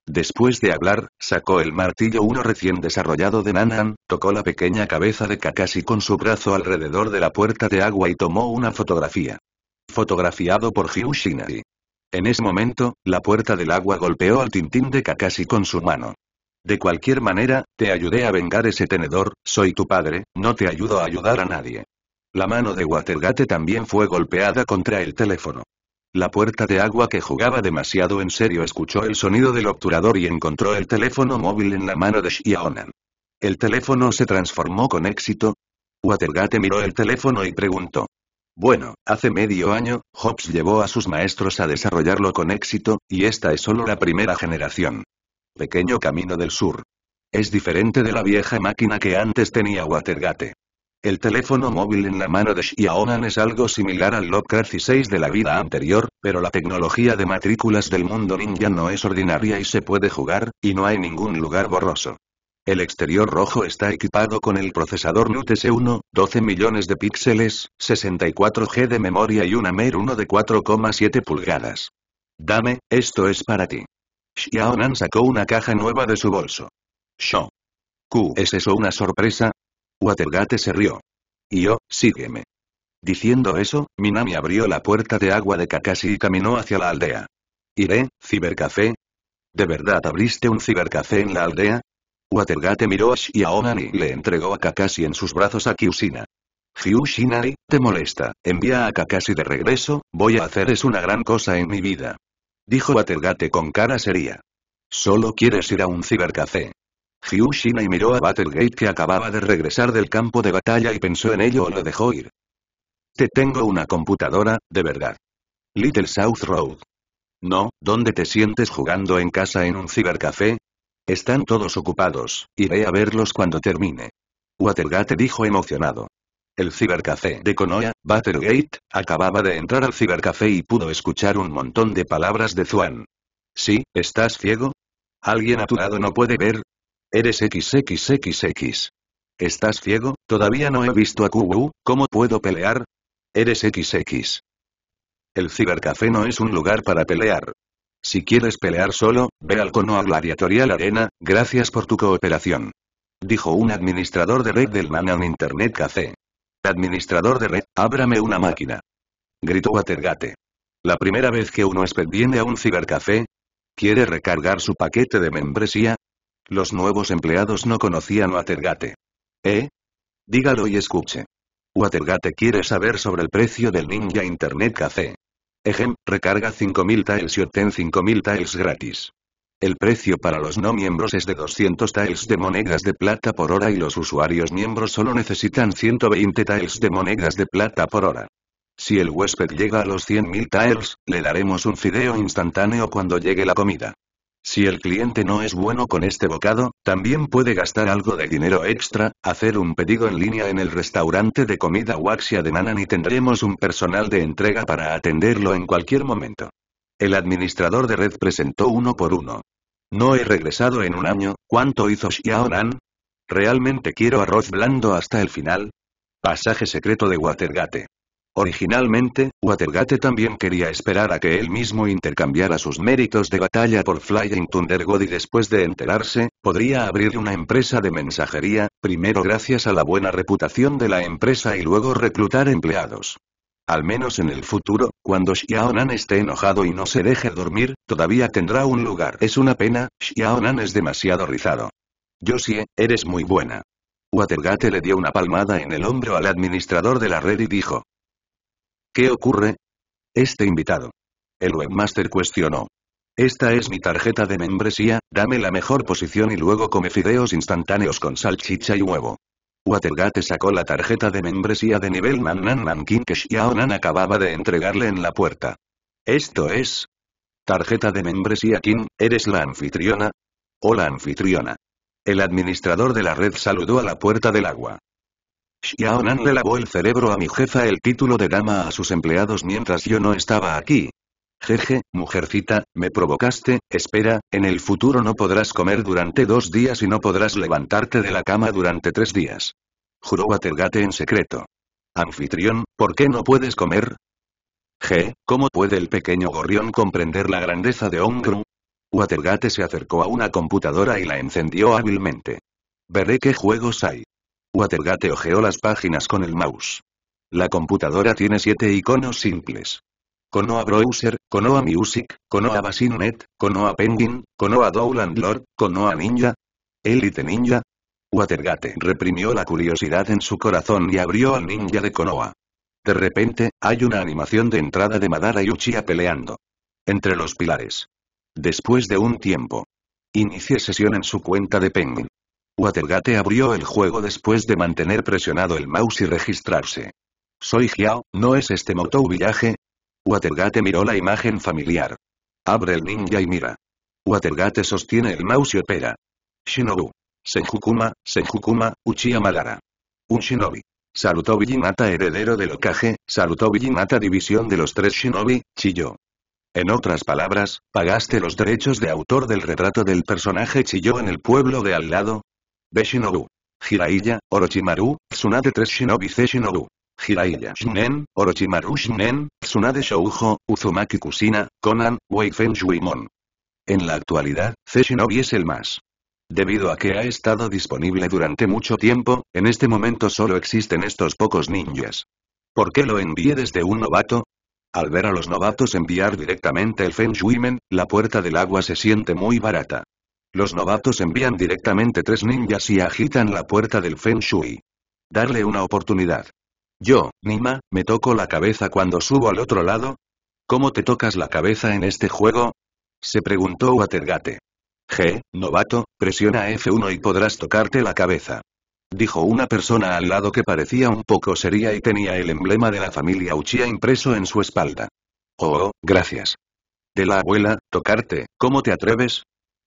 Después de hablar, sacó el martillo uno recién desarrollado de Nanan, tocó la pequeña cabeza de Kakashi con su brazo alrededor de la puerta de agua y tomó una fotografía. Fotografiado por Hyushinari. En ese momento, la puerta del agua golpeó al tintín de Kakashi con su mano. De cualquier manera, te ayudé a vengar ese tenedor, soy tu padre, no te ayudo a ayudar a nadie. La mano de Watergate también fue golpeada contra el teléfono. La puerta de agua que jugaba demasiado en serio escuchó el sonido del obturador y encontró el teléfono móvil en la mano de Xiaonan. El teléfono se transformó con éxito. Watergate miró el teléfono y preguntó. Bueno, hace medio año, Hobbes llevó a sus maestros a desarrollarlo con éxito, y esta es solo la primera generación. Pequeño Camino del Sur. Es diferente de la vieja máquina que antes tenía Watergate. El teléfono móvil en la mano de Xiaonan es algo similar al c 6 de la vida anterior, pero la tecnología de matrículas del mundo ninja no es ordinaria y se puede jugar, y no hay ningún lugar borroso. El exterior rojo está equipado con el procesador NUTS 1 12 millones de píxeles, 64G de memoria y una MER 1 de 4,7 pulgadas. Dame, esto es para ti. Xiaonan sacó una caja nueva de su bolso. Sho. ¿Q es eso una sorpresa? Watergate se rió. Y yo, sígueme. Diciendo eso, Minami abrió la puerta de agua de Kakashi y caminó hacia la aldea. ¿Iré, cibercafé? ¿De verdad abriste un cibercafé en la aldea? Watergate miró a Shiaonani y le entregó a Kakashi en sus brazos a Kyushina. Kyushinari, te molesta, envía a Kakashi de regreso, voy a hacer es una gran cosa en mi vida. Dijo Watergate con cara seria. Solo quieres ir a un cibercafé. Hyushina y miró a Battlegate que acababa de regresar del campo de batalla y pensó en ello o lo dejó ir. Te tengo una computadora, de verdad. Little South Road. No, ¿dónde te sientes jugando en casa en un cibercafé? Están todos ocupados, iré a verlos cuando termine. Watergate dijo emocionado. El cibercafé de Konoya, Battlegate, acababa de entrar al cibercafé y pudo escuchar un montón de palabras de Zuan. ¿Sí, estás ciego? ¿Alguien a tu lado no puede ver? Eres XXXX. ¿Estás ciego? Todavía no he visto a QW. ¿cómo puedo pelear? Eres XX. El cibercafé no es un lugar para pelear. Si quieres pelear solo, ve al cono gladiatorial arena, gracias por tu cooperación. Dijo un administrador de red del Manan Internet Café. Administrador de red, ábrame una máquina. Gritó Watergate. La primera vez que uno viene a un cibercafé, quiere recargar su paquete de membresía, los nuevos empleados no conocían Watergate. ¿Eh? Dígalo y escuche. Watergate quiere saber sobre el precio del Ninja Internet Café. Ejem, recarga 5.000 tiles y obtén 5.000 tiles gratis. El precio para los no miembros es de 200 tiles de monedas de plata por hora y los usuarios miembros solo necesitan 120 tiles de monedas de plata por hora. Si el huésped llega a los 100.000 tiles, le daremos un fideo instantáneo cuando llegue la comida. Si el cliente no es bueno con este bocado, también puede gastar algo de dinero extra, hacer un pedido en línea en el restaurante de comida Waxia de Manan y tendremos un personal de entrega para atenderlo en cualquier momento. El administrador de red presentó uno por uno. No he regresado en un año, ¿cuánto hizo Nan? ¿Realmente quiero arroz blando hasta el final? Pasaje secreto de Watergate. Originalmente, Watergate también quería esperar a que él mismo intercambiara sus méritos de batalla por Flying Thunder God y después de enterarse, podría abrir una empresa de mensajería, primero gracias a la buena reputación de la empresa y luego reclutar empleados. Al menos en el futuro, cuando Xiaonan esté enojado y no se deje dormir, todavía tendrá un lugar. Es una pena, Xiaonan es demasiado rizado. Josie, eres muy buena. Watergate le dio una palmada en el hombro al administrador de la red y dijo, ¿Qué ocurre? Este invitado. El webmaster cuestionó. Esta es mi tarjeta de membresía, dame la mejor posición y luego come fideos instantáneos con salchicha y huevo. Watergate sacó la tarjeta de membresía de nivel Nan King que Nan acababa de entregarle en la puerta. Esto es. Tarjeta de membresía Kim, ¿eres la anfitriona? Hola anfitriona. El administrador de la red saludó a la puerta del agua. Xiaonan le lavó el cerebro a mi jefa el título de dama a sus empleados mientras yo no estaba aquí. Jeje, mujercita, me provocaste, espera, en el futuro no podrás comer durante dos días y no podrás levantarte de la cama durante tres días. Juró Watergate en secreto. Anfitrión, ¿por qué no puedes comer? Je, ¿cómo puede el pequeño gorrión comprender la grandeza de Ongru? Watergate se acercó a una computadora y la encendió hábilmente. Veré qué juegos hay. Watergate ojeó las páginas con el mouse. La computadora tiene siete iconos simples. Konoha Browser, Konoha Music, Konoha Basinnet, Konoha Penguin, Konoha Dowland Lord, Konoha Ninja. Elite Ninja. Watergate reprimió la curiosidad en su corazón y abrió al ninja de Konoha. De repente, hay una animación de entrada de Madara y Uchiha peleando. Entre los pilares. Después de un tiempo. Inicie sesión en su cuenta de Penguin. Watergate abrió el juego después de mantener presionado el mouse y registrarse. Soy Giao, ¿no es este Motou Villaje? Watergate miró la imagen familiar. Abre el ninja y mira. Watergate sostiene el mouse y opera. Shinobu. Senjukuma, Senjukuma, Uchiha Madara. Un shinobi. Salutó heredero del Okage, salutó mata división de los tres shinobi, Chiyo. En otras palabras, pagaste los derechos de autor del retrato del personaje Chiyo en el pueblo de al lado, Beshinobu. Jiraiya, Orochimaru, Tsunade 3 Shinobi C Jiraiya Shinen, Orochimaru Shinen, Tsunade Shoujo, Uzumaki Kusina, Conan, Shui-mon. En la actualidad, C es el más. Debido a que ha estado disponible durante mucho tiempo, en este momento solo existen estos pocos ninjas. ¿Por qué lo envié desde un novato? Al ver a los novatos enviar directamente el Feng Shui-men, la puerta del agua se siente muy barata. Los novatos envían directamente tres ninjas y agitan la puerta del Feng Shui. Darle una oportunidad. Yo, Nima, me toco la cabeza cuando subo al otro lado. ¿Cómo te tocas la cabeza en este juego? Se preguntó Watergate. G, novato, presiona F1 y podrás tocarte la cabeza. Dijo una persona al lado que parecía un poco seria y tenía el emblema de la familia Uchiha impreso en su espalda. oh gracias. De la abuela, tocarte, ¿cómo te atreves?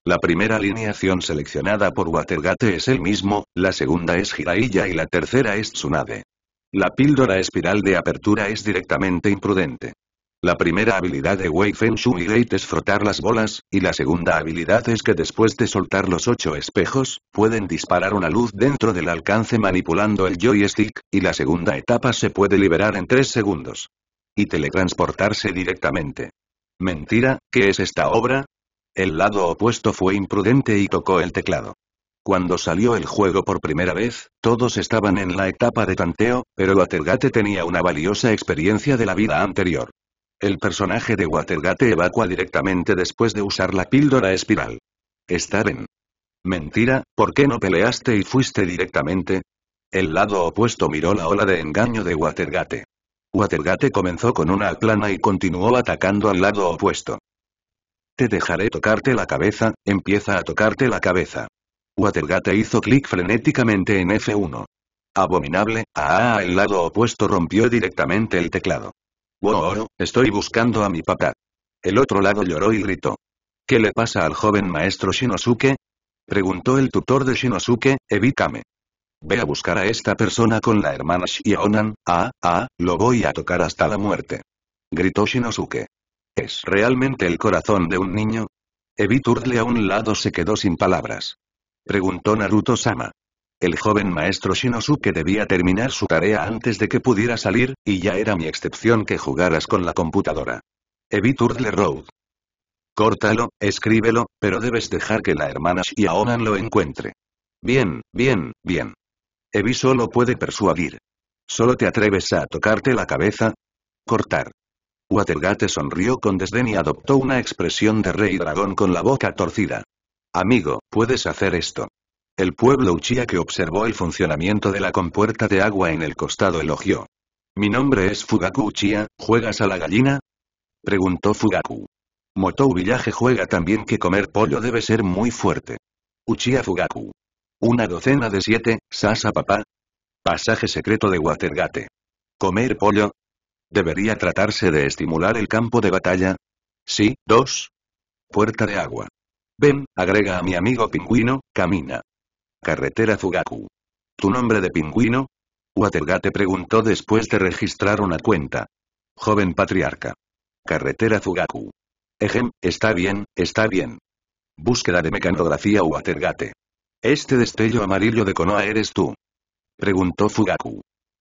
La primera alineación seleccionada por Watergate es el mismo, la segunda es Jiraiya y la tercera es Tsunade. La píldora espiral de apertura es directamente imprudente. La primera habilidad de Wei Feng es frotar las bolas, y la segunda habilidad es que después de soltar los ocho espejos, pueden disparar una luz dentro del alcance manipulando el joystick, y la segunda etapa se puede liberar en tres segundos. Y teletransportarse directamente. Mentira, ¿qué es esta obra? El lado opuesto fue imprudente y tocó el teclado. Cuando salió el juego por primera vez, todos estaban en la etapa de tanteo, pero Watergate tenía una valiosa experiencia de la vida anterior. El personaje de Watergate evacua directamente después de usar la píldora espiral. está bien Mentira, ¿por qué no peleaste y fuiste directamente? El lado opuesto miró la ola de engaño de Watergate. Watergate comenzó con una plana y continuó atacando al lado opuesto. Te dejaré tocarte la cabeza, empieza a tocarte la cabeza. Watergate hizo clic frenéticamente en F1. Abominable, ah, el lado opuesto rompió directamente el teclado. Wow, estoy buscando a mi papá. El otro lado lloró y gritó. ¿Qué le pasa al joven maestro Shinosuke? Preguntó el tutor de Shinosuke, evítame. Ve a buscar a esta persona con la hermana Shionan, ah, ah, lo voy a tocar hasta la muerte. Gritó Shinosuke. ¿Es realmente el corazón de un niño? Ebi Turtle a un lado se quedó sin palabras. Preguntó Naruto-sama. El joven maestro Shinosuke debía terminar su tarea antes de que pudiera salir, y ya era mi excepción que jugaras con la computadora. Ebi Turtle Road. Córtalo, escríbelo, pero debes dejar que la hermana Shiaonan lo encuentre. Bien, bien, bien. Evi solo puede persuadir. ¿Solo te atreves a tocarte la cabeza? Cortar. Watergate sonrió con desdén y adoptó una expresión de rey dragón con la boca torcida. Amigo, puedes hacer esto. El pueblo Uchiha que observó el funcionamiento de la compuerta de agua en el costado elogió. Mi nombre es Fugaku Uchiha, ¿juegas a la gallina? Preguntó Fugaku. Motou Villaje juega también que comer pollo debe ser muy fuerte. Uchiha Fugaku. Una docena de siete, Sasa papá. Pasaje secreto de Watergate. Comer pollo, ¿Debería tratarse de estimular el campo de batalla? Sí, dos. Puerta de agua. Ven, agrega a mi amigo pingüino, camina. Carretera Fugaku. ¿Tu nombre de pingüino? Watergate preguntó después de registrar una cuenta. Joven patriarca. Carretera Fugaku. Ejem, está bien, está bien. Búsqueda de mecanografía Watergate. Este destello amarillo de Konoa eres tú. Preguntó Fugaku.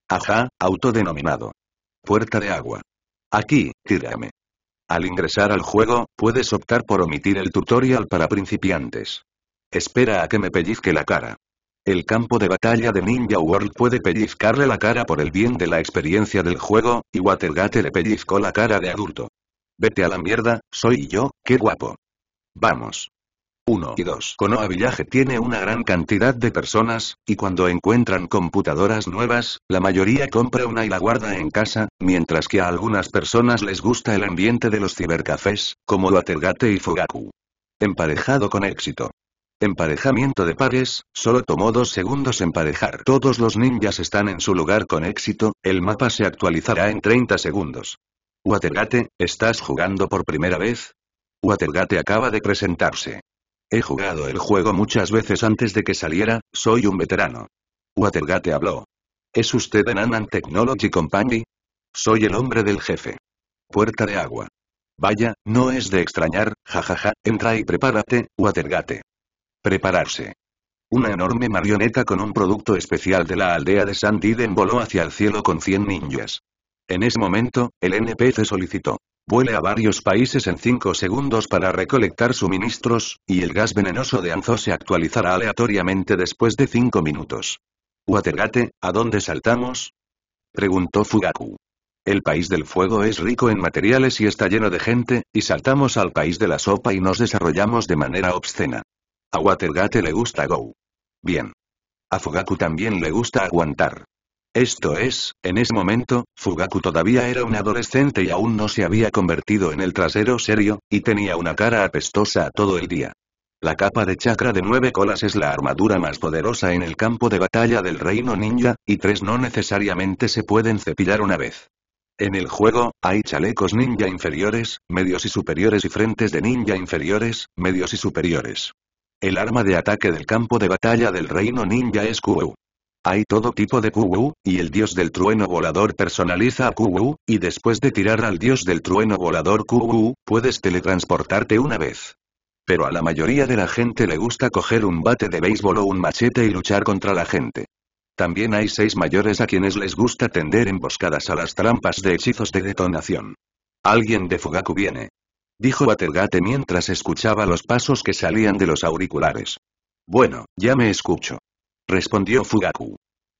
Ajá, autodenominado. Puerta de agua. Aquí, tírame. Al ingresar al juego, puedes optar por omitir el tutorial para principiantes. Espera a que me pellizque la cara. El campo de batalla de Ninja World puede pellizcarle la cara por el bien de la experiencia del juego, y Watergate le pellizcó la cara de adulto. Vete a la mierda, soy yo, qué guapo. Vamos. 1 y 2. Konoha Village tiene una gran cantidad de personas, y cuando encuentran computadoras nuevas, la mayoría compra una y la guarda en casa, mientras que a algunas personas les gusta el ambiente de los cibercafés, como Watergate y Fugaku. Emparejado con éxito. Emparejamiento de pares, solo tomó dos segundos emparejar. Todos los ninjas están en su lugar con éxito, el mapa se actualizará en 30 segundos. Watergate, ¿estás jugando por primera vez? Watergate acaba de presentarse. He jugado el juego muchas veces antes de que saliera, soy un veterano. Watergate habló. ¿Es usted en Anan Technology Company? Soy el hombre del jefe. Puerta de agua. Vaya, no es de extrañar, jajaja, entra y prepárate, Watergate. Prepararse. Una enorme marioneta con un producto especial de la aldea de Sandiden voló hacia el cielo con 100 ninjas. En ese momento, el NPC solicitó. Vuele a varios países en 5 segundos para recolectar suministros, y el gas venenoso de Anzo se actualizará aleatoriamente después de 5 minutos. Watergate, ¿a dónde saltamos? Preguntó Fugaku. El país del fuego es rico en materiales y está lleno de gente, y saltamos al país de la sopa y nos desarrollamos de manera obscena. A Watergate le gusta Go. Bien. A Fugaku también le gusta aguantar. Esto es, en ese momento, Fugaku todavía era un adolescente y aún no se había convertido en el trasero serio, y tenía una cara apestosa todo el día. La capa de chakra de nueve colas es la armadura más poderosa en el campo de batalla del reino ninja, y tres no necesariamente se pueden cepillar una vez. En el juego, hay chalecos ninja inferiores, medios y superiores y frentes de ninja inferiores, medios y superiores. El arma de ataque del campo de batalla del reino ninja es Q. Hay todo tipo de Kuwu, y el dios del trueno volador personaliza a Kuwu, y después de tirar al dios del trueno volador Kuwu, puedes teletransportarte una vez. Pero a la mayoría de la gente le gusta coger un bate de béisbol o un machete y luchar contra la gente. También hay seis mayores a quienes les gusta tender emboscadas a las trampas de hechizos de detonación. Alguien de Fugaku viene. Dijo Batergate mientras escuchaba los pasos que salían de los auriculares. Bueno, ya me escucho respondió Fugaku.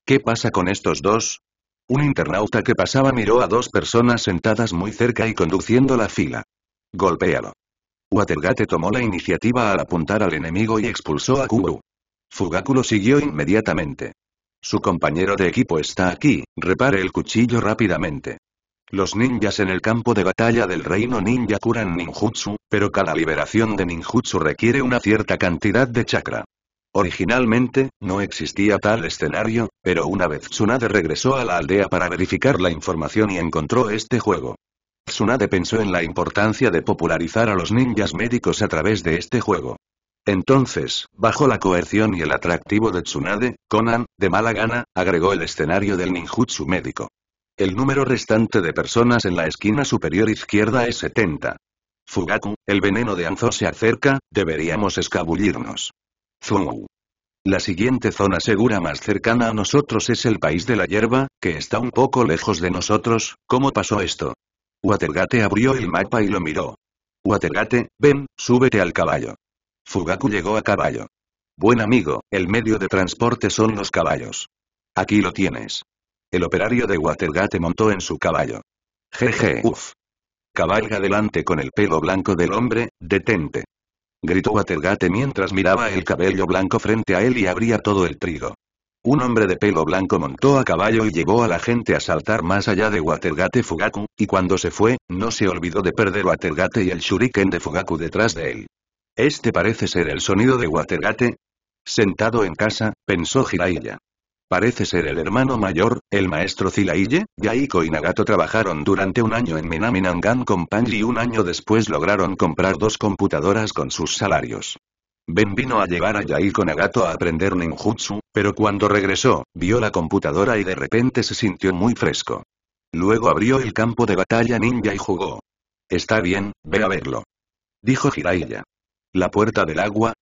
¿Qué pasa con estos dos? Un internauta que pasaba miró a dos personas sentadas muy cerca y conduciendo la fila. Golpéalo. Watergate tomó la iniciativa al apuntar al enemigo y expulsó a Kuru. Fugaku lo siguió inmediatamente. Su compañero de equipo está aquí, repare el cuchillo rápidamente. Los ninjas en el campo de batalla del reino ninja curan ninjutsu, pero cada liberación de ninjutsu requiere una cierta cantidad de chakra. Originalmente, no existía tal escenario, pero una vez Tsunade regresó a la aldea para verificar la información y encontró este juego. Tsunade pensó en la importancia de popularizar a los ninjas médicos a través de este juego. Entonces, bajo la coerción y el atractivo de Tsunade, Conan, de mala gana, agregó el escenario del ninjutsu médico. El número restante de personas en la esquina superior izquierda es 70. Fugaku, el veneno de Anzo se acerca, deberíamos escabullirnos. La siguiente zona segura más cercana a nosotros es el país de la hierba, que está un poco lejos de nosotros, ¿cómo pasó esto? Watergate abrió el mapa y lo miró. Watergate, ven, súbete al caballo. Fugaku llegó a caballo. Buen amigo, el medio de transporte son los caballos. Aquí lo tienes. El operario de Watergate montó en su caballo. Jeje, uff. Cabalga delante con el pelo blanco del hombre, detente gritó Watergate mientras miraba el cabello blanco frente a él y abría todo el trigo. Un hombre de pelo blanco montó a caballo y llevó a la gente a saltar más allá de Watergate Fugaku, y cuando se fue, no se olvidó de perder Watergate y el shuriken de Fugaku detrás de él. Este parece ser el sonido de Watergate. Sentado en casa, pensó Hiraiya. Parece ser el hermano mayor, el maestro Zilaille, Yaiko y Nagato trabajaron durante un año en Minami Nangan Company y un año después lograron comprar dos computadoras con sus salarios. Ben vino a llevar a Yaiko Nagato a aprender ninjutsu, pero cuando regresó, vio la computadora y de repente se sintió muy fresco. Luego abrió el campo de batalla ninja y jugó. Está bien, ve a verlo. Dijo Jiraiya. ¿La puerta del agua?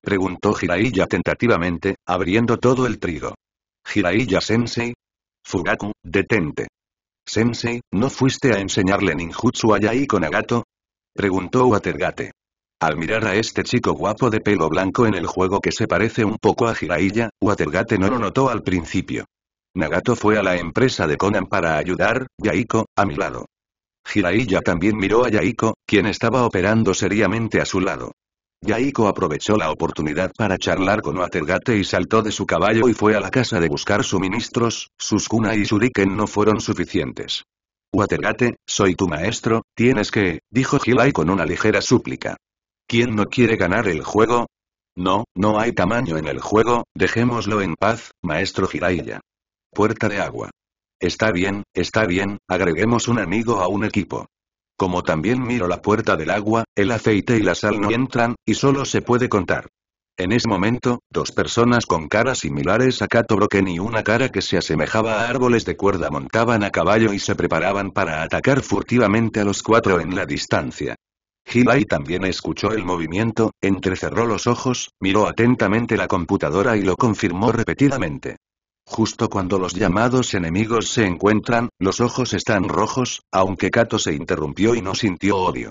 Preguntó Jiraiya tentativamente, abriendo todo el trigo. Jiraiya-sensei? Fugaku, detente. Sensei, ¿no fuiste a enseñarle ninjutsu a Yaiko Nagato? Preguntó Watergate. Al mirar a este chico guapo de pelo blanco en el juego que se parece un poco a Jiraiya, Watergate no lo notó al principio. Nagato fue a la empresa de Conan para ayudar, Yaiko, a mi lado. Jiraiya también miró a Yaiko, quien estaba operando seriamente a su lado. Yaiko aprovechó la oportunidad para charlar con Watergate y saltó de su caballo y fue a la casa de buscar suministros, sus kuna y shuriken no fueron suficientes. Watergate, soy tu maestro, tienes que, dijo Hilai con una ligera súplica. ¿Quién no quiere ganar el juego? No, no hay tamaño en el juego, dejémoslo en paz, maestro Hiraiya. Puerta de agua. Está bien, está bien, agreguemos un amigo a un equipo. Como también miro la puerta del agua, el aceite y la sal no entran, y solo se puede contar. En ese momento, dos personas con caras similares a Kato y una cara que se asemejaba a árboles de cuerda montaban a caballo y se preparaban para atacar furtivamente a los cuatro en la distancia. Hilai también escuchó el movimiento, entrecerró los ojos, miró atentamente la computadora y lo confirmó repetidamente. Justo cuando los llamados enemigos se encuentran, los ojos están rojos, aunque Kato se interrumpió y no sintió odio.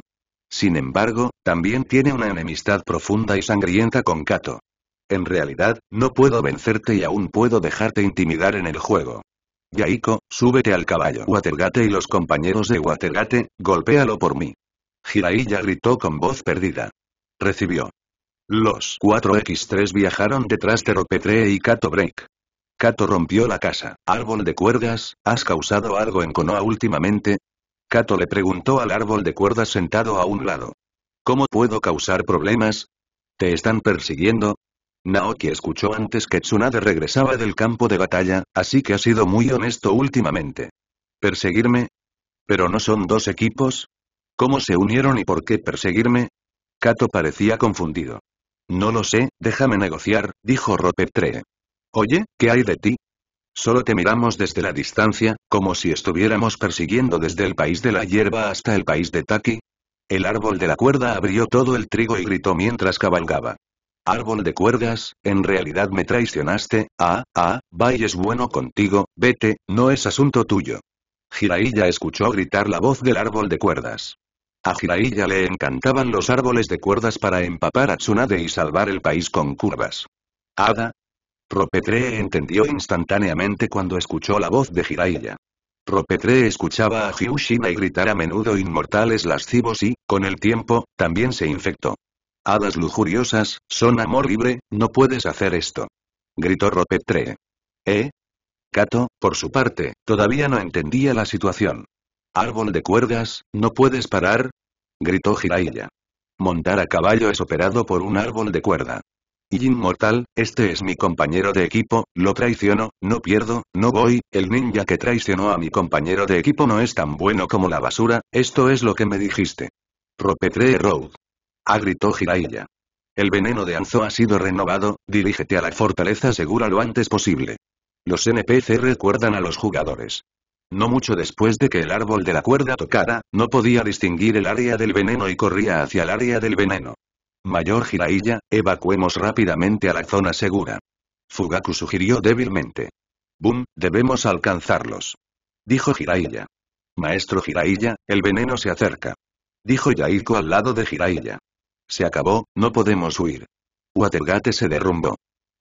Sin embargo, también tiene una enemistad profunda y sangrienta con Kato. En realidad, no puedo vencerte y aún puedo dejarte intimidar en el juego. Yaiko, súbete al caballo Watergate y los compañeros de Watergate, golpéalo por mí. Jiraiya gritó con voz perdida. Recibió. Los 4X3 viajaron detrás de Ropetre y Kato Break. Kato rompió la casa. Árbol de cuerdas, ¿has causado algo en Konoha últimamente? Kato le preguntó al árbol de cuerdas sentado a un lado. ¿Cómo puedo causar problemas? ¿Te están persiguiendo? Naoki escuchó antes que Tsunade regresaba del campo de batalla, así que ha sido muy honesto últimamente. ¿Perseguirme? ¿Pero no son dos equipos? ¿Cómo se unieron y por qué perseguirme? Kato parecía confundido. No lo sé, déjame negociar, dijo Ropetree. Oye, ¿qué hay de ti? Solo te miramos desde la distancia, como si estuviéramos persiguiendo desde el país de la hierba hasta el país de Taki. El árbol de la cuerda abrió todo el trigo y gritó mientras cabalgaba. Árbol de cuerdas, en realidad me traicionaste, ah, ah, y es bueno contigo, vete, no es asunto tuyo. Jiraiya escuchó gritar la voz del árbol de cuerdas. A Jiraiya le encantaban los árboles de cuerdas para empapar a Tsunade y salvar el país con curvas. Ada, Ropetre entendió instantáneamente cuando escuchó la voz de Jiraiya. Ropetre escuchaba a Hyushina gritar a menudo inmortales lascivos y, con el tiempo, también se infectó. Hadas lujuriosas, son amor libre, no puedes hacer esto. Gritó Ropetre. ¿Eh? Kato, por su parte, todavía no entendía la situación. Árbol de cuerdas, ¿no puedes parar? Gritó Jiraiya. Montar a caballo es operado por un árbol de cuerda. Y inmortal, este es mi compañero de equipo, lo traiciono, no pierdo, no voy, el ninja que traicionó a mi compañero de equipo no es tan bueno como la basura, esto es lo que me dijiste. Ropetree Road. Ah, gritó Jiraiya. El veneno de Anzo ha sido renovado, dirígete a la fortaleza segura lo antes posible. Los NPC recuerdan a los jugadores. No mucho después de que el árbol de la cuerda tocara, no podía distinguir el área del veneno y corría hacia el área del veneno. Mayor Jiraiya, evacuemos rápidamente a la zona segura. Fugaku sugirió débilmente. Boom, debemos alcanzarlos. Dijo Jiraiya. Maestro Jiraiya, el veneno se acerca. Dijo Yaiko al lado de Jiraiya. Se acabó, no podemos huir. Watergate se derrumbó.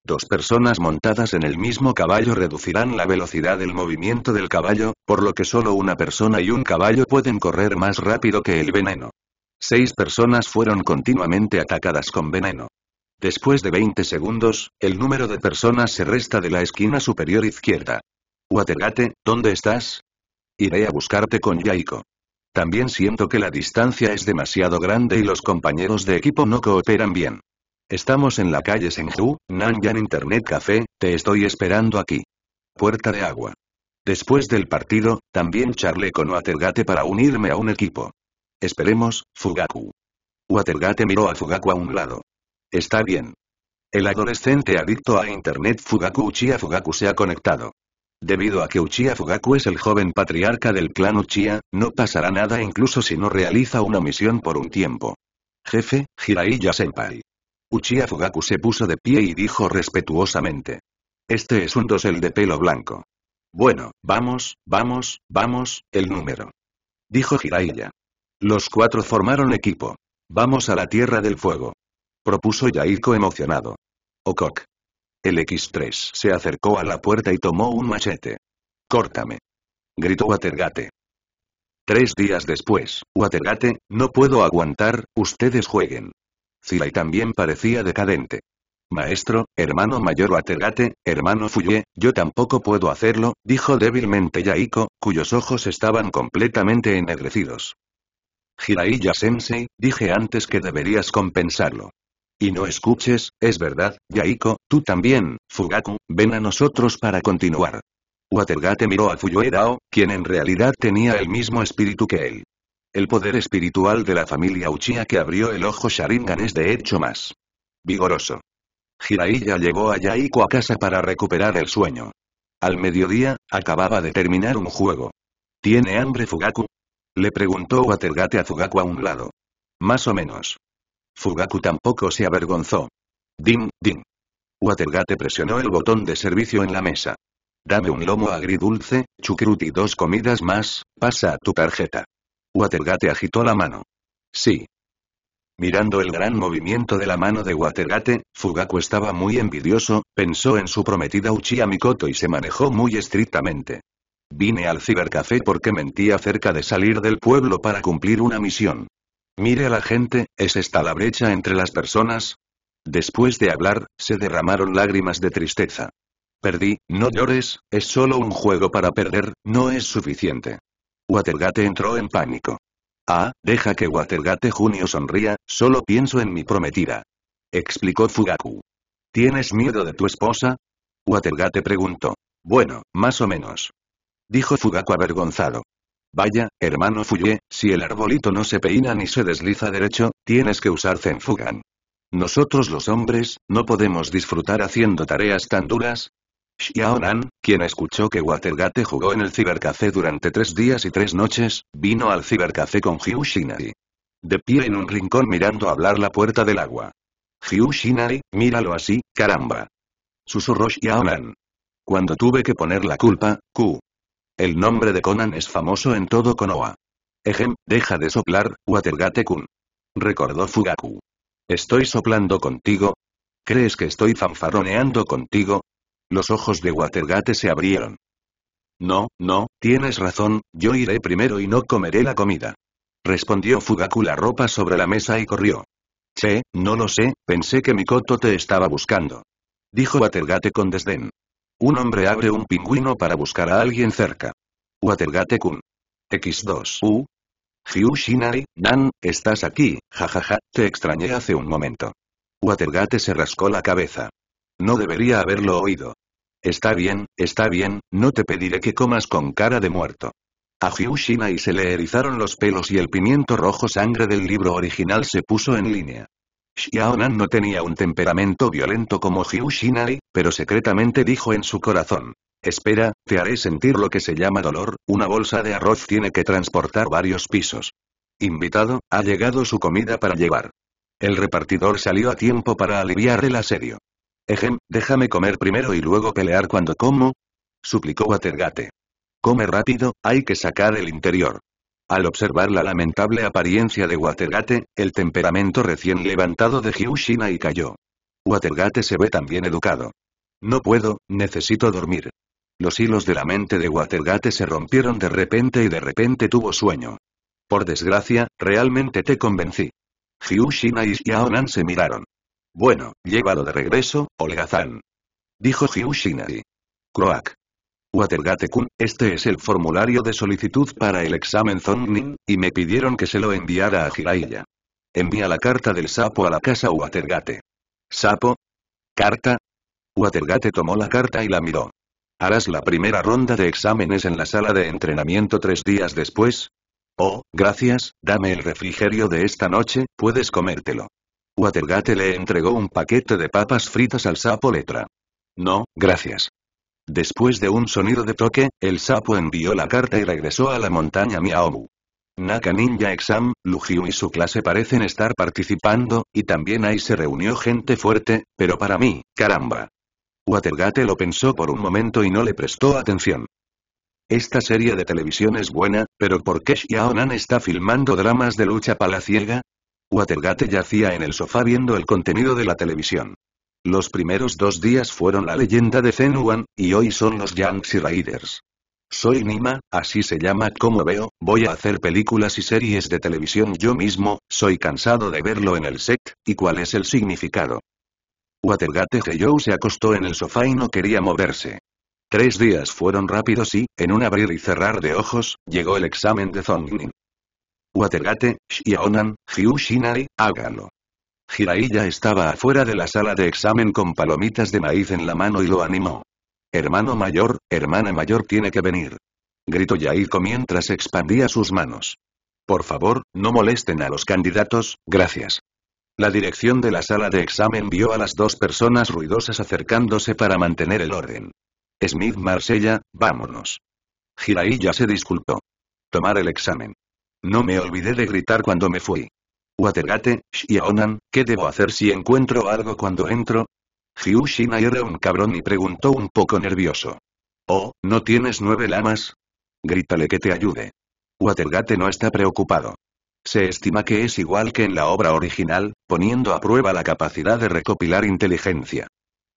Dos personas montadas en el mismo caballo reducirán la velocidad del movimiento del caballo, por lo que solo una persona y un caballo pueden correr más rápido que el veneno. Seis personas fueron continuamente atacadas con veneno. Después de 20 segundos, el número de personas se resta de la esquina superior izquierda. Watergate, ¿dónde estás? Iré a buscarte con Yaiko. También siento que la distancia es demasiado grande y los compañeros de equipo no cooperan bien. Estamos en la calle Senju, Nanyan Internet Café, te estoy esperando aquí. Puerta de agua. Después del partido, también charlé con Watergate para unirme a un equipo. Esperemos, Fugaku. Watergate miró a Fugaku a un lado. Está bien. El adolescente adicto a Internet Fugaku Uchiha Fugaku se ha conectado. Debido a que Uchiha Fugaku es el joven patriarca del clan Uchiha, no pasará nada incluso si no realiza una misión por un tiempo. Jefe, Hiraiya Senpai. Uchiha Fugaku se puso de pie y dijo respetuosamente. Este es un dosel de pelo blanco. Bueno, vamos, vamos, vamos, el número. Dijo Hiraiya. Los cuatro formaron equipo. Vamos a la Tierra del Fuego. Propuso Yaiko emocionado. Okok. El X3 se acercó a la puerta y tomó un machete. Córtame. Gritó Watergate. Tres días después, Watergate, no puedo aguantar, ustedes jueguen. Zilai también parecía decadente. Maestro, hermano mayor Watergate, hermano Fuye, yo tampoco puedo hacerlo, dijo débilmente Yaiko, cuyos ojos estaban completamente ennegrecidos. Jiraiya-sensei, dije antes que deberías compensarlo. Y no escuches, es verdad, Yaiko, tú también, Fugaku, ven a nosotros para continuar. Watergate miró a Fuyuerao, quien en realidad tenía el mismo espíritu que él. El poder espiritual de la familia Uchiha que abrió el ojo Sharingan es de hecho más vigoroso. Jiraiya llevó a Yaiko a casa para recuperar el sueño. Al mediodía, acababa de terminar un juego. ¿Tiene hambre Fugaku? Le preguntó Watergate a Fugaku a un lado. Más o menos. Fugaku tampoco se avergonzó. Dim, din. Watergate presionó el botón de servicio en la mesa. Dame un lomo agridulce, chucrut y dos comidas más, pasa a tu tarjeta. Watergate agitó la mano. Sí. Mirando el gran movimiento de la mano de Watergate, Fugaku estaba muy envidioso, pensó en su prometida Uchiha Mikoto y se manejó muy estrictamente. Vine al cibercafé porque mentía acerca de salir del pueblo para cumplir una misión. Mire a la gente, ¿es esta la brecha entre las personas? Después de hablar, se derramaron lágrimas de tristeza. Perdí, no llores, es solo un juego para perder, no es suficiente. Watergate entró en pánico. Ah, deja que Watergate Junio sonría, solo pienso en mi prometida. Explicó Fugaku. ¿Tienes miedo de tu esposa? Watergate preguntó. Bueno, más o menos dijo Fugaku avergonzado. Vaya, hermano Fuye, si el arbolito no se peina ni se desliza derecho, tienes que usar Zenfugan. Nosotros los hombres, no podemos disfrutar haciendo tareas tan duras. Xiaonan, quien escuchó que Watergate jugó en el cibercafé durante tres días y tres noches, vino al cibercafé con jiu De pie en un rincón mirando hablar la puerta del agua. jiu míralo así, caramba. Susurró Xiaonan. Cuando tuve que poner la culpa, ku. El nombre de Conan es famoso en todo Konoha. Ejem, deja de soplar, Watergate-kun. Recordó Fugaku. ¿Estoy soplando contigo? ¿Crees que estoy fanfarroneando contigo? Los ojos de Watergate se abrieron. No, no, tienes razón, yo iré primero y no comeré la comida. Respondió Fugaku la ropa sobre la mesa y corrió. Che, no lo sé, pensé que Mikoto te estaba buscando. Dijo Watergate con desdén. Un hombre abre un pingüino para buscar a alguien cerca. Watergate-kun. X2U. Hiu Nan, estás aquí, jajaja, te extrañé hace un momento. Watergate se rascó la cabeza. No debería haberlo oído. Está bien, está bien, no te pediré que comas con cara de muerto. A Hiu se le erizaron los pelos y el pimiento rojo sangre del libro original se puso en línea. Xiaonan no tenía un temperamento violento como Jiu pero secretamente dijo en su corazón. Espera, te haré sentir lo que se llama dolor, una bolsa de arroz tiene que transportar varios pisos. Invitado, ha llegado su comida para llevar. El repartidor salió a tiempo para aliviar el asedio. Ejem, déjame comer primero y luego pelear cuando como. Suplicó Watergate. Come rápido, hay que sacar el interior. Al observar la lamentable apariencia de Watergate, el temperamento recién levantado de Hyushina y cayó. Watergate se ve también educado. No puedo, necesito dormir. Los hilos de la mente de Watergate se rompieron de repente y de repente tuvo sueño. Por desgracia, realmente te convencí. Hyushina y Xiaonan se miraron. Bueno, llévalo de regreso, holgazán. Dijo y... Croak. Watergate-kun, este es el formulario de solicitud para el examen Zongnin, y me pidieron que se lo enviara a Jiraiya. Envía la carta del sapo a la casa Watergate. ¿Sapo? ¿Carta? Watergate tomó la carta y la miró. ¿Harás la primera ronda de exámenes en la sala de entrenamiento tres días después? Oh, gracias, dame el refrigerio de esta noche, puedes comértelo. Watergate le entregó un paquete de papas fritas al sapo letra. No, gracias. Después de un sonido de toque, el sapo envió la carta y regresó a la montaña Miaomu. Naka Ninja Exam, Lugiu y su clase parecen estar participando, y también ahí se reunió gente fuerte, pero para mí, caramba. Watergate lo pensó por un momento y no le prestó atención. Esta serie de televisión es buena, pero ¿por qué Xiaonan está filmando dramas de lucha palaciega? Watergate yacía en el sofá viendo el contenido de la televisión. Los primeros dos días fueron la leyenda de Zenuan, y hoy son los Yangtze Raiders. Soy Nima, así se llama como veo, voy a hacer películas y series de televisión yo mismo, soy cansado de verlo en el set, ¿y cuál es el significado? Watergate Joe se acostó en el sofá y no quería moverse. Tres días fueron rápidos y, en un abrir y cerrar de ojos, llegó el examen de Zongnin. Watergate, Xiaonan, Hiu hágalo. Jiraiya estaba afuera de la sala de examen con palomitas de maíz en la mano y lo animó. Hermano mayor, hermana mayor tiene que venir. Gritó Yaiko mientras expandía sus manos. Por favor, no molesten a los candidatos, gracias. La dirección de la sala de examen vio a las dos personas ruidosas acercándose para mantener el orden. Smith Marsella, vámonos. Jiraiya se disculpó. Tomar el examen. No me olvidé de gritar cuando me fui. Watergate, Xiaonan, ¿qué debo hacer si encuentro algo cuando entro? Jiu era un cabrón y preguntó un poco nervioso. Oh, ¿no tienes nueve lamas? Grítale que te ayude. Watergate no está preocupado. Se estima que es igual que en la obra original, poniendo a prueba la capacidad de recopilar inteligencia.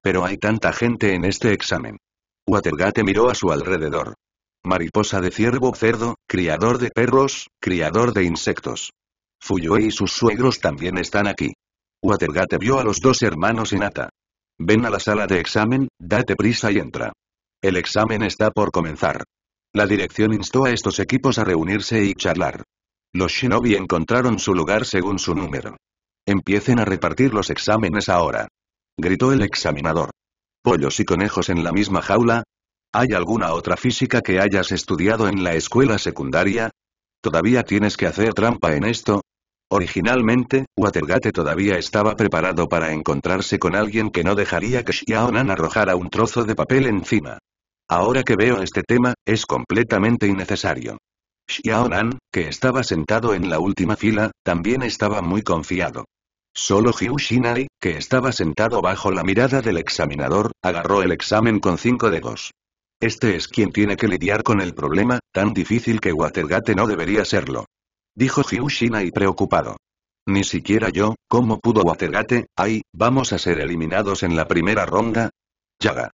Pero hay tanta gente en este examen. Watergate miró a su alrededor. Mariposa de ciervo cerdo, criador de perros, criador de insectos. Fuyue y sus suegros también están aquí. Watergate vio a los dos hermanos y Nata. Ven a la sala de examen, date prisa y entra. El examen está por comenzar. La dirección instó a estos equipos a reunirse y charlar. Los shinobi encontraron su lugar según su número. Empiecen a repartir los exámenes ahora. Gritó el examinador. ¿Pollos y conejos en la misma jaula? ¿Hay alguna otra física que hayas estudiado en la escuela secundaria? ¿Todavía tienes que hacer trampa en esto? Originalmente, Watergate todavía estaba preparado para encontrarse con alguien que no dejaría que Xiaonan arrojara un trozo de papel encima. Ahora que veo este tema, es completamente innecesario. Xiaonan, que estaba sentado en la última fila, también estaba muy confiado. Solo Hiu que estaba sentado bajo la mirada del examinador, agarró el examen con cinco dedos. Este es quien tiene que lidiar con el problema, tan difícil que Watergate no debería serlo. Dijo y preocupado. Ni siquiera yo, ¿cómo pudo Watergate? Ay, vamos a ser eliminados en la primera ronda. Yaga.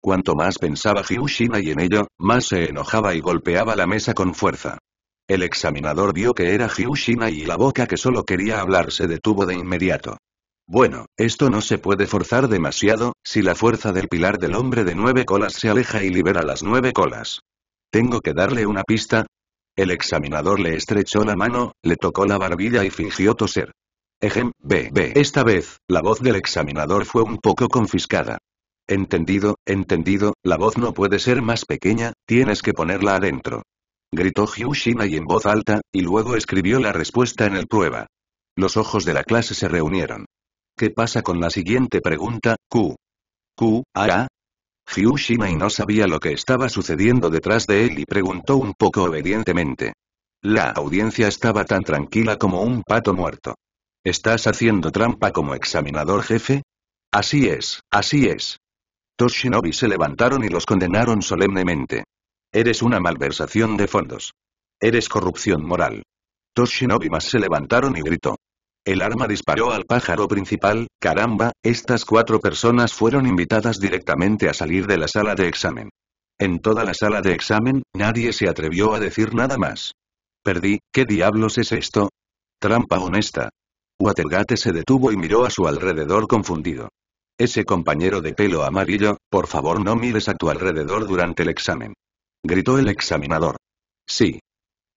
Cuanto más pensaba y en ello, más se enojaba y golpeaba la mesa con fuerza. El examinador vio que era Hyushina y la boca que solo quería hablar se detuvo de inmediato. Bueno, esto no se puede forzar demasiado, si la fuerza del pilar del hombre de nueve colas se aleja y libera las nueve colas. Tengo que darle una pista, el examinador le estrechó la mano, le tocó la barbilla y fingió toser. Ejem, ve. Esta vez, la voz del examinador fue un poco confiscada. Entendido, entendido, la voz no puede ser más pequeña, tienes que ponerla adentro. Gritó y en voz alta, y luego escribió la respuesta en el prueba. Los ojos de la clase se reunieron. ¿Qué pasa con la siguiente pregunta, Q? Q, A, A, Hyushima no sabía lo que estaba sucediendo detrás de él y preguntó un poco obedientemente. La audiencia estaba tan tranquila como un pato muerto. ¿Estás haciendo trampa como examinador jefe? Así es, así es. Toshinobi se levantaron y los condenaron solemnemente. Eres una malversación de fondos. Eres corrupción moral. Toshinobi más se levantaron y gritó. El arma disparó al pájaro principal, caramba, estas cuatro personas fueron invitadas directamente a salir de la sala de examen. En toda la sala de examen, nadie se atrevió a decir nada más. Perdí, ¿qué diablos es esto? Trampa honesta. Watergate se detuvo y miró a su alrededor confundido. Ese compañero de pelo amarillo, por favor no mires a tu alrededor durante el examen. Gritó el examinador. Sí.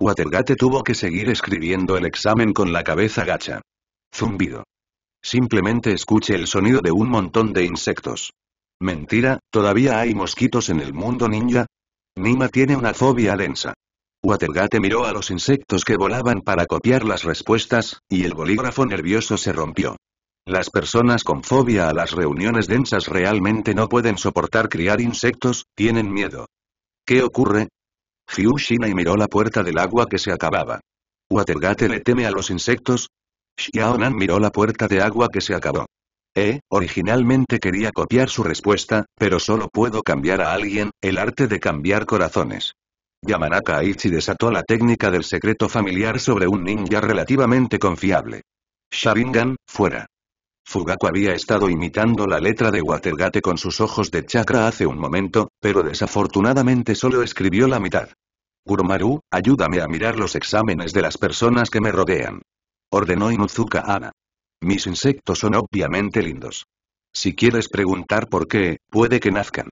Watergate tuvo que seguir escribiendo el examen con la cabeza gacha. Zumbido. Simplemente escuche el sonido de un montón de insectos. Mentira, ¿todavía hay mosquitos en el mundo ninja? Nima tiene una fobia densa. Watergate miró a los insectos que volaban para copiar las respuestas, y el bolígrafo nervioso se rompió. Las personas con fobia a las reuniones densas realmente no pueden soportar criar insectos, tienen miedo. ¿Qué ocurre? Hyushina y miró la puerta del agua que se acababa. Watergate le teme a los insectos, Xiaonan miró la puerta de agua que se acabó. Eh, originalmente quería copiar su respuesta, pero solo puedo cambiar a alguien, el arte de cambiar corazones. Yamanaka Aichi desató la técnica del secreto familiar sobre un ninja relativamente confiable. Sharingan, fuera. Fugaku había estado imitando la letra de Watergate con sus ojos de chakra hace un momento, pero desafortunadamente solo escribió la mitad. Gurumaru, ayúdame a mirar los exámenes de las personas que me rodean ordenó Inuzuka ana Mis insectos son obviamente lindos. Si quieres preguntar por qué, puede que nazcan.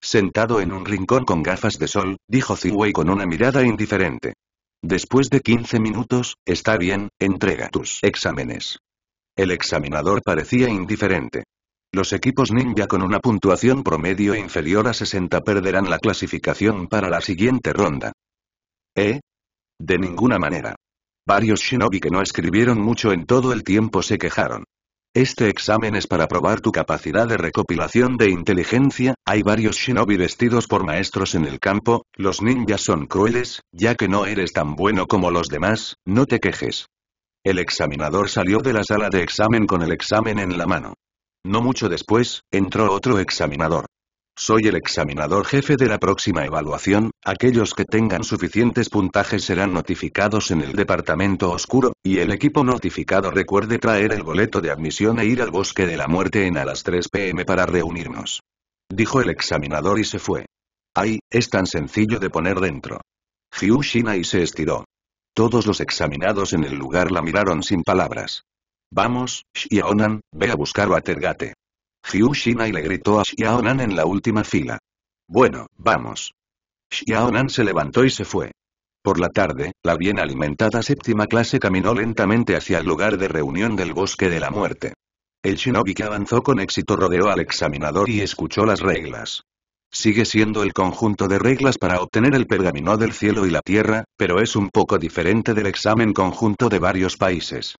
Sentado en un rincón con gafas de sol, dijo Ziwei con una mirada indiferente. Después de 15 minutos, está bien, entrega tus exámenes. El examinador parecía indiferente. Los equipos ninja con una puntuación promedio inferior a 60 perderán la clasificación para la siguiente ronda. ¿Eh? De ninguna manera. Varios shinobi que no escribieron mucho en todo el tiempo se quejaron. Este examen es para probar tu capacidad de recopilación de inteligencia, hay varios shinobi vestidos por maestros en el campo, los ninjas son crueles, ya que no eres tan bueno como los demás, no te quejes. El examinador salió de la sala de examen con el examen en la mano. No mucho después, entró otro examinador. Soy el examinador jefe de la próxima evaluación, aquellos que tengan suficientes puntajes serán notificados en el departamento oscuro, y el equipo notificado recuerde traer el boleto de admisión e ir al bosque de la muerte en a las 3 pm para reunirnos. Dijo el examinador y se fue. Ay, es tan sencillo de poner dentro. Hiu y se estiró. Todos los examinados en el lugar la miraron sin palabras. Vamos, Xiaonan, ve a buscar a Tergate shina y le gritó a Xiaonan en la última fila. Bueno, vamos. Xiaonan se levantó y se fue. Por la tarde, la bien alimentada séptima clase caminó lentamente hacia el lugar de reunión del bosque de la muerte. El shinobi que avanzó con éxito rodeó al examinador y escuchó las reglas. Sigue siendo el conjunto de reglas para obtener el pergamino del cielo y la tierra, pero es un poco diferente del examen conjunto de varios países.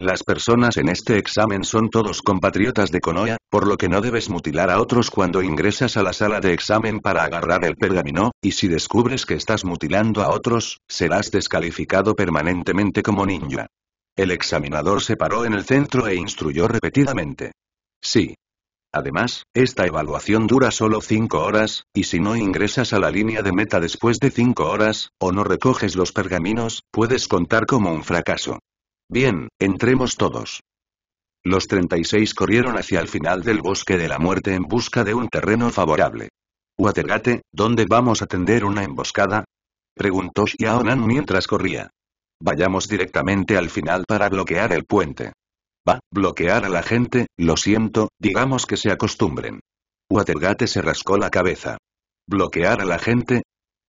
Las personas en este examen son todos compatriotas de Konoha, por lo que no debes mutilar a otros cuando ingresas a la sala de examen para agarrar el pergamino, y si descubres que estás mutilando a otros, serás descalificado permanentemente como ninja. El examinador se paró en el centro e instruyó repetidamente. Sí. Además, esta evaluación dura solo 5 horas, y si no ingresas a la línea de meta después de 5 horas, o no recoges los pergaminos, puedes contar como un fracaso. Bien, entremos todos. Los 36 corrieron hacia el final del bosque de la muerte en busca de un terreno favorable. Watergate, ¿dónde vamos a tender una emboscada? Preguntó Xiaonan mientras corría. Vayamos directamente al final para bloquear el puente. Va, bloquear a la gente, lo siento, digamos que se acostumbren. Watergate se rascó la cabeza. ¿Bloquear a la gente?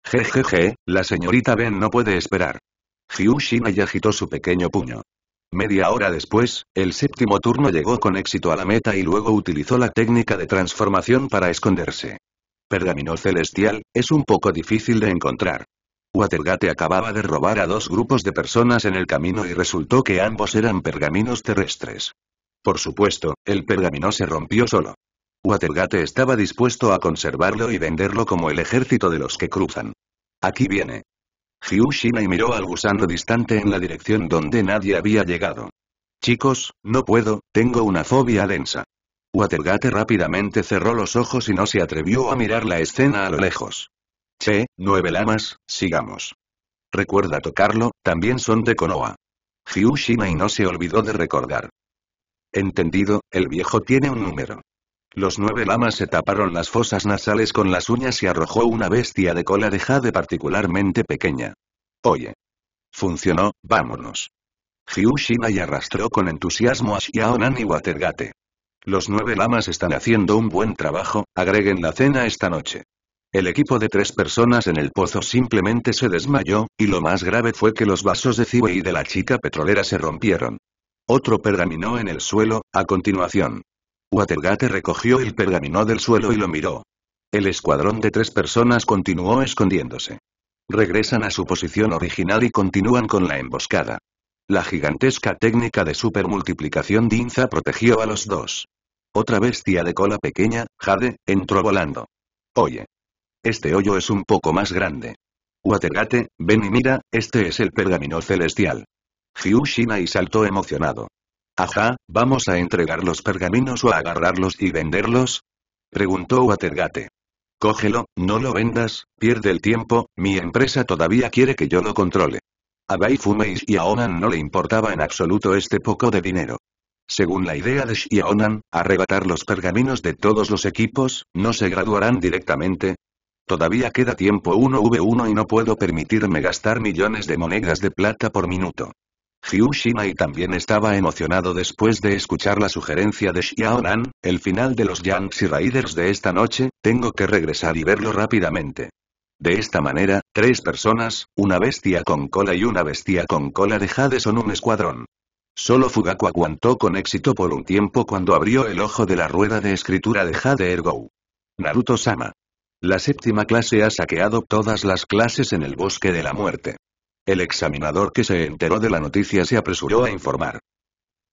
Jejeje, la señorita Ben no puede esperar. Hyushima y agitó su pequeño puño. Media hora después, el séptimo turno llegó con éxito a la meta y luego utilizó la técnica de transformación para esconderse. Pergamino celestial, es un poco difícil de encontrar. Watergate acababa de robar a dos grupos de personas en el camino y resultó que ambos eran pergaminos terrestres. Por supuesto, el pergamino se rompió solo. Watergate estaba dispuesto a conservarlo y venderlo como el ejército de los que cruzan. Aquí viene. Hiu y miró al gusano distante en la dirección donde nadie había llegado. Chicos, no puedo, tengo una fobia densa. Watergate rápidamente cerró los ojos y no se atrevió a mirar la escena a lo lejos. Che, nueve lamas, sigamos. Recuerda tocarlo, también son de Konoha. Hiu y no se olvidó de recordar. Entendido, el viejo tiene un número. Los nueve lamas se taparon las fosas nasales con las uñas y arrojó una bestia de cola de jade particularmente pequeña. Oye. Funcionó, vámonos. Hiu y arrastró con entusiasmo a Xiaonan y Watergate. Los nueve lamas están haciendo un buen trabajo, agreguen la cena esta noche. El equipo de tres personas en el pozo simplemente se desmayó, y lo más grave fue que los vasos de Ciwe y de la chica petrolera se rompieron. Otro pergaminó en el suelo, a continuación. Watergate recogió el pergamino del suelo y lo miró. El escuadrón de tres personas continuó escondiéndose. Regresan a su posición original y continúan con la emboscada. La gigantesca técnica de supermultiplicación Dinza protegió a los dos. Otra bestia de cola pequeña, Jade, entró volando. Oye. Este hoyo es un poco más grande. Watergate, ven y mira, este es el pergamino celestial. Hyushina y saltó emocionado. Ajá, ¿vamos a entregar los pergaminos o a agarrarlos y venderlos? Preguntó Watergate. Cógelo, no lo vendas, pierde el tiempo, mi empresa todavía quiere que yo lo controle. A Bai y a no le importaba en absoluto este poco de dinero. Según la idea de Xiaonan, arrebatar los pergaminos de todos los equipos, no se graduarán directamente. Todavía queda tiempo 1v1 y no puedo permitirme gastar millones de monedas de plata por minuto y también estaba emocionado después de escuchar la sugerencia de Xiaonan, el final de los Yangtze Raiders de esta noche, tengo que regresar y verlo rápidamente. De esta manera, tres personas, una bestia con cola y una bestia con cola de Jade son un escuadrón. Solo Fugaku aguantó con éxito por un tiempo cuando abrió el ojo de la rueda de escritura de Jade Ergo. Naruto-sama. La séptima clase ha saqueado todas las clases en el bosque de la muerte. El examinador que se enteró de la noticia se apresuró a informar.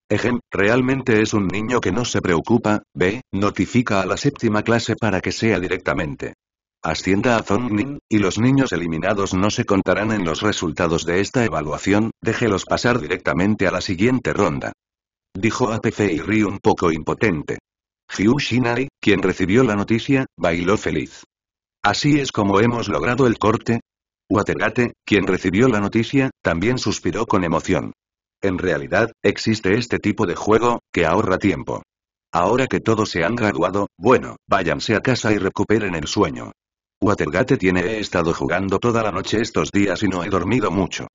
Ejem, realmente es un niño que no se preocupa, B, notifica a la séptima clase para que sea directamente. Ascienda a Zongnin, y los niños eliminados no se contarán en los resultados de esta evaluación, déjelos pasar directamente a la siguiente ronda. Dijo APC y Ri un poco impotente. Hyu Shinai, quien recibió la noticia, bailó feliz. Así es como hemos logrado el corte, Watergate, quien recibió la noticia, también suspiró con emoción. En realidad, existe este tipo de juego, que ahorra tiempo. Ahora que todos se han graduado, bueno, váyanse a casa y recuperen el sueño. Watergate tiene he estado jugando toda la noche estos días y no he dormido mucho.